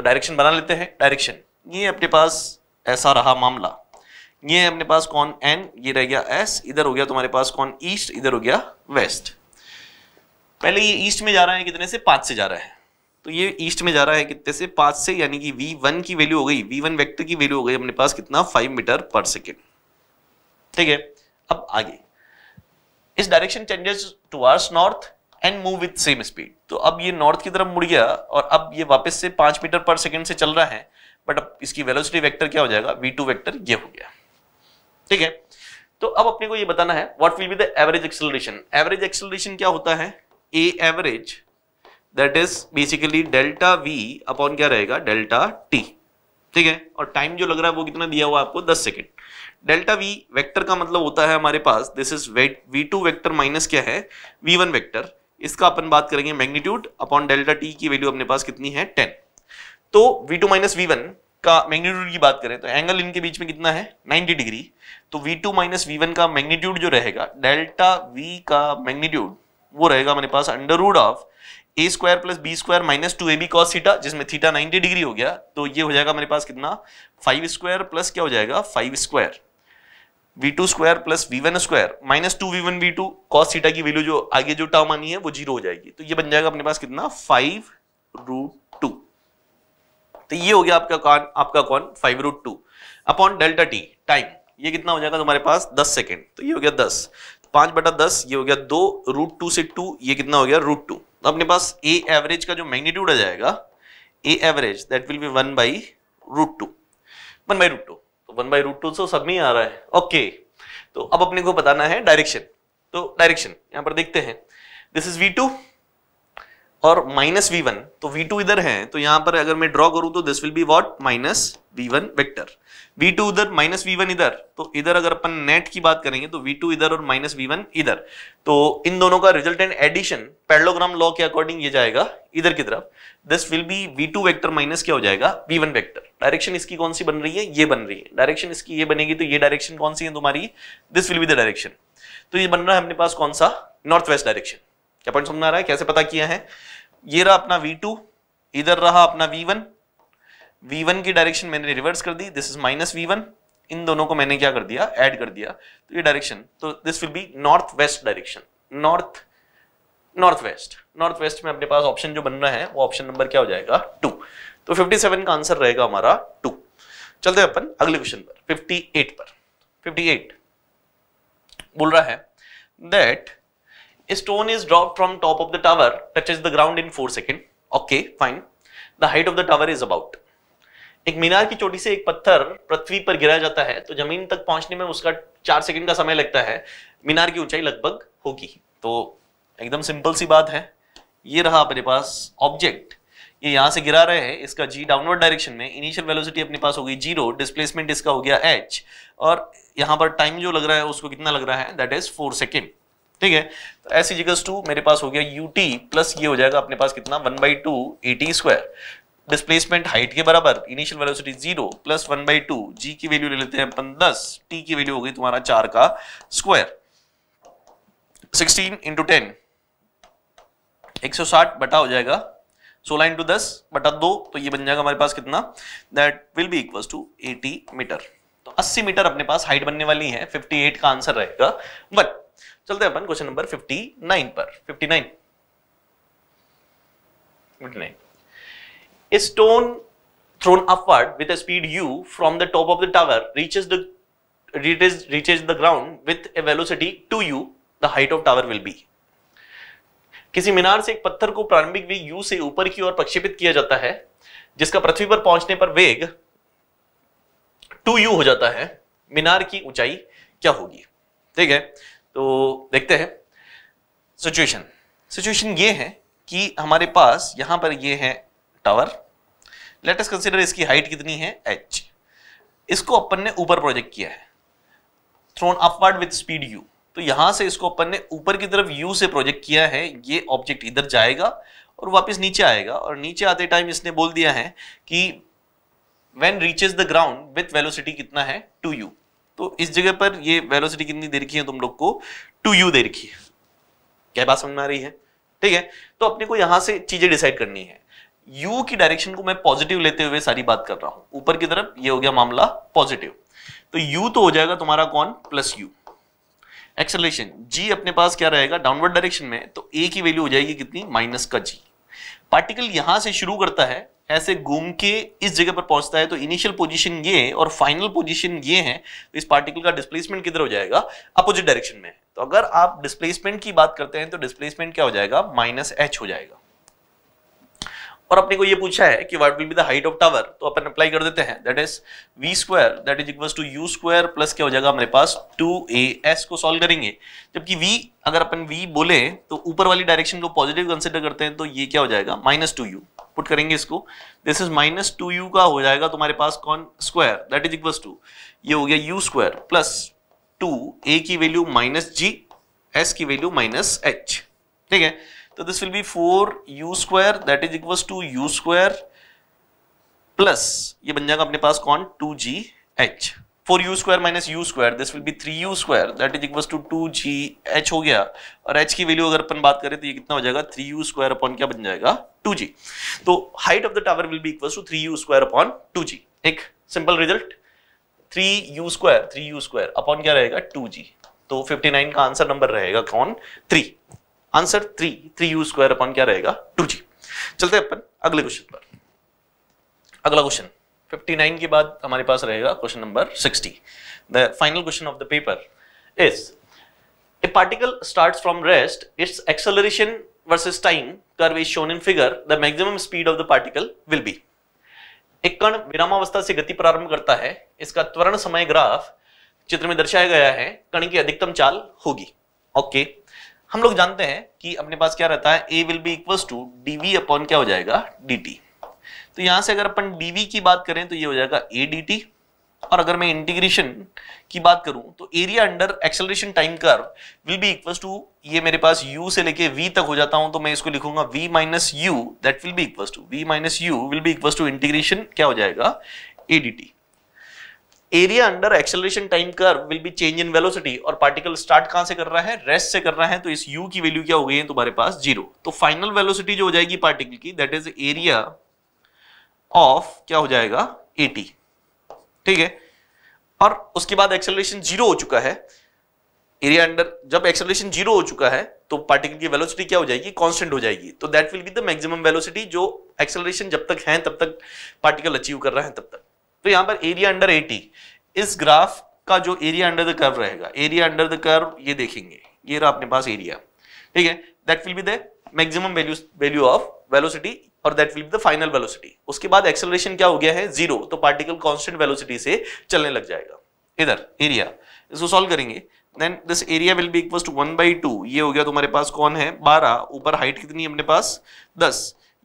तो डायरेक्शन बना लेते हैं डायरेक्शन ये अपने पास ऐसा रहा मामला ये अपने पास कौन एन ये रह गया एस इधर हो गया तुम्हारे पास कौन ईस्ट इधर हो गया वेस्ट पहले ये ईस्ट में जा रहा है कितने से पांच से जा रहा है तो ये ईस्ट में जा रहा है कितने से पांच से यानी कि v1 की वैल्यू हो गई v1 वेक्टर की वैल्यू हो गई अपने पास कितना फाइव मीटर पर सेकेंड ठीक है अब आगे इस direction changes towards north and move with same speed तो अब ये नॉर्थ की तरफ मुड़ गया और अब ये वापस से पांच मीटर पर सेकेंड से चल रहा है बट अब इसकी वेलोसिटी वेक्टर क्या हो जाएगा वी टू वेक्टर ये हो गया ठीक है तो अब अपने को ये बताना है what will be the average acceleration average acceleration क्या होता है a average that is basically delta v upon क्या रहेगा डेल्टा टी ठीक है और टाइम जो लग रहा है वो कितना दिया हुआ आपको दस सेकेंड डेल्टा वी वेक्टर का मतलब होता है हमारे पास this is v two vector minus क्या है वी वन वेक्टर इसका अपन बात करेंगे मैग्नीट्यूड अपॉन डेल्टा टी की वैल्यू अपने पास कितनी है टेन तो v two minus v one का मैग्नीट्यूड की बात करें तो एंगल इनके बीच में कितना है 90 डिग्री तो v two minus v one का मैग्नीट्यूड जो रहेगा डेल्टा वी का मैग्नीट्यूड वो रहेगा मेरे पास under root of A square plus B square minus two A B cos theta जिसमें थीटा 90 डिग्री हो गया तो ये हो जाएगा मेरे पास कितना फाइव स्क्वायर प्लस क्या हो जाएगा five square v two square plus v one square minus two v one v two cos theta की वैल्यू जो आगे जो टर्म आनी है वो जीरो हो जाएगी तो ये बन जाएगा अपने पास कितना फाइव रूट टू तो ये हो गया आपका कौन आपका कौन five root two upon delta t time ये कितना हो जाएगा तुम्हारे पास दस सेकेंड तो ये हो गया दस तो पांच बटा दस ये हो गया दो रूट टू से टू ये कितना हो गया रूट टू तो अपने पास ए एवरेज का जो मैग्नीट्यूड आ जाएगा a average that will be one by root two one by root two तो वन बाई रूट टू तो सब में ही आ रहा है ओके तो अब अपने को बताना है डायरेक्शन तो डायरेक्शन यहां पर देखते हैं दिस इज वी टू और माइनस वी वन तो वी टू इधर है तो यहां पर अगर मैं ड्रॉ करूं तो this will be what minus v one vector v two उधर माइनस वी वन इधर तो इधर अगर अपन नेट की बात करेंगे तो वी टू इधर और माइनस वी वन इधर तो इन दोनों का रिजल्टेंट एडिशन पेडलोग्राम लॉ के अकॉर्डिंग ये जाएगा इधर की तरफ this will be v two vector minus क्या हो जाएगा वी वन वैक्टर डायरेक्शन इसकी कौन सी बन रही है ये बन रही है डायरेक्शन इसकी ये बनेगी तो ये डायरेक्शन कौन सी है तुम्हारी this will be the direction तो ये बन रहा है अपने पास कौन सा नॉर्थ वेस्ट डायरेक्शन क्या पॉइंट समझ आ रहा है कैसे पता किया है ये रहा अपना V2 इधर रहा अपना वी V1 की डायरेक्शन मैंने रिवर्स कर दी दिस इज माइनस V1 इन दोनों को मैंने क्या कर दिया ऐड कर दिया तो ये डायरेक्शन तो this will be north west direction north north west north west में अपने पास ऑप्शन जो बन रहा है वो ऑप्शन नंबर क्या हो जाएगा टू तो 57 का आंसर रहेगा हमारा टू चलते अपन अगले क्वेश्चन पर 58 पर 58 बोल रहा है that A stone is dropped from top of the tower, touches the ground in 4 second. Okay, fine. The height of the tower is about. एक मीनार की चोटी से एक पत्थर पृथ्वी पर गिराया जाता है तो जमीन तक पहुंचने में उसका चार सेकंड का समय लगता है मीनार की ऊंचाई लगभग होगी तो एकदम सिंपल सी बात है ये रहा अपने पास ऑब्जेक्ट ये यहां से गिरा रहे हैं इसका जी डाउनवर्ड डायरेक्शन में इनिशियल वेलोसिटी अपने पास हो गई जीरो डिस्प्लेसमेंट इसका हो गया एच और यहां पर टाइम जो लग रहा है उसको कितना लग रहा है दैट इज फोर सेकेंड ठीक है तो एस इजिकल्स टू मेरे पास हो गया यू टी प्लस ये हो जाएगा अपने पास कितना one by two A T square displacement height के बराबर initial velocity zero plus one by two g की वैल्यू ले लेते हैं अपन दस टी की वैल्यू हो गई तुम्हारा चार का स्क्वायर सिक्सटीन इंटू टेन एक सौ साठ बटा हो जाएगा सोलह इंटू दस बटा दो तो ये बन जाएगा हमारे पास कितना that will be equal to eighty metre तो अस्सी मीटर अपने पास हाइट बनने वाली है फिफ्टी एट का आंसर रहेगा बट चलते हैं अपन क्वेश्चन नंबर 59 पर 59 59 stone thrown upward with speed u from the top of the tower reaches the reaches reaches the ground with a velocity 2u the height of tower will be किसी मीनार से एक पत्थर को प्रारंभिक वेग u से ऊपर की ओर प्रक्षेपित किया जाता है जिसका पृथ्वी पर पहुंचने पर वेग 2u हो जाता है मीनार की ऊंचाई क्या होगी ठीक है तो देखते हैं सिचुएशन सिचुएशन ये है कि हमारे पास यहां पर ये है टावर लेटेस्ट कंसिडर इसकी हाइट कितनी है एच इसको अपन ने ऊपर प्रोजेक्ट किया है thrown upward with speed u तो यहां से इसको अपन ने ऊपर की तरफ यू से प्रोजेक्ट किया है ये ऑब्जेक्ट इधर जाएगा और वापस नीचे आएगा और नीचे आते टाइम इसने बोल दिया है कि when reaches the ground with velocity कितना है टू यू तो इस जगह पर ये वेलोसिटी कितनी दे रखी है तुम लोग को टू यू दे रखी है क्या बात समझ में आ रही है ठीक है तो अपने को यहां से चीजें डिसाइड करनी है यू की डायरेक्शन को मैं पॉजिटिव लेते हुए सारी बात कर रहा हूं ऊपर की तरफ ये हो गया मामला पॉजिटिव तो यू तो हो जाएगा तुम्हारा कौन प्लस यू एक्सेलेशन जी अपने पास क्या रहेगा डाउनवर्ड डायरेक्शन में तो ए की वैल्यू हो जाएगी कितनी माइनस का जी पार्टिकल यहां से शुरू करता है ऐसे घूम के इस जगह पर पहुंचता है तो इनिशियल पोजीशन ये है और फाइनल पोजीशन ये है तो इस पार्टिकल का डिस्प्लेसमेंट किधर हो जाएगा अपोजिट डायरेक्शन में तो अगर आप डिस्प्लेसमेंट की बात करते हैं तो डिस्प्लेसमेंट क्या हो जाएगा माइनस एच हो जाएगा और अपने को ये पूछा है कि what will be the height of tower तो अपन अप्लाई कर देते हैं that is v square that is equal to you square plus क्या हो जाएगा हमारे पास टू ए एस को सॉल्व करेंगे जबकि वी अगर अपन वी बोले तो ऊपर वाली डायरेक्शन को पॉजिटिव कंसिडर करते हैं तो ये क्या हो जाएगा माइनस टू यू पुट करेंगे इसको this is minus two u का हो जाएगा तुम्हारे पास कौन square that is equal to ये हो गया यू स्क्वायर प्लस टू ए की वैल्यू माइनस जी एस की वैल्यू माइनस एच ठीक है तो this will be 4 u square that is equals to u square plus ये बन जाएगा अपने पास कौन 2gh 4u square minus u square this will be 3u square that is equals to 2gh हो गया और h की वैल्यू अगर अपन बात करें तो ये कितना हो जाएगा 3u square upon क्या बन जाएगा 2g तो height of the tower will be equals to 3u square upon 2g एक simple result 3u square 3u square upon क्या रहेगा 2g तो 59 का आंसर नंबर रहेगा कौन 3 answer three three u square upon क्या रहेगा टू जी चलते अपन अगले क्वेश्चन पर अगला क्वेश्चन 59 के बाद हमारे पास रहेगा question number 60 the final question of the paper is a particle starts from rest its acceleration versus time curve is shown in figure the maximum speed of the particle will be एक कण विरामावस्था से गति प्रारंभ करता है इसका त्वरण समय ग्राफ चित्र में दर्शाया गया है कण की अधिकतम चाल होगी ओके okay. हम लोग जानते हैं कि अपने पास क्या रहता है a will be equals to dv upon क्या हो जाएगा डी तो यहां से अगर अपन डीवी की बात करें तो ये हो जाएगा ए डी और अगर मैं इंटीग्रेशन की बात करूं तो area under acceleration time curve will be equals to ये मेरे पास यू से लेके वी तक हो जाता हूं तो मैं इसको लिखूंगा v minus u that will be equal to v minus u will be equal to integration क्या हो जाएगा a d t area under acceleration time curve will be change in velocity और पार्टिकल स्टार्ट कहां से कर रहा है rest से कर रहा है तो इस यू की वैल्यू क्या हो गई है तुम्हारे पास जीरो तो फाइनल वेलोसिटी जो हो जाएगी पार्टिकल की दैट इज एरिया ऑफ क्या हो जाएगा एटी ठीक है और उसके बाद एक्सेलरेशन जीरो हो चुका है एरिया अंडर जब एक्सेलरेशन जीरो हो चुका है तो पार्टिकल की वेलोसिटी क्या हो जाएगी कांस्टेंट हो जाएगी तो that will be the maximum velocity जो एक्सेलरेशन जब तक है तब तक पार्टिकल अचीव कर रहा है तब तक तो यहां पर एरिया अंडर 80 इस ग्राफ का जो एरिया अंडर द कर्व रहेगा एरिया अंडर द कर्व ये देखेंगे ये रहा अपने पास एरिया ठीक है that will be the maximum value value of velocity और that will be the final velocity उसके बाद एक्सेलरेशन क्या हो गया है जीरो तो पार्टिकल कांस्टेंट वेलोसिटी से चलने लग जाएगा इधर एरिया इसको सॉल्व करेंगे then this area will be equals to 1/2 ये हो गया तुम्हारे पास कौन है 12 ऊपर हाइट कितनी है अपने पास 10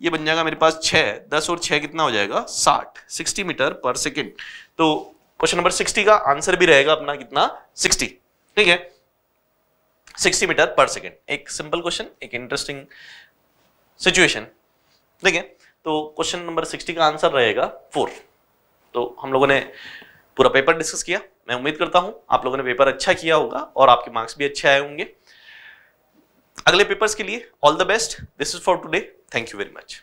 ये बन जाएगा मेरे पास छह दस और छः कितना हो जाएगा साठ सिक्सटी मीटर पर सेकेंड तो क्वेश्चन नंबर सिक्सटी का आंसर भी रहेगा अपना कितना सिक्सटी ठीक है सिक्सटी मीटर पर सेकेंड एक सिंपल क्वेश्चन एक इंटरेस्टिंग सिचुएशन ठीक है तो क्वेश्चन नंबर सिक्सटी का आंसर रहेगा फोर तो हम लोगों ने पूरा पेपर डिस्कस किया मैं उम्मीद करता हूँ आप लोगों ने पेपर अच्छा किया होगा और आपके मार्क्स भी अच्छे आए होंगे अगले पेपर्स के लिए all the best this is for today thank you very much